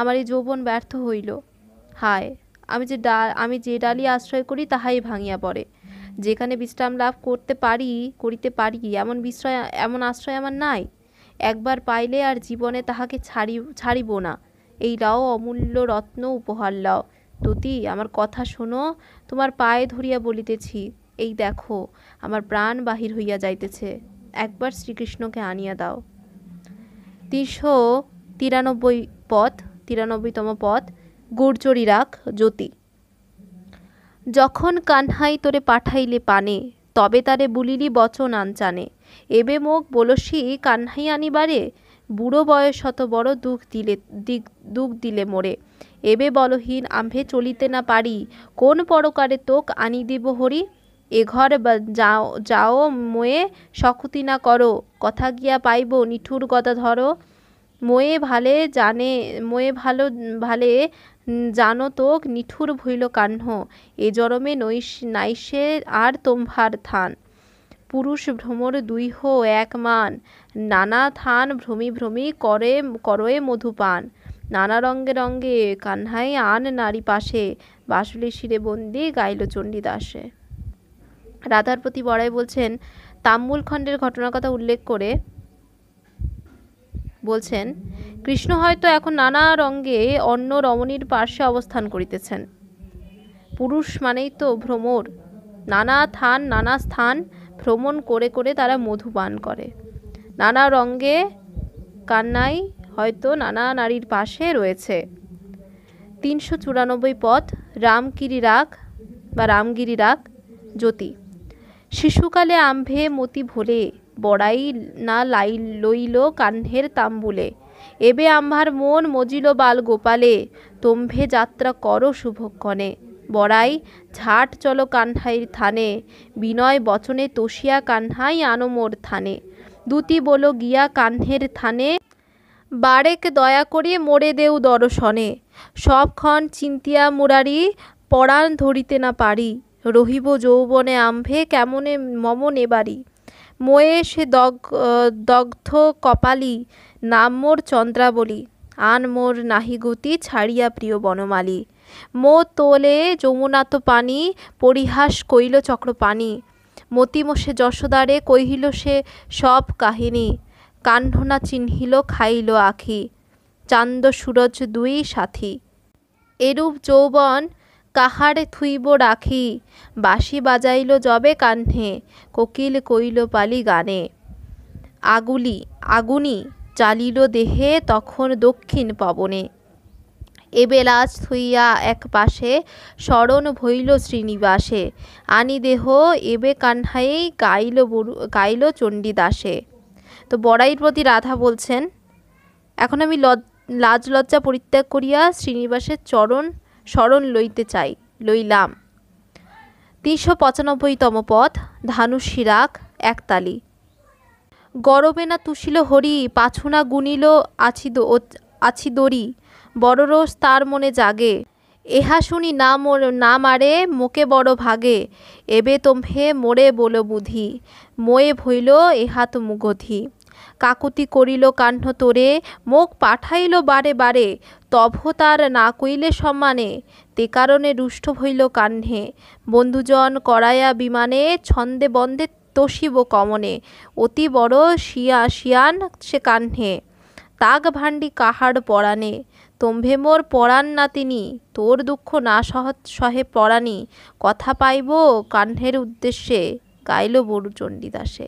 আমার এই যৌবন ব্যর্থ হইল হায় আমি যে ডাল আমি যে ডালি আশ্রয় করি তাহাই ভাঙিয়া পড়ে যেখানে বিশ্রাম লাভ করতে পারি করিতে পারি এমন বিশ্রয় এমন আশ্রয় আমার নাই একবার পাইলে আর জীবনে তাহাকে ছাড়ি ছাড়িব না এই লাও অমূল্য রত্ন উপহার লাও ততি আমার কথা শোনো তোমার পায়ে ধরিয়া বলিতেছি এই দেখো আমার প্রাণ বাহির হইয়া যাইতেছে একবার শ্রীকৃষ্ণকে আনিয়া দাও তিনশো তিরানব্বই পথ তিরানব্বইতম পথ গোরচরি রাখ জ্যোতি যখন কানহাই তোরে পাঠাইলে পানে তবে তারে বুলিলি বচন আনচানে এবে মোক বলসি কান্নাই আনিবারে বুড়ো বয়স শত বড় দুঃখ দিলে দিক দুঃখ দিলে মোরে এবে বলহীন আম্ভে চলিতে না পারি কোন পরকারে তোক আনি দিব হরি এ ঘর যাও যাও মোয়ে সখতি না করো কথা গিয়া পাইব নিঠুর গদা ধরো ময়ে ভালে জানে মোয়ে ভালো ভালে জানো তোক নিঠুর ভইল কাহ্ন এ জরমে নৈশ নাইসে আর তোমভার থান পুরুষ ভ্রমর দুই হো এক মান নানা থান ভ্রমি ভ্রমি করে করয়ে মধুপান নানা রঙ্গে রঙ্গে কান্হাই আন নারী পাশে বাসুলি শিরে বন্দি গাইল চণ্ডীদাসে রাধার প্রতি বড়াই বলছেন তাম্বুল খণ্ডের ঘটনার কথা উল্লেখ করে বলছেন কৃষ্ণ হয়তো এখন নানা রঙ্গে অন্য রমণীর পার্শ্বে অবস্থান করিতেছেন পুরুষ মানেই তো ভ্রমর নানা থান নানা স্থান ভ্রমণ করে করে তারা মধু পান করে নানা রঙ্গে কান্নাই হয়তো নানা নারীর পাশে রয়েছে তিনশো চুরানব্বই পথ রামগিরি রাগ বা রামগিরি রাগ জ্যোতি শিশুকালে আম্ভে মতি ভোলে বড়াই না লাই লইল কাহ্নের তাম্বুলে এবে আম্ভার মন মজিল বাল গোপালে তম্ভে যাত্রা কর শুভক্ষণে বড়াই ঝাট চলো কান্হাইর থানে বিনয় বচনে তোষিয়া কান্হাই আনো মোর থানে দুতি বলো গিয়া কান্হের থানে বারেক দয়া করে মোড়ে দেউ দর্শনে সবক্ষণ চিন্তিয়া মুরারি পরাণ ধরিতে না পারি রহিব যৌবনে আম্ভে কেমনে মমনে বাড়ি ময়ে সে দগ্ধ কপালি নাম মোর চন্দ্রাবলী আন মোর নাহি গতি ছাড়িয়া প্রিয় বনমালী মো তোলে যমুনা তো পানি পরিহাস কইল চক্রপাণি মতিমসে যশোদারে কহিল সে সব কাহিনী কান্ডনা চিহ্নিল খাইল আখি চান্দ সূরজ দুই সাথী এরূপ যৌবন কাহারে থুইব রাখি বাসি বাজাইল জবে কান্হে কোকিল কইল পালি গানে আগুলি আগুনি চালিল দেহে তখন দক্ষিণ পবনে এবেলাজ থুইয়া এক পাশে স্মরণ ভইল শ্রীনিবাসে আনি দেহ এবে কান্হাই গাইল গাইল চণ্ডীদাসে তো বড়াইর প্রতি রাধা বলছেন এখন আমি লাজ লজ্জা পরিত্যাগ করিয়া শ্রীনিবাসের চরণ স্মরণ লইতে চাই লইলাম তিনশো পঁচানব্বইতম পথ ধানু একতালি গরবে না তুষিল হরি পাছুনা গুনিল আছি আছি দড়ি বড় রোষ তার মনে জাগে এহা শুনি না মোর না মারে মোকে বড় ভাগে এবে তোমহে মোরে বল বুধি মোয়ে ভইল এহাত মুগধি কাকুতি করিল কাহ্ন তোরে মোক পাঠাইল বারে বারে তভ তার না কইলে সম্মানে তে কারণে রুষ্ট হইল কাহ্নে বন্ধুজন করায়া বিমানে ছন্দে বন্দে তসিব কমনে অতি বড় শিয়া শিয়ান সে কাহ্নে তাগ ভাণ্ডি কাহার পরাণে তোম্ভে মোর পড়ান না তিনি তোর দুঃখ না সহ সহে পড়ানি কথা পাইব কাহ্নের উদ্দেশ্যে গাইল বড়ু চণ্ডীদাসে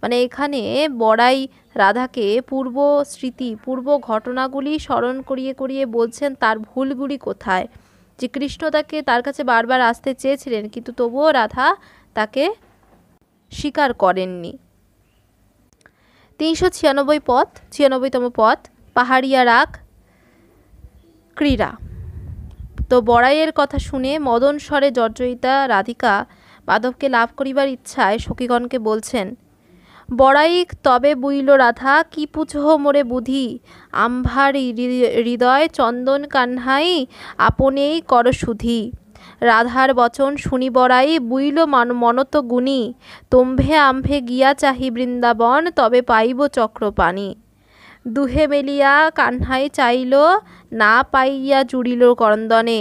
মানে এখানে বড়াই রাধাকে পূর্ব স্মৃতি পূর্ব ঘটনাগুলি স্মরণ করিয়ে করিয়ে বলছেন তার ভুলগুলি কোথায় যে কৃষ্ণ তাকে তার কাছে বারবার আসতে চেয়েছিলেন কিন্তু তবুও রাধা তাকে স্বীকার করেননি তিনশো ছিয়ানব্বই পথ ছিয়ানব্বইতম পথ পাহাড়িয়া রাগ ক্রীড়া তো বড়াইয়ের কথা শুনে মদন স্বরে জর্জরিতা রাধিকা মাধবকে লাভ করিবার ইচ্ছায় সখীগণকে বলছেন বড়াইক তবে বুইল রাধা কি পুছহ মোরে বুধি আম্ভার হৃদয় চন্দন কান্হাই আপনেই কর সুধি রাধার বচন শুনি বড়াই বুইল মনত গুণী তোম্ভে আম্ভে গিয়া চাহি বৃন্দাবন তবে পাইব চক্রপাণী দুহে মেলিয়া কান্হাই চাইল না পাইয়া জুড়িল করন্দনে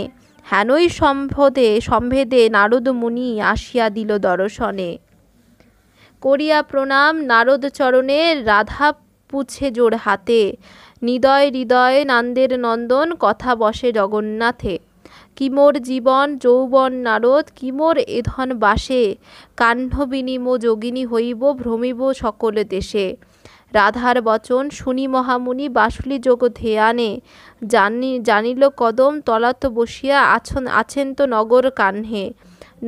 হেনই সম্ভদে সম্ভেদে নারদ মুনি আসিয়া দিল দর্শনে করিয়া প্রণাম নারদ চরণে রাধা পুছে জোর হাতে হৃদয় হৃদয় নান্দের নন্দন কথা বসে জগন্নাথে কিমোর জীবন যৌবন নারদ কিমোর এধন বাসে কাহ্ন বিনিম যোগিনী হইব ভ্রমিব সকল দেশে রাধার বচন শুনি মহামুনি বাসুলি যোগ ধেয়ানে জানি জানিল কদম তলাত বসিয়া আছন আছেন তো নগর কাহ্নে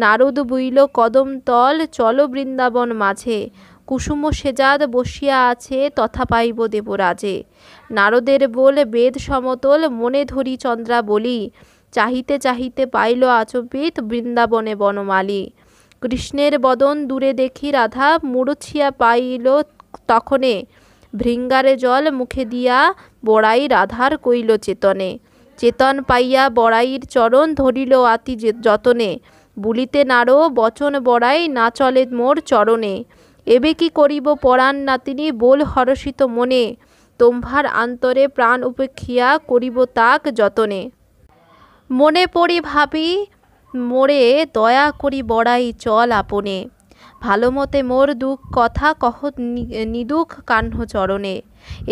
নারদ বুইল কদম তল চল বৃন্দাবন মাঝে কুসুম সেজাদ বসিয়া আছে তথা পাইব দেবরাজে নারদের বল বেদ সমতল মনে ধরি চন্দ্রা বলি চাহিতে চাহিতে পাইল আচম্বিত বৃন্দাবনে বনমালী কৃষ্ণের বদন দূরে দেখি রাধা মুড়ছিয়া পাইল তখনে ভৃঙ্গারে জল মুখে দিয়া বড়াই রাধার কইল চেতনে চেতন পাইয়া বড়াইর চরণ ধরিল আতি যতনে বুলিতে নাড়ো বচন বড়াই না চলে মোর চরণে এবে কি করিব পরাণ নাতিনি বোল হরষিত মনে তোমভার আন্তরে প্রাণ উপেক্ষিয়া করিব তাক যতনে মনে পড়ি ভাবি মোরে দয়া করি বড়াই চল আপনে ভালো মতে মোর দুঃখ কথা কহ নিদুখ কাহ্ন চরণে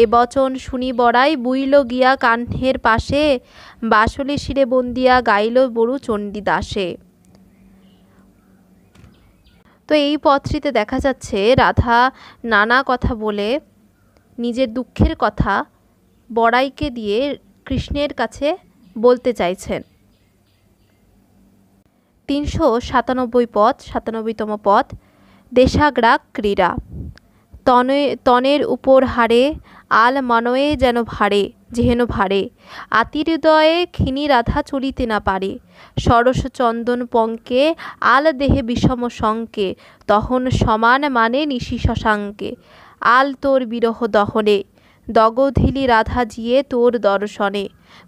এ বচন শুনি বড়াই বুইল গিয়া কাহ্নের পাশে বাসলে শিরে বন্দিয়া গাইল বড়ু চণ্ডীদাসে তো এই পত্রিতে দেখা যাচ্ছে রাধা নানা কথা বলে নিজের দুঃখের কথা বড়াইকে দিয়ে কৃষ্ণের কাছে বলতে চাইছেন তিনশো সাতানব্বই পদ সাতানব্বইতম পদ দেশাগ্রাক ক্রীড়া তনে তনের উপর হারে আল মনয়ে যেন ভারে যেহেন ভারে আতিহৃদয়ে ক্ষীণি রাধা চলিতে না পারে সরস চন্দন পঙ্কে আল দেহে বিষম শঙ্কে তহন সমান মানে নিশি শশাঙ্কে আল তোর বিরহ দহনে দগধিলি রাধা জিয়ে তোর দর্শনে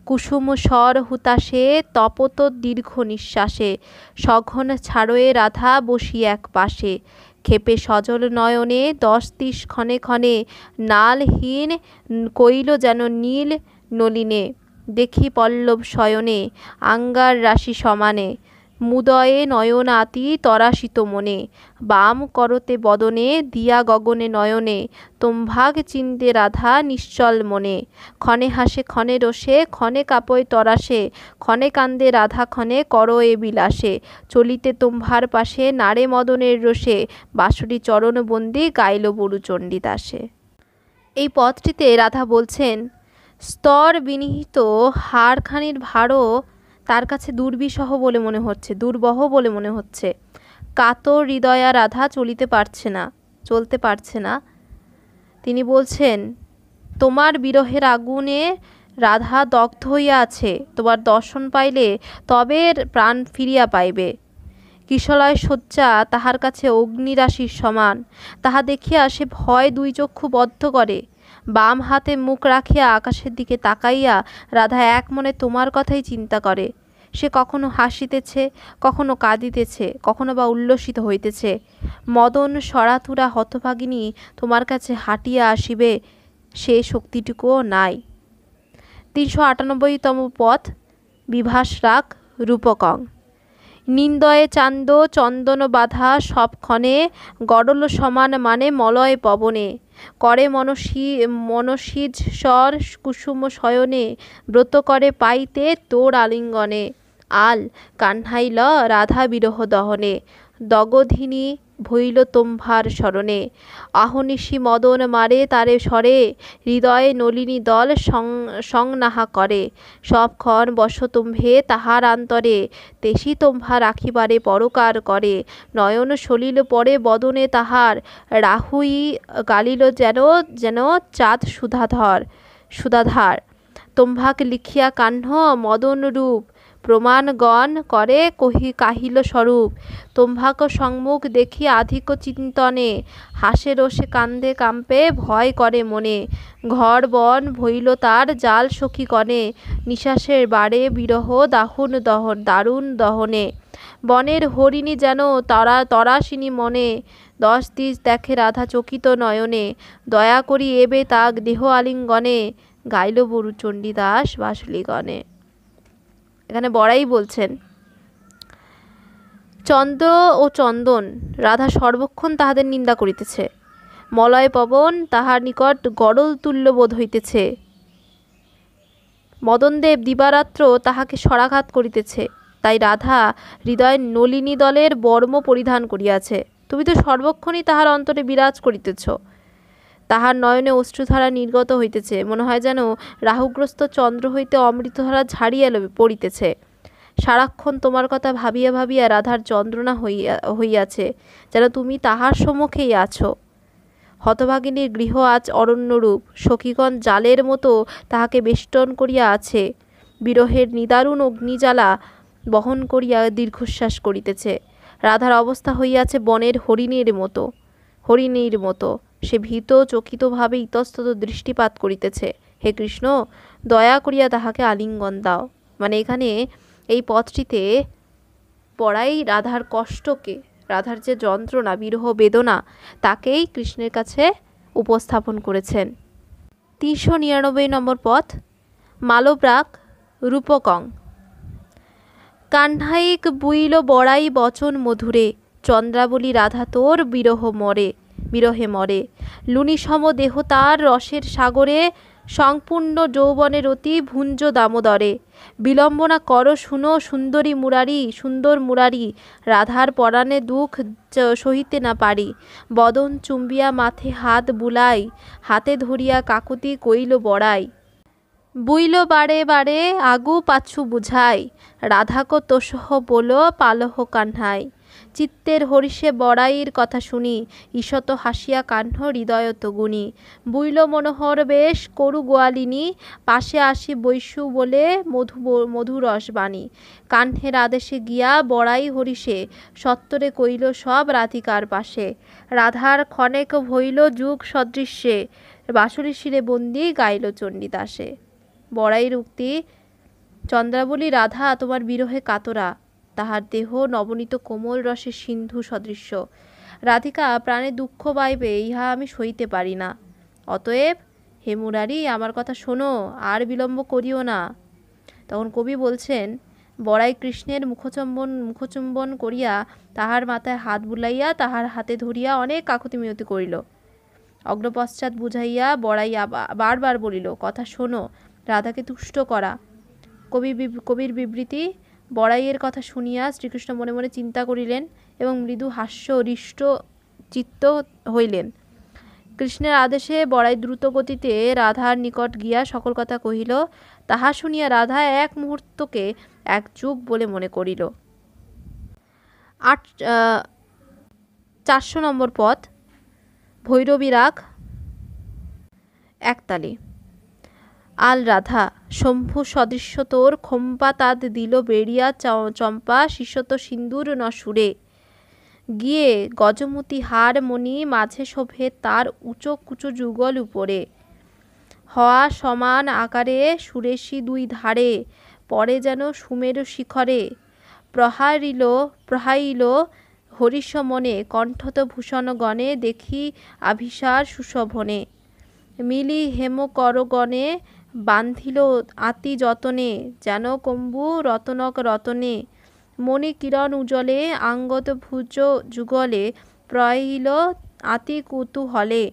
কুসুম স্বর হুতাশে তপত দীর্ঘ নিঃশ্বাসে সঘন ছাড়য়ে রাধা বসি এক পাশে ক্ষেপে সজল নয়নে দশ তিস ক্ষণে ক্ষণে নালহীন কইল যেন নীল নলিনে দেখি পল্লব শয়নে আঙ্গার রাশি সমানে মুদয়ে নয়নাতি তরাশিত মনে বাম করতে বদনে দিয়া গগনে নয়নে তোমভাগ চিন্তে রাধা নিশ্চল মনে ক্ষণে হাসে ক্ষণে রসে ক্ষণে কাপয় তরাসে ক্ষণে কান্দে রাধা ক্ষণে কর এ বিলাসে চলিতে তোমভার পাশে নাড়ে মদনের রসে বাঁশুরি চরণবন্দি গাইল বরু চণ্ডীদাসে এই পথটিতে রাধা বলছেন স্তর বিনিহিত হাড়খানির ভারও তার কাছে দুর্বিষহ বলে মনে হচ্ছে দুর্বহ বলে মনে হচ্ছে কাতর হৃদয়া রাধা চলিতে পারছে না চলতে পারছে না তিনি বলছেন তোমার বিরহের আগুনে রাধা দগ্ধ হইয়া আছে তোমার দর্শন পাইলে তবে প্রাণ ফিরিয়া পাইবে কিশলয় শয্যা তাহার কাছে অগ্নিরাশির সমান তাহা দেখিয়া সে ভয় দুই চক্ষু বদ্ধ করে বাম হাতে মুখ রাখিয়া আকাশের দিকে তাকাইয়া রাধা এক মনে তোমার কথাই চিন্তা করে সে কখনো হাসিতেছে কখনো কাঁদিতেছে কখনো বা উল্লসিত হইতেছে মদন সরাতুরা হতভাগিনী তোমার কাছে হাঁটিয়া আসিবে সে শক্তিটুকুও নাই তিনশো আটানব্বইতম পথ বিভাস রাগ রূপকং নিন্দয়ে চান্দ চন্দন বাধা সবক্ষণে গডল সমান মানে মলয় পবনে করে মনসি মনসিজ স্বর কুসুম শয়নে ব্রত করে পাইতে তোর আলিঙ্গনে আল কান্হাই ল রাধা বিরহ দহনে দগধিনী ভইল তোম্ভার স্মরণে আহনিশি মদন মারে তারে স্বরে হৃদয়ে নলিনী দল সংনাহা করে সবক্ষণ বস তুম্ভে তাহার আন্তরে তেসি তোম্ভা রাখিবারে পরকার করে নয়ন সলিল পরে বদনে তাহার রাহুই গালিল যেন যেন চাঁদ সুধাধর সুধাধার তোম্ভাক লিখিয়া কাহ্ন মদন রূপ প্রমাণগণ করে কহি কাহিল স্বরূপ তোম্ভাক সম্মুখ দেখি আধিক চিন্তনে হাসে রসে কান্দে কাম্পে ভয় করে মনে ঘর বন ভইল তার জাল সখী কনে নিশ্বাসের বারে বিরহ দাহুন দহন দারুণ দহনে বনের হরিণী যেন তরা তরাসিনী মনে দশ দিস দেখে রাধা চকিত নয়নে দয়া করি এবে তাক দেহ আলিঙ্গনে গাইল বরু চণ্ডীদাস বাসলিগণে এখানে বড়াই বলছেন চন্দ্র ও চন্দন রাধা সর্বক্ষণ তাহাদের নিন্দা করিতেছে মলয় পবন তাহার নিকট গড়ল তুল্য বোধ হইতেছে মদনদেব দিবারাত্র তাহাকে সরাঘাত করিতেছে তাই রাধা হৃদয় নলিনী দলের বর্ম পরিধান করিয়াছে তুমি তো সর্বক্ষণই তাহার অন্তরে বিরাজ করিতেছ তাহার নয়নে অশ্রুধারা নির্গত হইতেছে মনে হয় যেন রাহুগ্রস্ত চন্দ্র হইতে অমৃতধারা ঝাড়িয়া পড়িতেছে সারাক্ষণ তোমার কথা ভাবিয়া ভাবিয়া রাধার যন্ত্রণা হইয়া হইয়াছে যেন তুমি তাহার সম্মুখেই আছো হতভাগিনীর গৃহ আজ অরণ্যরূপ সখীগণ জালের মতো তাহাকে বেষ্টন করিয়া আছে বিরহের নিদারুণ অগ্নিজ্বালা বহন করিয়া দীর্ঘশ্বাস করিতেছে রাধার অবস্থা হইয়াছে বনের হরিণীর মতো হরিণীর মতো সে ভীত চকিতভাবে ইতস্তত দৃষ্টিপাত করিতেছে হে কৃষ্ণ দয়া করিয়া তাহাকে আলিঙ্গন দাও মানে এখানে এই পথটিতে পড়াই রাধার কষ্টকে রাধার যে যন্ত্রণা বিরহ বেদনা তাকেই কৃষ্ণের কাছে উপস্থাপন করেছেন তিনশো নিরানব্বই নম্বর পথ মালব্রাক রূপকং কান্হাইক বুইল বড়াই বচন মধুরে চন্দ্রাবলী রাধা তোর বিরহ মরে বিরহে মরে লুনি সম দেহ তার রসের সাগরে সম্পূর্ণ যৌবনের অতি ভুঞ্জ দামোদরে বিলম্বনা কর শুনো সুন্দরী মুরারি সুন্দর মুরারি রাধার পরাণে দুঃখ সহিতে না পারি বদন চুম্বিয়া মাথে হাত বুলাই হাতে ধরিয়া কাকুতি কইল বড়াই বুইল বারে বারে আগু পাছু বুঝাই রাধাকো তোষহ বলো পালহ কান্হায় চিত্তের হরিষে বড়াইয়ের কথা শুনি ঈষত হাসিয়া কাহ্ন হৃদয়ত গুণী বুইল মনোহর বেশ করু গোয়ালিনী পাশে আসি বৈশু বলে মধু মধুরস বাণী কাহ্নের আদেশে গিয়া বড়াই হরিষে সত্তরে কইল সব রাধিকার পাশে রাধার ক্ষণেক হইল যুগ সদৃশ্যে বাসুরী শিরে বন্দি গাইল চণ্ডীদাসে বড়াইর উক্তি চন্দ্রাবলী রাধা তোমার বিরহে কাতরা তাহার দেহ নবনীত কোমল রসে সিন্ধু সদৃশ্য রাধিকা প্রাণে দুঃখ পাইবে ইহা আমি সইতে পারি না অতএব হে মুরারি আমার কথা শোনো আর বিলম্ব করিও না তখন কবি বলছেন বড়াই কৃষ্ণের মুখচুম্বন মুখচুম্বন করিয়া তাহার মাথায় হাত বুলাইয়া তাহার হাতে ধরিয়া অনেক কাকুতি মিনতি করিল অগ্রপশ্চাৎ বুঝাইয়া বড়াই বারবার বলিল কথা শোনো রাধাকে তুষ্ট করা কবি কবির বিবৃতি বড়াইয়ের কথা শুনিয়া শ্রীকৃষ্ণ মনে মনে চিন্তা করিলেন এবং মৃদু হাস্য হৃষ্ট চিত্ত হইলেন কৃষ্ণের আদেশে বড়াই দ্রুতগতিতে রাধার নিকট গিয়া সকল কথা কহিল তাহা শুনিয়া রাধা এক মুহূর্তকে এক যুগ বলে মনে করিল আট চারশো নম্বর পথ ভৈরবী রাগ একতালি আল রাধা শম্ভু সদৃশ্য তোর খম্পা তাদ দিল বেড়িয়া চম্পা শিষ্যত সিন্দুর নসুরে গিয়ে গজমতি হার মণি মাঝে শোভে তার উঁচো কুচো যুগল উপরে হওয়া সমান আকারে সুরেশি দুই ধারে পরে যেন সুমেরু শিখরে প্রহারিল প্রহাইল হরিষ মনে কণ্ঠত ভূষণ গণে দেখি আভিসার সুশোভনে মিলি হেমকরগণে বান্ধিল আতি যতনে যেন কম্বু রতনক রতনে মনি কিরণ উজলে আঙ্গত ভুজ যুগলে প্রয়িল আতি কুতুহলে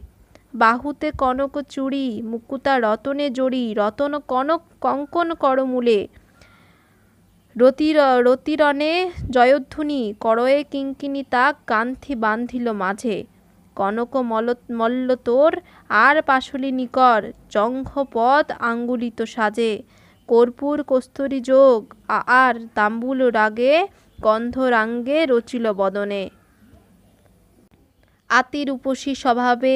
বাহুতে কনক চুড়ি মুকুতা রতনে জড়ি রতন কনক কঙ্কন করমূলে রতির রতিরণে জয়ধ্বনি করয়ে কিঙ্কিনী তাক কান্থি বান্ধিল মাঝে কনক মল মল্ল তোর আর পাশলি নিকর জঙ্ঘপদ আঙ্গুলিত সাজে কর্পূর কস্তুরী যোগ আর তাম্বুল রাগে গন্ধরাঙ্গে রচিল বদনে আতির উপসী স্বভাবে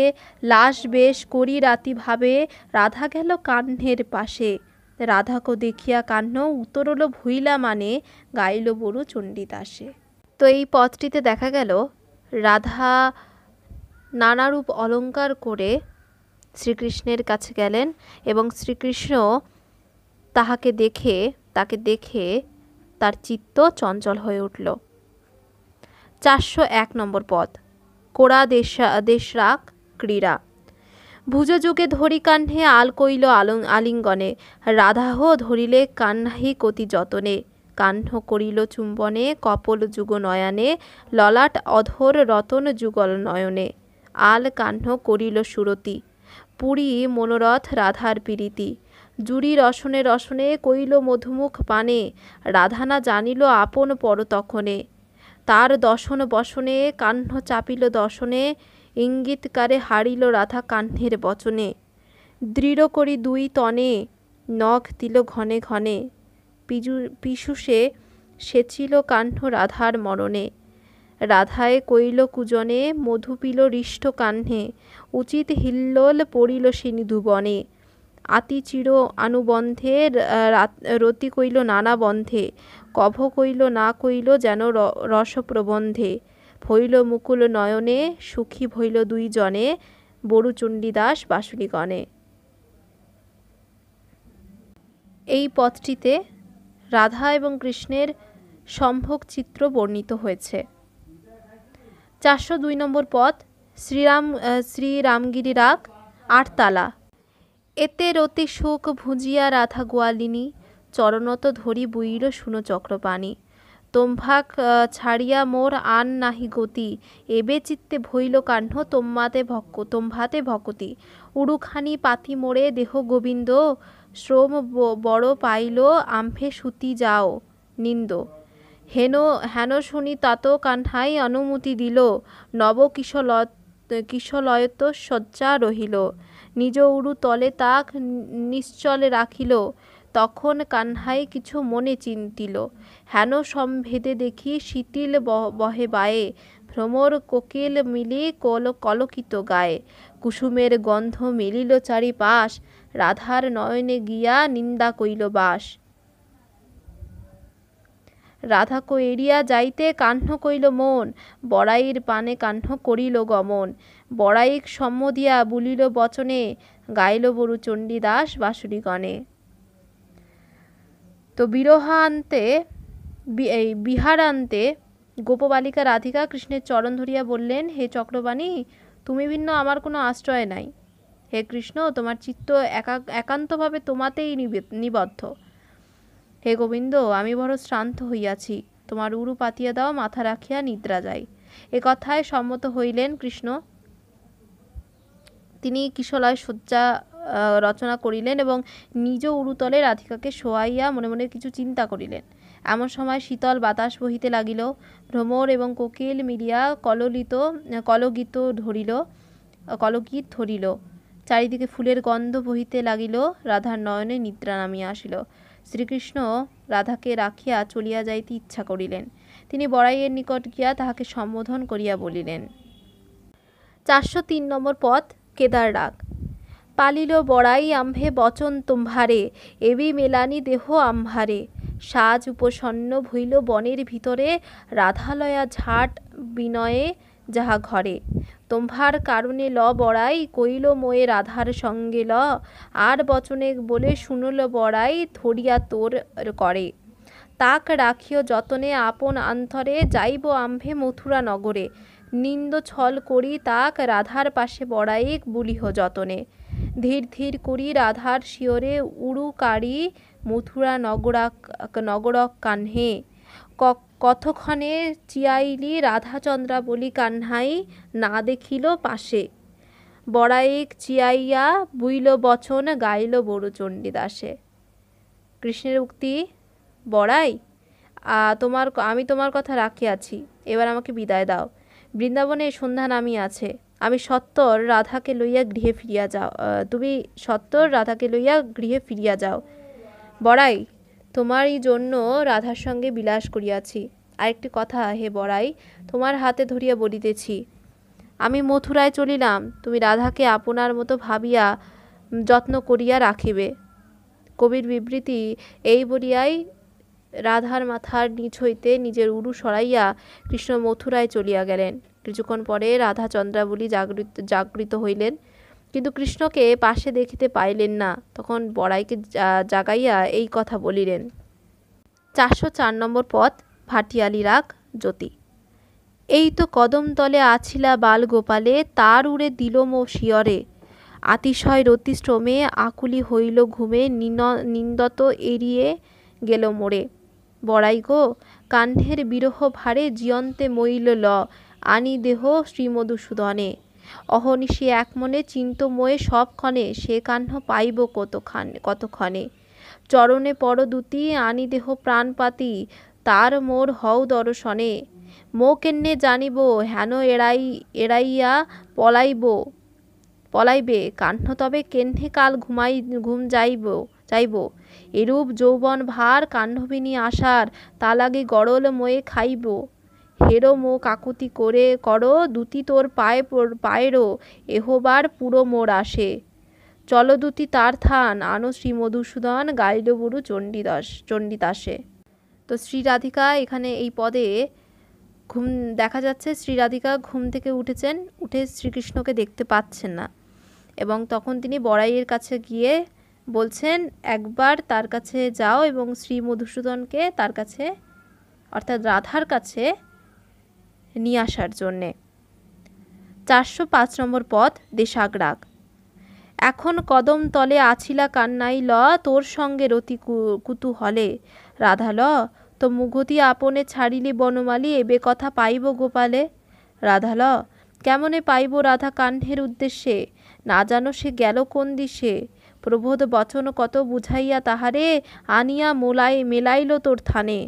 লাশ বেশ করি রাতিভাবে রাধা গেল কাহ্নের পাশে রাধাকো দেখিয়া কাহ্ন উত্তরল ভুইলা মানে গাইল বড়ু চণ্ডিতাসে তো এই পথটিতে দেখা গেল রাধা নানারূপ অলঙ্কার করে শ্রীকৃষ্ণের কাছে গেলেন এবং শ্রীকৃষ্ণ তাহাকে দেখে তাকে দেখে তার চিত্ত চঞ্চল হয়ে উঠল চারশো এক নম্বর পদ কোড়া দেশা দেশরাক ক্রীড়া ভুজযুগে ধরি কাহ্নে আল কইল আলিঙ্গনে রাধাহ ধরিলে কান্নাহি কতি যতনে কাহ্ন করিল চুম্বনে কপল যুগ নয়নে ললাট অধর রতন যুগল নয়নে আল কাহ্ন করিল সুরতি পুরী মনোরথ রাধার পীড়িতি জুড়ি রসনে রসনে কইল মধুমুখ পানে রাধানা জানিল আপন পর তখনে তার দশন বসনে কাহ্ন চাপিল দশনে ইঙ্গিতকারে হারিল রাধা কাহ্নের বচনে দৃঢ় করি দুই তনে নখ দিল ঘনে ঘনে পিজু পিশুষে সেচিল কাহ্ন রাধার মরণে রাধায় কৈল কুজনে মধু পিল হৃষ্ট কাহ্নে উচিত হিল্লোল পড়িল সিনি ধুবনে আতি চির আনুবন্ধে রতি কইল নানা বন্ধে কভ কইল না কইল যেন রসপ্রবন্ধে ভৈল মুকুল নয়নে সুখী ভৈল দুই জনে বড়ুচণ্ডীদাস বাসুলিগণে এই পথটিতে রাধা এবং কৃষ্ণের সম্ভোগ চিত্র বর্ণিত হয়েছে চারশো দুই নম্বর পথ শ্রীরাম শ্রীরামগিরি রাগ আটতালা এতে রতি শোক ভুঁজিয়া রাধা গোয়ালিনী চরণত ধরি বুইর শুনো চক্রপাণী তোম্ভাক ছাড়িয়া মোর আন নাহি গতি এবে চিত্তে ভৈল কাহ্ন তোমাতে ভক্ক তোম্ভাতে ভকতি উড়ুখানি পাতি মোড়ে দেহ গোবিন্দ শ্রম বড় পাইল আম্ফে সুতি যাও নিন্দ হেন হেন শুনি তাত কান্হাই অনুমতি দিল নবকিশলত কিশলয়ত শয্যা রহিল নিজ উড়ু তলে তাক নিশ্চলে রাখিল তখন কান্হাই কিছু মনে চিন্তিল হেন সম্ভেদে দেখি শিথিল বহে বায়ে ভ্রমর কোকিল মিলি কল কলকিত গায়ে কুসুমের গন্ধ মিলিল চারিপাশ রাধার নয়নে গিয়া নিন্দা কইল বাস রাধাকো এড়িয়া যাইতে কাহ্ন কইল মন বড়াইয়ের পানে কাহ্ন করিল গমন বড়াইক সম্মদিয়া বুলিল বচনে গাইল বরু চণ্ডীদাস বাসুরীগণে তো বিরহান্তে এই বিহারান্তে গোপবালিকা রাধিকা কৃষ্ণের চরণ ধরিয়া বললেন হে চক্রবাণী তুমি ভিন্ন আমার কোনো আশ্রয় নাই হে কৃষ্ণ তোমার চিত্ত একা একান্তভাবে তোমাতেই নিবদ্ধ হে গোবিন্দ আমি বড় শ্রান্ত হইয়াছি তোমার উরু পাতিয়া দাও মাথা রাখিয়া নিদ্রা যাই এ কথায় সম্মত হইলেন কৃষ্ণ তিনি কিশলয় শয্যা রচনা করিলেন এবং নিজ উরুতলে রাধিকাকে শোয়াইয়া মনে মনে কিছু চিন্তা করিলেন এমন সময় শীতল বাতাস বহিতে লাগিল ভ্রমর এবং কোকিল মিলিয়া কললিত কলগীত ধরিল কলগীত ধরিল চারিদিকে ফুলের গন্ধ বহিতে লাগিল রাধার নয়নে নিদ্রা নামিয়া আসিল শ্রীকৃষ্ণ রাধাকে রাখিয়া চলিয়া যাইতে ইচ্ছা করিলেন তিনি বড়াইয়ের নিকট গিয়া তাহাকে সম্বোধন করিয়া বলিলেন চারশো তিন নম্বর পথ কেদার রাগ পালিল বড়াই আম্ভে বচন তুম্ভারে এবি মেলানি দেহ আম্ভারে সাজ উপসন্ন ভইল বনের ভিতরে রাধালয়া ঝাট বিনয়ে যাহা ঘরে তোমহার কারণে ল বড়াই কইল মোয়ে রাধার সঙ্গে ল আর বচনে বলে শুনল বড়াই ধরিয়া তোর করে তাক রাখিও যতনে আপন আন্তরে যাইব আম্ভে মথুরা নগরে নিন্দ ছল করি তাক রাধার পাশে বড়াইক বুলিহ যতনে ধীর ধীর করি রাধার শিওরে উড়ু কারি মথুরা নগরাক নগরক কান্হে কক কতক্ষণে চিয়াইলি বলি কান্হাই না দেখিল পাশে বড়াইক চিয়াইয়া বুইল বচন গাইল বড় চণ্ডীদাসে কৃষ্ণের উক্তি বড়াই তোমার আমি তোমার কথা রাখি আছি এবার আমাকে বিদায় দাও বৃন্দাবনে সন্ধ্যা নামি আছে আমি সত্তর রাধাকে লইয়া গৃহে ফিরিয়া যাও তুমি সত্তর রাধাকে লইয়া গৃহে ফিরিয়া যাও বড়াই তোমারই জন্য রাধার সঙ্গে বিলাস করিয়াছি আরেকটি কথা হে বড়াই তোমার হাতে ধরিয়া বলিতেছি আমি মথুরায় চলিলাম তুমি রাধাকে আপনার মতো ভাবিয়া যত্ন করিয়া রাখিবে কবির বিবৃতি এই বলিয়াই রাধার মাথার নিচ হইতে নিজের উরু সরাইয়া কৃষ্ণ মথুরায় চলিয়া গেলেন কিছুক্ষণ পরে রাধা চন্দ্রাবলী জাগৃত জাগৃত হইলেন কিন্তু কৃষ্ণকে পাশে দেখিতে পাইলেন না তখন বড়াইকে জাগাইয়া এই কথা বলিলেন চারশো চার নম্বর পথ ভাটিয়ালি রাগ জ্যোতি এই তো কদমতলে আছিলা বাল গোপালে তার উড়ে দিল মো শিয়রে আতিশয় রতিশ্রমে আকুলি হইল ঘুমে নিন্দত এড়িয়ে গেল মোড়ে বড়াই গো কান্ধের বিরহ ভারে জিয়ন্তে মইল ল আনি দেহ শ্রীমধুসূদনে অহনিশি মনে চিন্তময়ে সবক্ষণে সে কাহ্ন পাইব কতক্ষণ কতক্ষণে চরণে দুতি আনি দেহ প্রাণপাতি তার মোর হও দর্শনে মো কেন্নে জানিব হেন এড়াই এড়াইয়া পলাইব পলাইবে কাহ্ন তবে কেন্নে কাল ঘুমাই ঘুম যাইব চাইব এরূপ যৌবন ভার কাহ্নবিনী আশার তা লাগে গড়ল ময়ে খাইব হেরো মো কাকুতি করে করো দুতি তোর পায়ে পায়েরও এহবার পুরো মোর আসে দুতি তার থান আনো শ্রীমধুসূদন গাইল গুরু চণ্ডীদাস চণ্ডীদাসে তো শ্রীরাধিকা এখানে এই পদে ঘুম দেখা যাচ্ছে শ্রীরাধিকা ঘুম থেকে উঠেছেন উঠে শ্রীকৃষ্ণকে দেখতে পাচ্ছেন না এবং তখন তিনি বড়াইয়ের কাছে গিয়ে বলছেন একবার তার কাছে যাও এবং শ্রী মধুসূদনকে তার কাছে অর্থাৎ রাধার কাছে নিয়ে আসার জন্যে চারশো পাঁচ নম্বর পথ দেশাগ্রাগ এখন কদম তলে আছিলা কান্নাই ল তোর সঙ্গে রতি হলে রাধা ল তো মুঘতি আপনে ছাড়িলি বনমালী এবে কথা পাইব গোপালে রাধা ল কেমনে পাইব রাধা কাহ্নের উদ্দেশ্যে না জানো সে গেল কোন দিশে প্রবোধ বচন কত বুঝাইয়া তাহারে আনিয়া মোলায় মেলাইল তোর থানে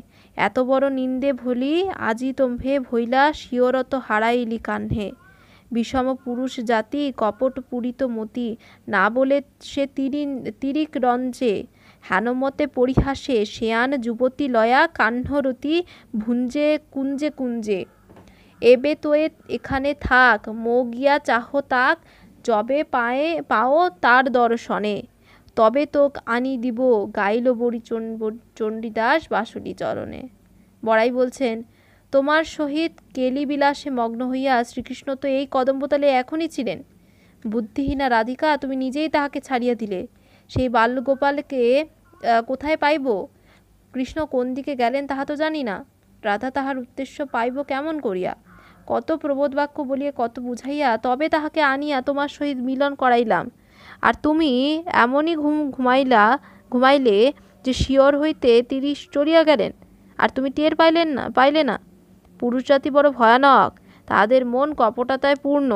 এত বড় নিন্দে ভলি আজি তোম্ভে ভইলা শিয়রত হারাইলি কান্হে বিষম পুরুষ জাতি কপট পুরিত মতি না বলে সে তিরি তিরিক রঞ্জে হ্যানমতে পরিহাসে শেয়ান যুবতী লয়া কাহ্নরতি ভুঞ্জে কুঞ্জে কুঞ্জে এবে তোয়ে এখানে থাক মো গিয়া চাহ তাক যবে পায়ে পাও তার দর্শনে তবে তোক আনি দিব গাইল বড়ি চণ্ডীদাস বাসুলি চরণে বড়াই বলছেন তোমার সহিত কেলি বিলাসে মগ্ন হইয়া শ্রীকৃষ্ণ তো এই কদম্বতলে এখনই ছিলেন বুদ্ধিহীনা রাধিকা তুমি নিজেই তাহাকে ছাড়িয়া দিলে সেই বাল্যগোপালকে কোথায় পাইব কৃষ্ণ কোন দিকে গেলেন তাহা তো জানি না রাধা তাহার উদ্দেশ্য পাইব কেমন করিয়া কত প্রবোধ বাক্য বলিয়া কত বুঝাইয়া তবে তাহাকে আনিয়া তোমার সহিত মিলন করাইলাম আর তুমি এমনই ঘুম ঘুমাইলা ঘুমাইলে যে শিওর হইতে তিরিশ চড়িয়া গেলেন আর তুমি টের পাইলেন না পাইলে না পুরুষ জাতি বড় ভয়ানক তাদের মন কপটাতায় পূর্ণ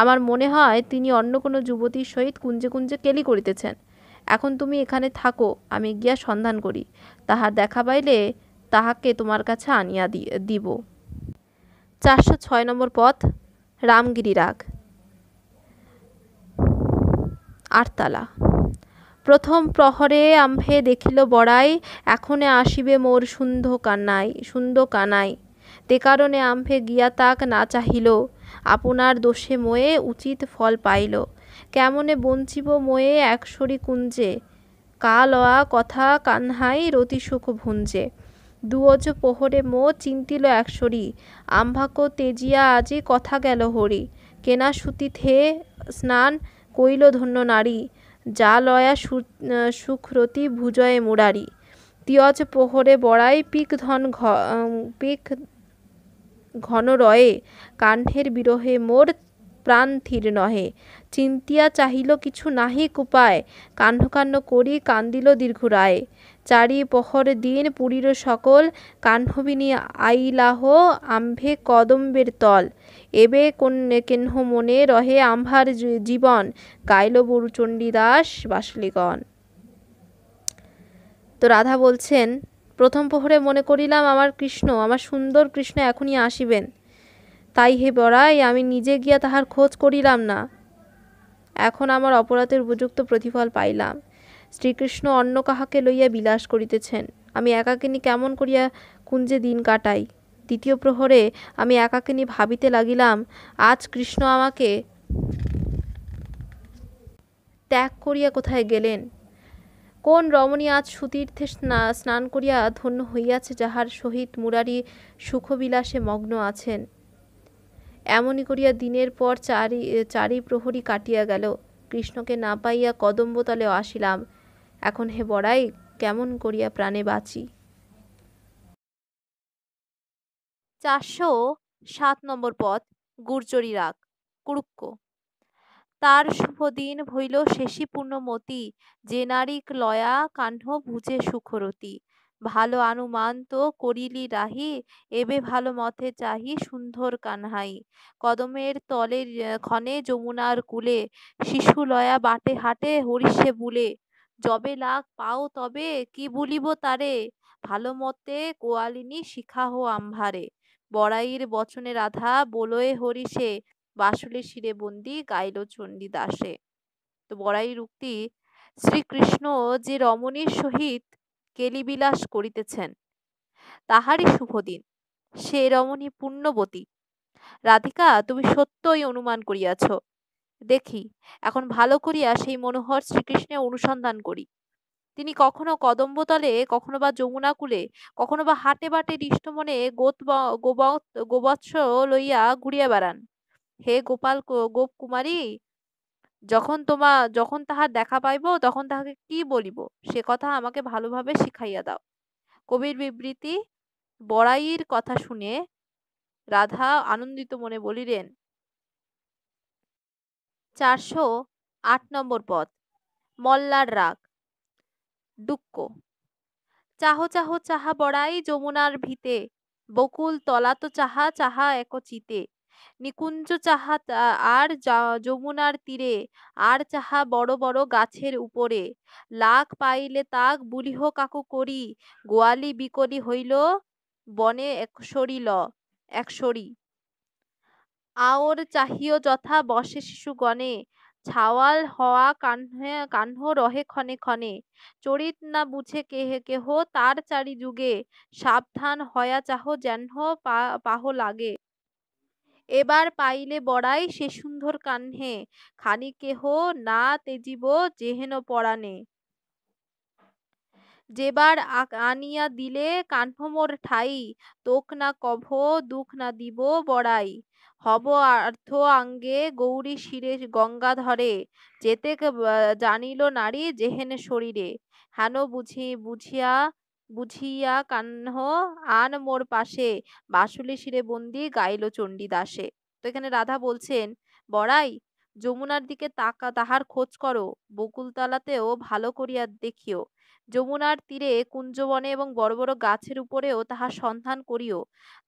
আমার মনে হয় তিনি অন্য কোনো যুবতীর সহিত কুঞ্জে কুঞ্জে কেলি করিতেছেন এখন তুমি এখানে থাকো আমি গিয়া সন্ধান করি তাহার দেখা পাইলে তাহাকে তোমার কাছে আনিয়া দিব চারশো ছয় নম্বর পথ রামগিরি রাগ আটতলা প্রথম প্রহরে আম্ভে দেখিল বড়াই এখনে আসিবে মোর সুন্ধ কানাই সুন্দ কানাই তে কারণে আম্ভে গিয়া তাক না চাহিল আপনার দোষে ময়ে উচিত ফল পাইল কেমনে বঞ্চিব ময়ে একশরী কুঞ্জে কালয়া কথা কান্হাই রতি সুখ ভুঞ্জে দুয়জ পোহরে মো চিন্তিল একশরী আম্ভাক তেজিয়া আজি কথা গেল হরি কেনা সুতি থে স্নান কৈলধন্য ধন্য নারী যা লয়া সুখ্রতি ভুজয়ে মুরারি তিয়জ প্রহরে বড়াই পিক ধন পিক ঘন রয়ে কাণ্ঠের বিরহে মোর প্রাণ থির নহে চিন্তিয়া চাহিল কিছু নাহি কুপায় কান্ন কান্ন করি কান্দিল দীর্ঘ রায় চারি পহর দিন পুরীর সকল কাহ্নবিনী আইলাহ আম্ভে কদম্বের তল এবে কেহ মনে রহে আম্ভার জীবন গাইল বরুচণ্ডীদাস বাসলিগণ তো রাধা বলছেন প্রথম প্রহরে মনে করিলাম আমার কৃষ্ণ আমার সুন্দর কৃষ্ণ এখনই আসিবেন তাই হে বড়াই আমি নিজে গিয়া তাহার খোঁজ করিলাম না এখন আমার অপরাধের উপযুক্ত প্রতিফল পাইলাম শ্রীকৃষ্ণ অন্য কাহাকে লইয়া বিলাস করিতেছেন আমি একাকিনী কেমন করিয়া কুঞ্জে দিন কাটাই দ্বিতীয় প্রহরে আমি একাকিনী ভাবিতে লাগিলাম আজ কৃষ্ণ আমাকে ত্যাগ করিয়া কোথায় গেলেন কোন রমণী আজ সুতীর্থে স্নান করিয়া ধন্য হইয়াছে যাহার সহিত মুরারি সুখবিলাসে মগ্ন আছেন এমনই করিয়া দিনের পর চারি চারি প্রহরী কাটিয়া গেল কৃষ্ণকে না পাইয়া কদম্বতলে আসিলাম এখন হে বড়াই কেমন করিয়া প্রাণে বাঁচি চারশো সাত নম্বর পথ গুর্জরি রাগ কুরুক্ক তার শুভদিন ভইল শেষী পূর্ণমতি যে নারিক লয়া কাণ্ড বুঝে সুখরতি ভালো আনুমান তো করিলি রাহি এবে ভালো মতে চাহি সুন্দর কানহাই কদমের তলের ক্ষণে যমুনার কুলে শিশু লয়া বাটে হাটে হরিষে বুলে যবে লাগ পাও তবে কি বলিব তারে ভালো মতে কোয়ালিনী শিখাহ আম্ভারে বড়াইয়ের বচনে রাধা বলয়ে হরিষে বাসুলে শিরে বন্দি গাইল চণ্ডী দাসে তো বড়াই উক্তি শ্রীকৃষ্ণ যে রমণীর সহিত কেলিবিলাস করিতেছেন তাহারই শুভদিন সে রমণী পুণ্যবতী রাধিকা তুমি সত্যই অনুমান করিয়াছ দেখি এখন ভালো করিয়া সেই মনোহর শ্রীকৃষ্ণে অনুসন্ধান করি তিনি কখনো কদম্বতলে কখনো বা যমুনাকুলে কখনো বা হাটে বাটে মনে গোত গোবৎস লইয়া ঘুরিয়া বেড়ান হে গোপাল গোপ কুমারী যখন তোমা যখন তাহার দেখা পাইব তখন তাহাকে কি বলিব সে কথা আমাকে ভালোভাবে শিখাইয়া দাও কবির বিবৃতি বড়াইয়ের কথা শুনে রাধা আনন্দিত মনে বলিলেন চারশো আট নম্বর পথ মল্লার রাগ দুঃখ চাহ চাহ চাহা বড়াই যমুনার ভিতে বকুল তলা তো চাহা চাহা একচিতে নিকুঞ্জ চাহা আর যমুনার তীরে আর চাহা বড় বড় গাছের উপরে লাখ পাইলে তাক বুলিহ কাকু করি গোয়ালি বিকলি হইল বনে একশরী ল একশরী আওর চাহিও যথা বসে শিশুগণে ছাওয়াল হওয়া কাহ্নে কাহ্ন রহে ক্ষণে ক্ষণে চরিত না বুঝে কেহে কেহ তার চারি যুগে সাবধান হয়া চাহ যেন পাহ লাগে এবার পাইলে বড়াই সে সুন্দর কাহ্নে খানি কেহ না তেজিব যেহেন পড়ানে যেবার আনিয়া দিলে মোর ঠাই তোক না কভ দুঃখ না দিব বড়াই হব আর্থ আঙ্গে গৌরী শিরে গঙ্গা ধরে যেতে জানিল নারী যেহেন শরীরে হেন বুঝি বুঝিয়া বুঝিয়া কান্ন আন মোর পাশে বাসুলি শিরে বন্দি গাইল চণ্ডীদাসে তো এখানে রাধা বলছেন বড়াই যমুনার দিকে তাকা তাহার খোঁজ করো বকুলতলাতেও ভালো করিয়া দেখিও যমুনার তীরে কুঞ্জবনে এবং বড় বড় গাছের উপরেও তাহার সন্ধান করিও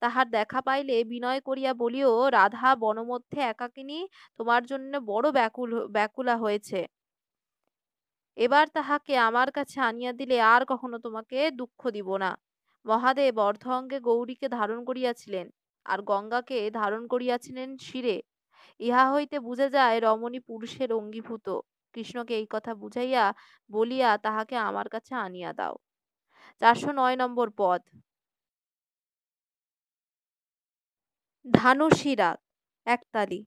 তাহার দেখা পাইলে বিনয় করিয়া বলিও রাধা বনমধ্যে একাকিনী তোমার জন্য বড় ব্যাকুল ব্যাকুলা হয়েছে এবার তাহাকে আমার কাছে আনিয়া দিলে আর কখনো তোমাকে দুঃখ দিব না মহাদেব অর্ধ অঙ্গে গৌরীকে ধারণ করিয়াছিলেন আর গঙ্গাকে ধারণ করিয়াছিলেন শিরে ইহা হইতে বুঝা যায় রমণী পুরুষের অঙ্গীভূত কৃষ্ণকে এই কথা বুঝাইয়া বলিয়া তাহাকে আমার কাছে আনিয়া দাও চারশো নয় নম্বর পদ ধানুশিরাগ একতালি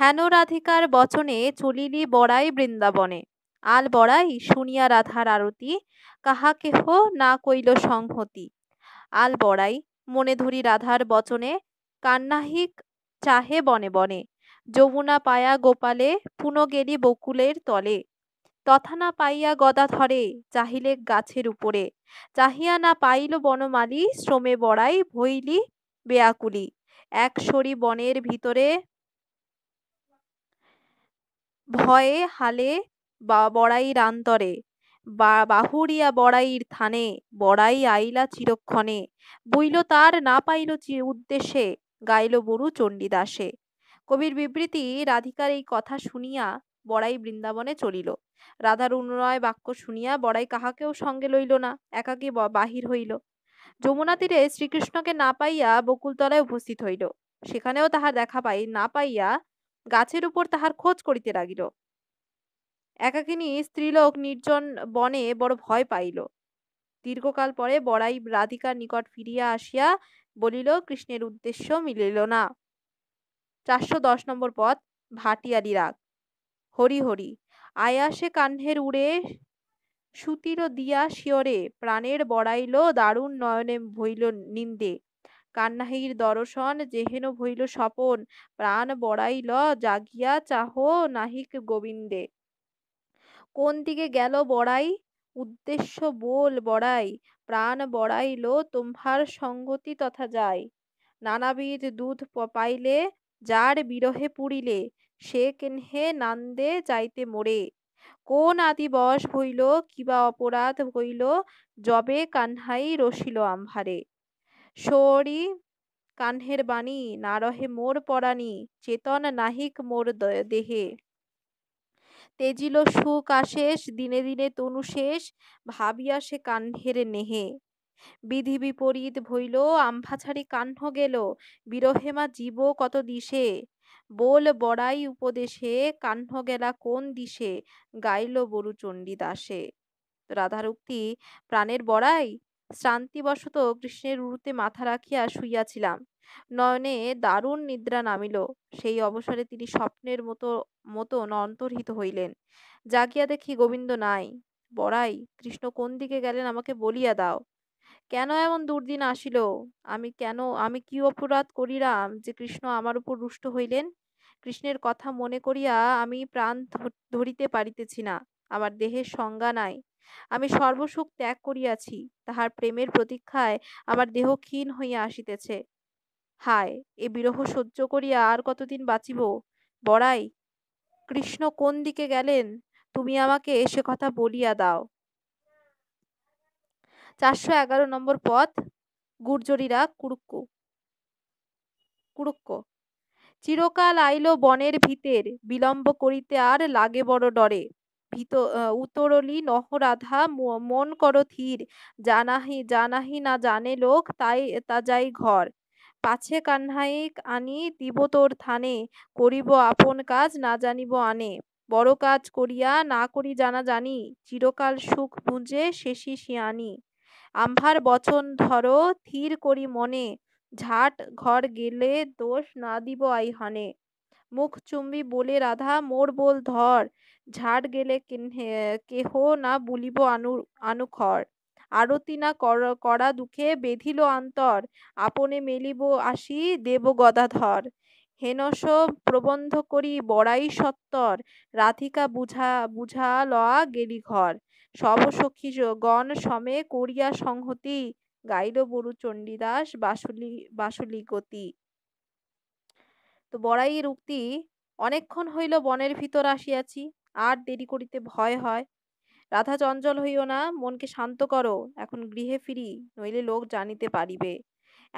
হেন রাধিকার বচনে চলিলি বড়াই বৃন্দাবনে আল বড়াই শুনিয়া রাধার আরতি কাহা কেহ না কইল সংহতি আল বড়াই মনে ধরি রাধার বচনে কান্নাহিক চাহে বনে বনে যমুনা পায়া গোপালে পুনগেরি বকুলের তলে তথা না পাইয়া গদা ধরে চাহিলে গাছের উপরে চাহিয়া না পাইল বনমালী শ্রমে বড়াই ভইলি বেয়াকুলি এক সরি বনের ভিতরে ভয়ে হালে বা বড়াই রান্তরে বা বাহুরিয়া বড়াইর থানে বড়াই আইলা চিরক্ষণে বইল তার না পাইল উদ্দেশ্যে গাইল বরু চণ্ডীদাসে কবির বিবৃতি রাধিকার এই কথা শুনিয়া বড়াই বৃন্দাবনে চলিল রাধার উন্নয় বাক্য শুনিয়া বড়াই কাহাকেও সঙ্গে লইল না একাকী বাহির হইল যমুনা তীরে শ্রীকৃষ্ণকে না পাইয়া বকুলতলায় উপস্থিত হইল সেখানেও তাহার দেখা পাই না পাইয়া গাছের উপর তাহার খোঁজ করিতে লাগিল একাকিনী স্ত্রীলোক নির্জন বনে বড় ভয় পাইল দীর্ঘকাল পরে বড়াই রাধিকার নিকট ফিরিয়া আসিয়া বলিল কৃষ্ণের উদ্দেশ্য মিলিল না চারশো দশ নম্বর পথ ভাটিয়ালি রাগ হরি হরি আয়াসে কাহ্নের উড়ে সুতির দিয়া শিওরে প্রাণের বড়াইল দারুণ নয়নে ভইল নিন্দে কান্নাহির দর্শন যেহেন ভইল স্বপন প্রাণ বড়াইল জাগিয়া চাহ নাহিক গোবিন্দে কোন দিকে গেল বড়াই উদ্দেশ্য বল বড়াই প্রাণ বড়াইল তোমার সঙ্গতি তথা যায় নানাবিধ দুধ পাইলে যার বিরহে পুরিলে সে কেনহে নান্দে যাইতে মোরে কোন আদি বস হইল কিবা অপরাধ হইল জবে কান্হাই রসিল আম্ভারে সরি কান্হের বাণী নারহে মোর পরাণী চেতন নাহিক মোর দেহে তেজিল সুখ আশেষ দিনে দিনে তনু শেষ ভাবিয়া সে কান্হের নেহে বিধি বিপরীত হইল আম্ফাছাড়ি কাহ্ন গেল বিরহেমা জীব কত দিশে বোল বড়াই উপদেশে কাহ্ন গেলা কোন দিশে গাইল বরু চণ্ডীদাসে রাধার উক্তি প্রাণের বড়াই শ্রান্তিবশত কৃষ্ণের উরুতে মাথা রাখিয়া শুইয়াছিলাম নয়নে দারুণ নিদ্রা নামিল সেই অবসরে তিনি স্বপ্নের মতো মতন অন্তর্হিত হইলেন জাগিয়া দেখি গোবিন্দ নাই বড়াই কৃষ্ণ কোন দিকে গেলেন আমাকে বলিয়া দাও কেন এমন দুর্দিন আসিল আমি কেন আমি কি অপরাধ করিলাম যে কৃষ্ণ আমার উপর রুষ্ট হইলেন কৃষ্ণের কথা মনে করিয়া আমি প্রাণ ধরিতে পারিতেছি না আমার দেহের সংজ্ঞা নাই আমি সর্বসুখ ত্যাগ করিয়াছি তাহার প্রেমের প্রতীক্ষায় আমার দেহ ক্ষীণ হইয়া আসিতেছে হায় এ বিরহ সহ্য করিয়া আর কতদিন বাঁচিব বড়াই কৃষ্ণ কোন দিকে গেলেন তুমি আমাকে এসে কথা বলিয়া দাও চারশো এগারো নম্বর পথ গুর্জরিরা কুড়ুক্কু কুড়ুক্কো চিরকাল আইল বনের ভিতের বিলম্ব করিতে আর লাগে বড় ডরে ভিত উতরলি নহরাধা মন কর ধীর জানাহি জানাহি না জানে লোক তাই তা যাই ঘর পাছে কান্নাইক আনি দিব তোর থানে করিব আপন কাজ না জানিব আনে বড় কাজ করিয়া না করি জানা জানি চিরকাল সুখ ভুঁজে শেষি শিয়ানি আম্ভার বচন ধরো থির করি মনে ঝাট ঘর গেলে দোষ না দিব হনে মুখ চুম্বি বলে রাধা মোর বল ধর ঝাট গেলে কেহ না বুলিব আনু আনুখর আরতি না করা দুঃখে বেঁধিল অন্তর আপনে মেলিব আসি দেব গদাধর হেনস প্রবন্ধ করি বড়াই সত্তর রাধিকা বুঝা বুঝা লওয়া গেলি ঘর সবসখী গণ সমে করিয়া সংহতি গাইল বরু চণ্ডীদাস বাসুলি বাসুলি গতি তো বড়াইয়ের উক্তি অনেকক্ষণ হইল বনের ভিতর আসিয়াছি আর দেরি করিতে ভয় হয় রাধা চঞ্চল হইও না মনকে শান্ত করো এখন গৃহে ফিরি নইলে লোক জানিতে পারিবে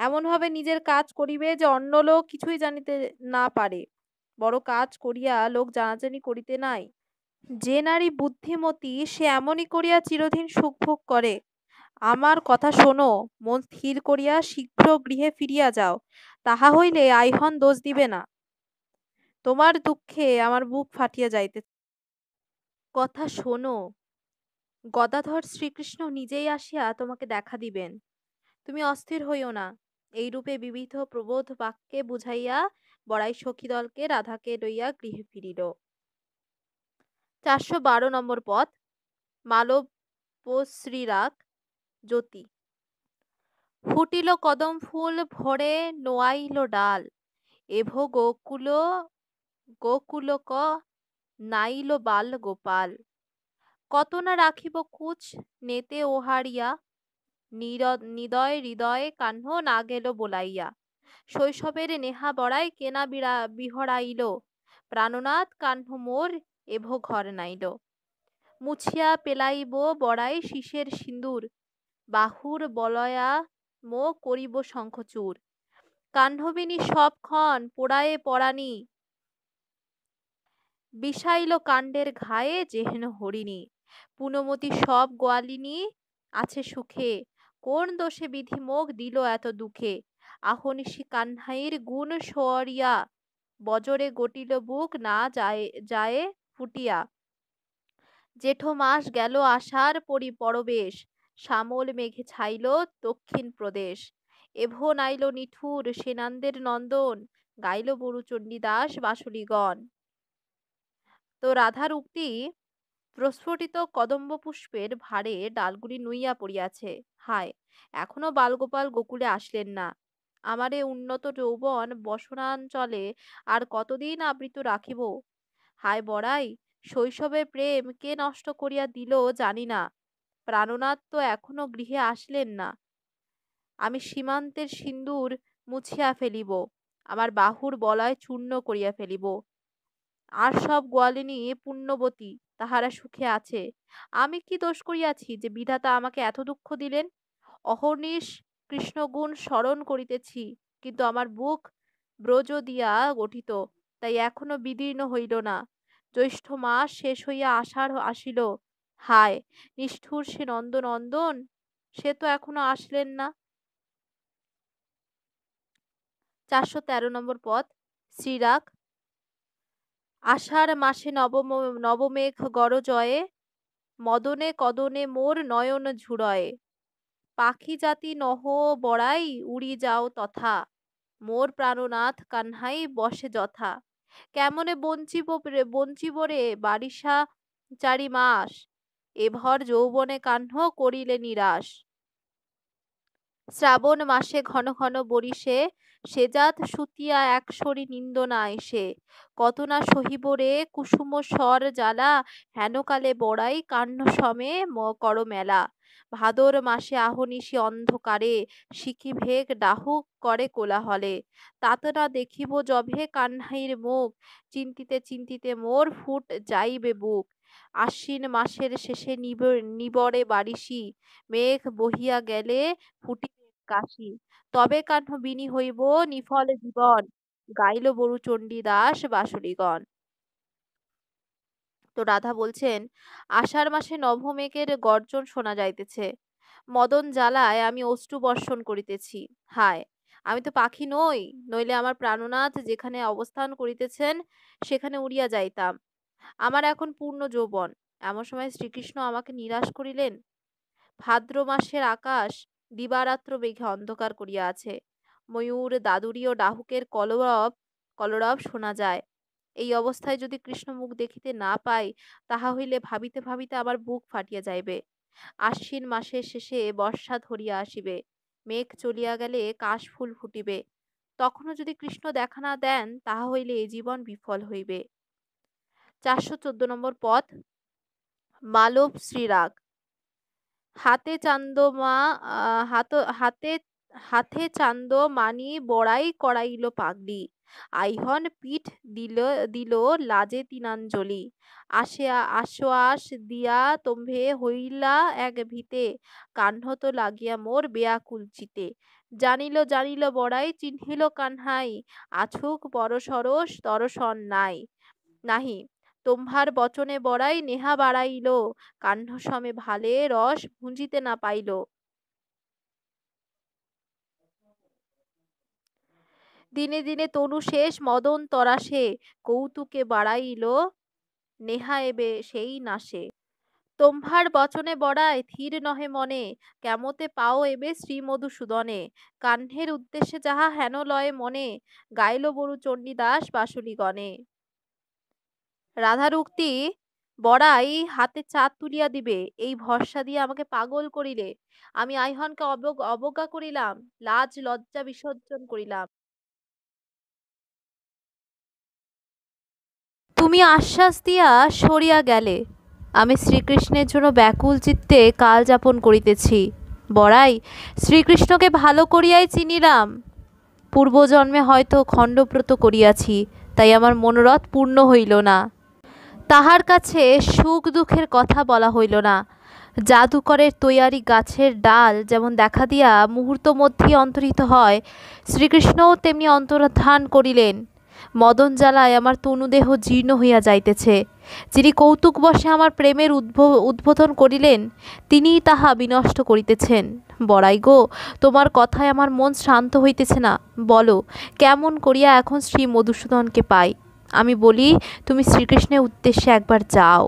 এমনভাবে নিজের কাজ করিবে যে অন্য লোক কিছুই জানিতে না পারে বড় কাজ করিয়া লোক জানাজানি করিতে নাই যে নারী বুদ্ধিমতী সে এমনই করিয়া চিরদিন সুখভোগ করে আমার কথা শোনো মন স্থির করিয়া শীঘ্র গৃহে ফিরিয়া যাও তাহা হইলে আইহন দোষ দিবে না তোমার দুঃখে আমার বুক ফাটিয়া যাইতে কথা শোনো গদাধর শ্রীকৃষ্ণ নিজেই আসিয়া তোমাকে দেখা দিবেন তুমি অস্থির হইও না এইরূপে বিবিধ প্রবোধ বাক্যে বুঝাইয়া বড়াই সখীদলকে রাধাকে লইয়া গৃহে ফিরিল চারশো বারো নম্বর পথ মালব্যশ্রীরাগ জ্যোতি ফুটিল কদম ফুল ভরে নোয়াইল ডাল এভো গোকুল গোকুলক নাইল বাল গোপাল কত না রাখিব কুচ নেতে ওহারিয়া নিদয় হৃদয়ে কাহ্ন না গেল বোলাইয়া শৈশবের নেহা বড়াই কেনা বিহরাইল প্রাণনাথ কাহ্ন মোর এভো ঘর নাইল মুছিয়া পেলাইব বড়াই শিশের সিন্দুর বাহুর বলয়া মো করিব শঙ্খচুর কাহ্নবিনী সবক্ষণ পোড়ায়ে পড়ানি বিষাইল কাণ্ডের ঘায়ে যেহেন হরিণী পুনমতি সব গোয়ালিনী আছে সুখে কোন দোষে বিধি মুখ দিল এত দুঃখে আহনিশি কান্হাইর গুণ সোয়ারিয়া বজরে গটিল বুক না যায় যায় ফুটিয়া জেঠ মাস গেল আশার পরি পরবেশ শ্যামল মেঘে ছাইল দক্ষিণ প্রদেশ এভন আইল নিঠুর সেনান্দের নন্দন গাইল বরু বাসুলিগণ তো রাধার উক্তি প্রস্ফুটিত কদম্ব পুষ্পের ভারে ডালগুলি নুইয়া পড়িয়াছে হায় এখনো বালগোপাল গোকুলে আসলেন না আমারে উন্নত যৌবন বসনাঞ্চলে আর কতদিন আবৃত রাখিব হায় বড়াই শৈশবে প্রেম কে নষ্ট করিয়া দিল জানি না প্রাণনাথ তো এখনো গৃহে আসলেন না আমি সীমান্তের সিন্দুর মুছিয়া ফেলিব আমার বাহুর বলয় চূর্ণ করিয়া ফেলিব আর সব গোয়ালিনী পুণ্যবতী তাহারা সুখে আছে আমি কি দোষ করিয়াছি যে বিধাতা আমাকে এত দুঃখ দিলেন অহর্নিশ কৃষ্ণগুণ স্মরণ করিতেছি কিন্তু আমার বুক ব্রজ দিয়া গঠিত তাই এখনো বিদীর্ণ হইল না জ্যৈষ্ঠ মাস শেষ হইয়া আষাঢ় আসিল হায় নিষ্ঠুর সে নন্দনন্দন সে তো এখনো আসলেন না চারশো তেরো নম্বর পদ শ্রীরাগ আষাঢ় মাসে নবম নবমেঘ গরজয়ে মদনে কদনে মোর নয়ন ঝুড়য়ে পাখি জাতি নহ বড়াই উড়ি যাও তথা মোর প্রাণনাথ কান্হাই বসে যথা কেমনে বঞ্চিব রে- বঞ্চিব রে বারিশা চারি মাস এভর যৌবনে কাহ্ন করিলে নিরাশ শ্রাবণ মাসে ঘন ঘন বরিষে সেজাত সুতিয়া এক সরি নিন্দনা এসে কত না সহিব রে কুসুম স্বর জ্বালা হেনকালে বড়াই কান্ন সমে ম- কর মেলা ভাদর মাসে আহনিশি অন্ধকারে শিখি ভেগ ডাহুক করে কোলাহলে তাতরা দেখিব জভে কান্হাইর মুখ চিন্তিতে চিন্তিতে মোর ফুট যাইবে বুক আশ্বিন মাসের শেষে নিবরে বারিশি মেঘ বহিয়া গেলে ফুটিবে কাশি তবে কান্হ বিনি হইব নিফল জীবন গাইল বরু চণ্ডী দাস বাসুরিগণ তো রাধা বলছেন আষাঢ় মাসে নভমেঘের গর্জন শোনা যাইতেছে মদন জ্বালায় আমি অশ্রু বর্ষণ করিতেছি হায় আমি তো পাখি নই নইলে আমার প্রাণনাথ যেখানে অবস্থান করিতেছেন সেখানে উড়িয়া যাইতাম আমার এখন পূর্ণ যৌবন এমন সময় শ্রীকৃষ্ণ আমাকে নিরাশ করিলেন ভাদ্র মাসের আকাশ দিবারাত্র মেঘে অন্ধকার করিয়া আছে ময়ূর দাদুরি ও ডাহুকের কলরব কলরব শোনা যায় এই অবস্থায় যদি কৃষ্ণ মুখ দেখিতে না পাই তাহা হইলে ভাবিতে ভাবিতে আবার বুক ফাটিয়া যাইবে আশ্বিন মাসের শেষে বর্ষা ধরিয়া আসিবে মেঘ চলিয়া গেলে কাশ ফুল ফুটিবে তখনও যদি কৃষ্ণ দেখা না দেন তাহা হইলে এ জীবন বিফল হইবে চারশো চোদ্দ নম্বর পথ মালব শ্রীরাগ হাতে চান্দ হাত হাতে হাতে চান্দ মানি বড়াই করাইল পাগলি আইহন পিঠ দিল দিল লাজে তিনাঞ্জলি আসিয়া আশ্বাস দিয়া তোম্ভে হইলা এক ভিতে কাহ্নত লাগিয়া মোর বেয়া কুলচিতে জানিল জানিল বড়াই চিহ্নিল কান্হাই আছুক পরসরস তরসন নাই নাহি তোমহার বচনে বড়াই নেহা বাড়াইল সমে ভালে রস ভুঁজিতে না পাইল দিনে দিনে তনু শেষ মদন তরাসে কৌতুকে বাড়াইল নেহা এবে সেই নাশে তোম্ভার বচনে বড়ায় ধীর নহে মনে কেমতে পাও এবে শ্রীমধুসূদনে কাহ্নের উদ্দেশ্যে যাহা হেন লয়ে মনে গাইল বরু চণ্ডীদাস বাসুলিগণে রাধার উক্তি বড়াই হাতে চাঁদ তুলিয়া দিবে এই ভরসা দিয়ে আমাকে পাগল করিলে আমি আইহনকে অবজ্ঞা করিলাম লাজ লজ্জা বিসর্জন করিলাম তুমি আশ্বাস দিয়া সরিয়া গেলে আমি শ্রীকৃষ্ণের জন্য ব্যাকুল চিত্তে কাল যাপন করিতেছি বড়াই শ্রীকৃষ্ণকে ভালো করিয়াই চিনিলাম পূর্বজন্মে হয়তো খণ্ডব্রত করিয়াছি তাই আমার মনোরথ পূর্ণ হইল না তাহার কাছে সুখ দুঃখের কথা বলা হইল না জাদুকরের তৈয়ারি গাছের ডাল যেমন দেখা দিয়া মুহূর্ত মধ্যেই অন্তরিত হয় শ্রীকৃষ্ণও তেমনি অন্তর্ধান করিলেন মদন জ্বালায় আমার তনুদেহ জীর্ণ হইয়া যাইতেছে যিনি কৌতুকবশে আমার প্রেমের উদ্বোধন করিলেন তিনিই তাহা বিনষ্ট করিতেছেন বড়াই গো তোমার কথায় আমার মন শান্ত হইতেছে না বলো কেমন করিয়া এখন শ্রী মধুসূদনকে পাই আমি বলি তুমি শ্রীকৃষ্ণের উদ্দেশ্যে একবার যাও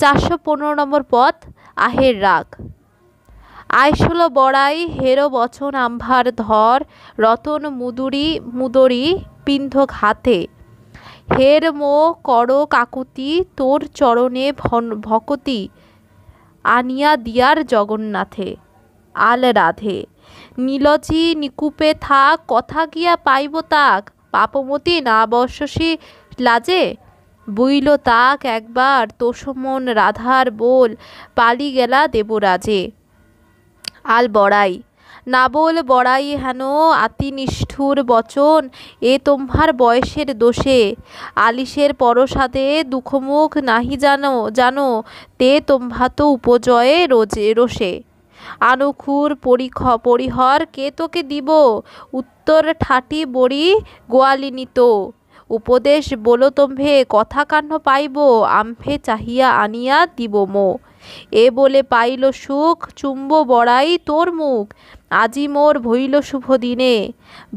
চারশো পনেরো নম্বর পথ আহের রাগ আইসল বড়াই হেরো বচন আম্ভার ধর রতন মুদুরি মুদরি পিন্ধক হাতে হের মো কর কাকুতি তোর চরণে ভন ভকতি আনিয়া দিয়ার জগন্নাথে আল রাধে নীলজি নিকুপে থাক কথা গিয়া পাইব তাক পাপমতি না বর্ষসী লাজে বইল তাক একবার তোষমন রাধার বোল পালি গেলা দেবরাজে আল বড়াই না বল বড়াই হেন আতি নিষ্ঠুর বচন এ তোমার বয়সের দোষে আলিশের পরসাদে দুঃখমুখ নাহি জানো জানো তে তোম্ভা তো উপজয়ে রোজে রোষে আনুখুর পরিখ পরিহর কে তোকে দিব উত্তর ঠাটি বড়ি গোয়ালিনিত উপদেশ বলো তম্ভে কথা কান্ন পাইব আমফে চাহিয়া আনিয়া দিব মো এ বলে পাইল সুখ চুম্ব বড়াই তোর মুখ আজি মোর ভইল শুভ দিনে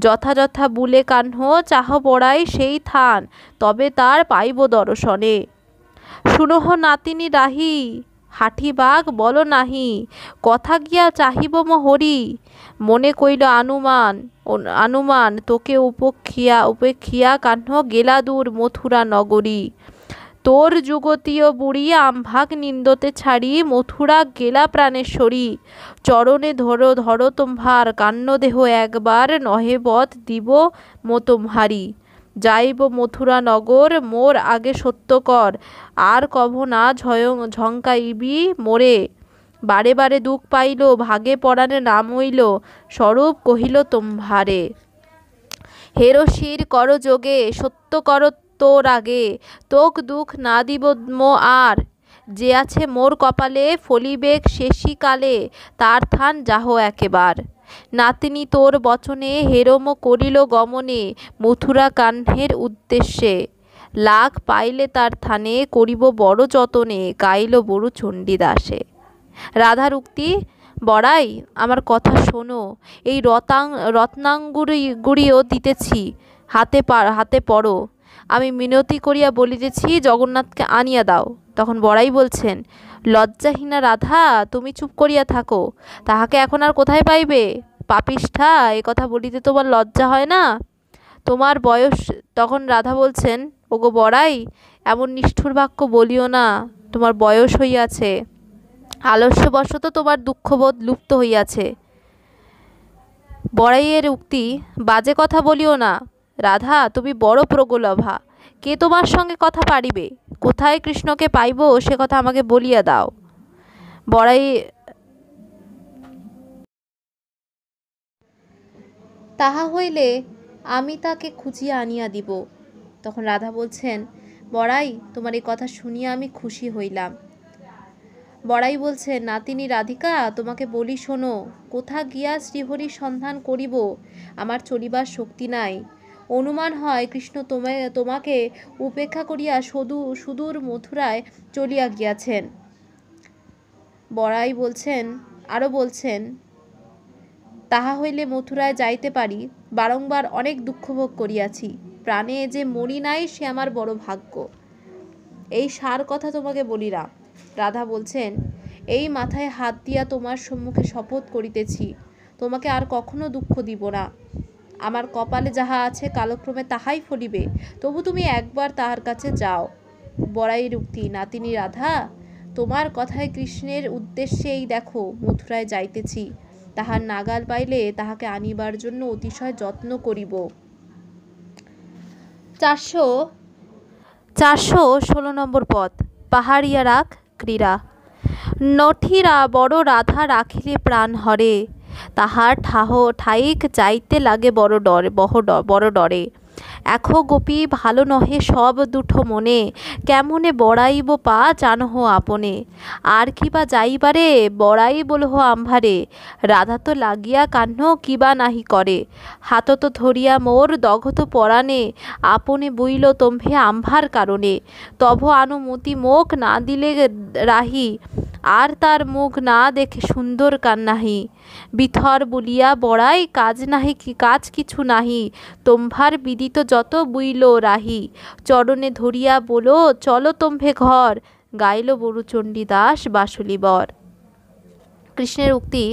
যথাযথা বুলে কাহ্ন চাহ বড়াই সেই থান তবে তার পাইব দর্শনে শুনহ নাতিনি রাহি হাঠি বাঘ বলো নাহি কথা গিয়া চাহিব হরি মনে কইল আনুমান আনুমান তোকে উপেক্ষিয়া উপেক্ষিয়া কাহ্ন গেলা দূর মথুরা নগরী তোর যুগতীয় বুড়ি আমভাগ নিন্দতে ছাড়ি মথুরা গেলা প্রাণেশ্বরী চরণে ধরো ধরো তোমার কান্নদেহ একবার নহে বধ দিব মোতোমহারি যাইব মথুরা নগর মোর আগে সত্য কর আর কভ না ঝয়ং ঝঙ্কাইবি মোরে বারে বারে দুঃখ পাইল ভাগে নাম হইল স্বরূপ কহিল তোমারে হেরসির কর যোগে সত্য কর তোর আগে তোক দুঃখ না দিব মো আর যে আছে মোর কপালে ফলিবেগ শেষিকালে তার থান যাহ একেবার নাতিনি তোর বচনে হেরম করিল গমনে মথুরা কাহ্নের উদ্দেশ্যে লাখ পাইলে তার থানে করিব বড় যতনে গাইল বড়ু চণ্ডীদাসে রাধার উক্তি বড়াই আমার কথা শোনো এই রতাং রত্নাঙ্গুরি গুড়িও দিতেছি হাতে হাতে পড়ো আমি মিনতি করিয়া বলিতেছি জগন্নাথকে আনিয়া দাও তখন বড়াই বলছেন লজ্জাহীনা রাধা তুমি চুপ করিয়া থাকো তাহাকে এখন আর কোথায় পাইবে পাপিষ্ঠা এ কথা বলিতে তোমার লজ্জা হয় না তোমার বয়স তখন রাধা বলছেন ওগো বড়াই এমন নিষ্ঠুর বাক্য বলিও না তোমার বয়স হইয়াছে আলস্যবশত তোমার দুঃখবোধ লুপ্ত হইয়াছে বড়াইয়ের উক্তি বাজে কথা বলিও না রাধা তুমি বড় প্রগলভা কে তোমার সঙ্গে কথা পারিবে কোথায় কৃষ্ণকে পাইব সে কথা আমাকে বলিয়া দাও বড়াই তাহা হইলে আমি তাকে খুঁজিয়া আনিয়া দিব তখন রাধা বলছেন বড়াই তোমার এই কথা শুনিয়া আমি খুশি হইলাম বড়াই বলছেন নাতিনি রাধিকা তোমাকে বলি শোনো কোথা গিয়া শ্রীহরির সন্ধান করিব আমার চলিবার শক্তি নাই অনুমান হয় কৃষ্ণ তোমায় তোমাকে উপেক্ষা করিয়া সদু সুদূর মথুরায় চলিয়া গিয়াছেন বড়াই বলছেন আরও বলছেন তাহা হইলে মথুরায় যাইতে পারি বারংবার অনেক দুঃখভোগ করিয়াছি প্রাণে যে মরি নাই সে আমার বড় ভাগ্য এই সার কথা তোমাকে বলি রাধা বলছেন এই মাথায় হাত দিয়া তোমার সম্মুখে শপথ করিতেছি তোমাকে আর কখনো দুঃখ দিব না আমার কপালে যাহা আছে কালক্রমে তাহাই ফলিবে তবু তুমি একবার তাহার কাছে যাও বড়াইয়ের উক্তি নাতিনি রাধা তোমার কথায় কৃষ্ণের উদ্দেশ্যে এই দেখো মথুরায় যাইতেছি তাহার নাগাল পাইলে তাহাকে আনিবার জন্য অতিশয় যত্ন করিব চারশো চারশো ষোলো নম্বর পথ পাহাড়িয়া রাখ ক্রীড়া নঠিরা বড় রাধা রাখিলে প্রাণ হরে তাহার ঠাহ ঠাইক যাইতে লাগে বড় ডর বহ বড় ডরে এখ গোপী ভালো নহে সব দুঠো মনে কেমনে বড়াইব পা জানহ আপনে আর কি বা যাইবারে বড়াই বলহ আম্ভারে রাধা তো লাগিয়া কি কিবা নাহি করে হাত তো ধরিয়া মোর দঘত পরাণে আপনে বুইল তম্ভে আম্ভার কারণে তব আনুমতি মোক না দিলে রাহি আর তার মুখ না দেখে সুন্দর কান্নাহি বিথর বলিয়া বড়াই কাজ নাহি কি কাজ কিছু নাহি তোম্ভার বিদিত যত বুইল রাহি চরণে ধরিয়া বলো চলো তোম্ভে ঘর গাইল বরুচণ্ডী দাস বাসুলিবর কৃষ্ণের উক্তি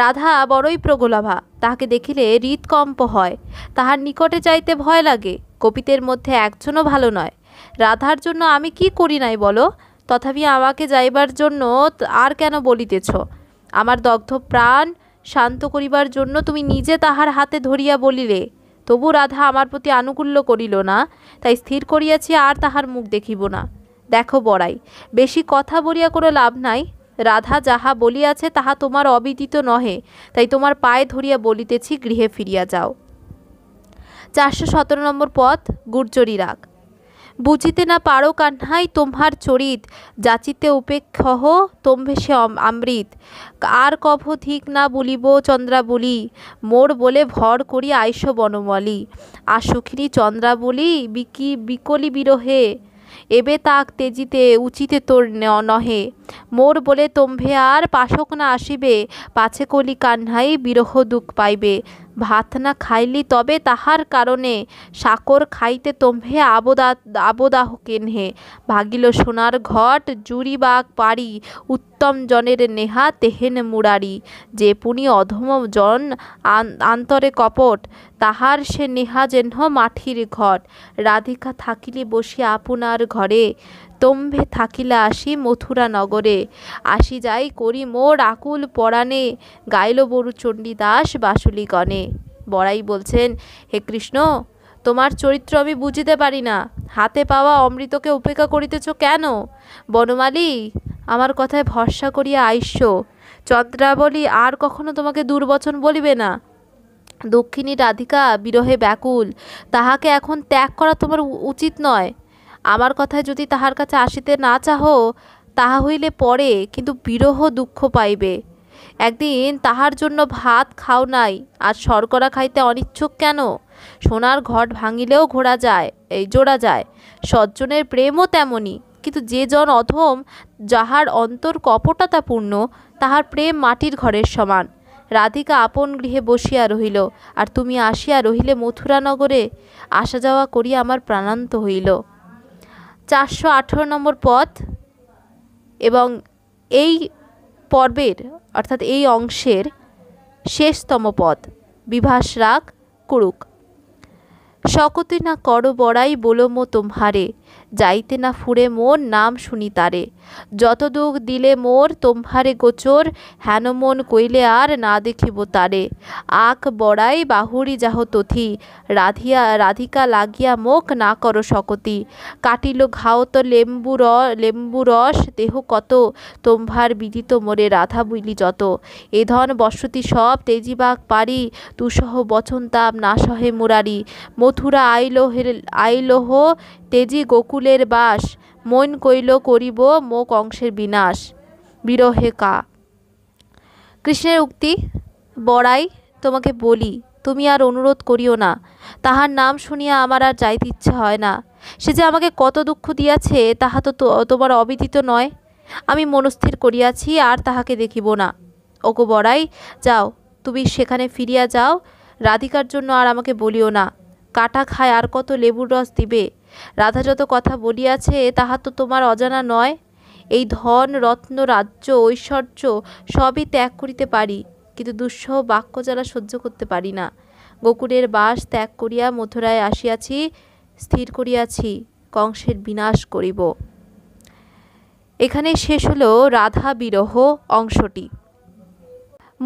রাধা বড়ই প্রগলাভা তাহাকে দেখিলে হৃদকম্প হয় তাহার নিকটে যাইতে ভয় লাগে কপিতের মধ্যে একজনও ভালো নয় রাধার জন্য আমি কি করি নাই বলো তথাপি আমাকে যাইবার জন্য আর কেন বলিতেছ আমার দগ্ধ প্রাণ শান্ত করিবার জন্য তুমি নিজে তাহার হাতে ধরিয়া বলিলে তবু রাধা আমার প্রতি আনুকূল্য করিল না তাই স্থির করিয়াছি আর তাহার মুখ দেখিব না দেখো বড়াই বেশি কথা বলিয়া কোনো লাভ নাই রাধা যাহা বলিয়াছে তাহা তোমার অবিদিত নহে তাই তোমার পায়ে ধরিয়া বলিতেছি গৃহে ফিরিয়া যাও চারশো সতেরো নম্বর পথ গুর্জরি রাগ বুঝিতে না পারো কান্হাই তোমার চরিত যাচিতে উপেক্ষহ তোম্ভে সে অমৃত আর কভ ঠিক না বলিব বলি মোর বলে ভর করি আইস বনমলি চন্দ্রা বলি বিকি বিকলি বিরহে এবে তাক তেজিতে উচিতে তোর নহে মোর বলে তোম্ভে আর পাশক না আসিবে পাছে কলি কান্হাই বিরহ দুঃখ পাইবে ভাত না খাইলি তবে তাহার কারণে সাকর খাইতে তোমে আবদা আবদাহ কেনহে ভাগিল সোনার ঘট জুড়িবাগ পারি উত্তম জনের নেহা তেহেন মুরারি যে পুনি অধম জন আন্তরে কপট তাহার সে নেহা যেন মাঠির ঘট রাধিকা থাকিলে বসি আপনার ঘরে তম্ভে থাকিলা আসি মথুরা নগরে আসি যাই করি মোর আকুল পরাণে গাইল বরু চণ্ডীদাস বাসুলিগণে বড়াই বলছেন হে কৃষ্ণ তোমার চরিত্র আমি বুঝিতে পারি না হাতে পাওয়া অমৃতকে উপেক্ষা করিতেছ কেন বনমালী আমার কথায় ভরসা করিয়া আইস্য চন্দ্রাবলী আর কখনো তোমাকে দুর্বচন বলিবে না দক্ষিণী রাধিকা বিরহে ব্যাকুল তাহাকে এখন ত্যাগ করা তোমার উচিত নয় আমার কথায় যদি তাহার কাছে আসিতে না চাহ তাহা হইলে পরে কিন্তু বিরহ দুঃখ পাইবে একদিন তাহার জন্য ভাত খাও নাই আর শর্করা খাইতে অনিচ্ছুক কেন সোনার ঘট ভাঙিলেও ঘোরা যায় এই জোড়া যায় সজ্জনের প্রেমও তেমনি কিন্তু যে জন অধম যাহার অন্তর কপটতাপূর্ণ তাহার প্রেম মাটির ঘরের সমান রাধিকা আপন গৃহে বসিয়া রহিল আর তুমি আসিয়া রহিলে মথুরানগরে আসা যাওয়া করিয়া আমার প্রাণান্ত হইল চারশো আঠেরো নম্বর পথ এবং এই পর্বের অর্থাৎ এই অংশের শেষতম পদ বিভাস রাগ কুরুক শকতে না কর বড়াই মো তোমহারে যাইতে না ফুরে মোর নাম শুনি তারে যত দুঃখ দিলে মোর তোমহারে গোচর হেন মন কইলে আর না দেখিব তারে আক বড়াই বাহুরি যাহ তথি রাধিয়া রাধিকা লাগিয়া মুখ না করো শকতি কাটিল ঘাও তো লেম্বু র লেম্বু রস দেহ কত তোমভার বিদিত মোরে রাধা বুইলি যত এ ধন বসতি সব তেজিবাগ পারি তুসহ বচন তাপ না সহে মুরারি মথুরা আইলোহের আইলোহ তেজি গোকুলের বাস মন কইল করিব মোক অংশের বিনাশ বিরহে কা কৃষ্ণের উক্তি বড়াই তোমাকে বলি তুমি আর অনুরোধ করিও না তাহার নাম শুনিয়া আমার আর যাইতে ইচ্ছা হয় না সে যে আমাকে কত দুঃখ দিয়াছে তাহা তো তোমার অবিদিত নয় আমি মনস্থির করিয়াছি আর তাহাকে দেখিব না ওকো বড়াই যাও তুমি সেখানে ফিরিয়া যাও রাধিকার জন্য আর আমাকে বলিও না কাটা খায় আর কত লেবুর রস দিবে রাধা যত কথা বলিয়াছে তাহা তো তোমার অজানা নয় এই ধন রত্ন রাজ্য ঐশ্বর্য সবই ত্যাগ করিতে পারি কিন্তু দুঃসহ বাক্য যারা সহ্য করতে পারি না গোকুলের বাস ত্যাগ করিয়া মথুরায় আসিয়াছি স্থির করিয়াছি কংসের বিনাশ করিব এখানে শেষ হলো রাধা বিরহ অংশটি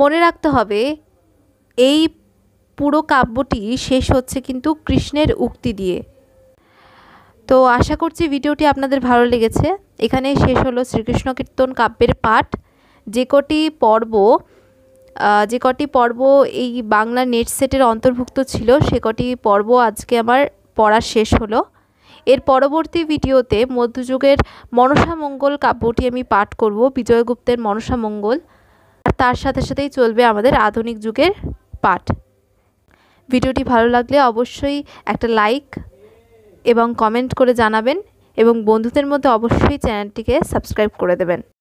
মনে রাখতে হবে এই পুরো কাব্যটি শেষ হচ্ছে কিন্তু কৃষ্ণের উক্তি দিয়ে তো আশা করছি ভিডিওটি আপনাদের ভালো লেগেছে এখানে শেষ হলো শ্রীকৃষ্ণ কীর্তন কাব্যের পাঠ যে কটি পর্ব যে কটি পর্ব এই বাংলা নেট সেটের অন্তর্ভুক্ত ছিল সে কটি পর্ব আজকে আমার পড়া শেষ হলো এর পরবর্তী ভিডিওতে মধ্যযুগের মনসামঙ্গল কাব্যটি আমি পাঠ করব বিজয়গুপ্তের মনসামঙ্গল আর তার সাথে সাথেই চলবে আমাদের আধুনিক যুগের পাঠ ভিডিওটি ভালো লাগলে অবশ্যই একটা লাইক এবং কমেন্ট করে জানাবেন এবং বন্ধুদের মধ্যে অবশ্যই চ্যানেলটিকে সাবস্ক্রাইব করে দেবেন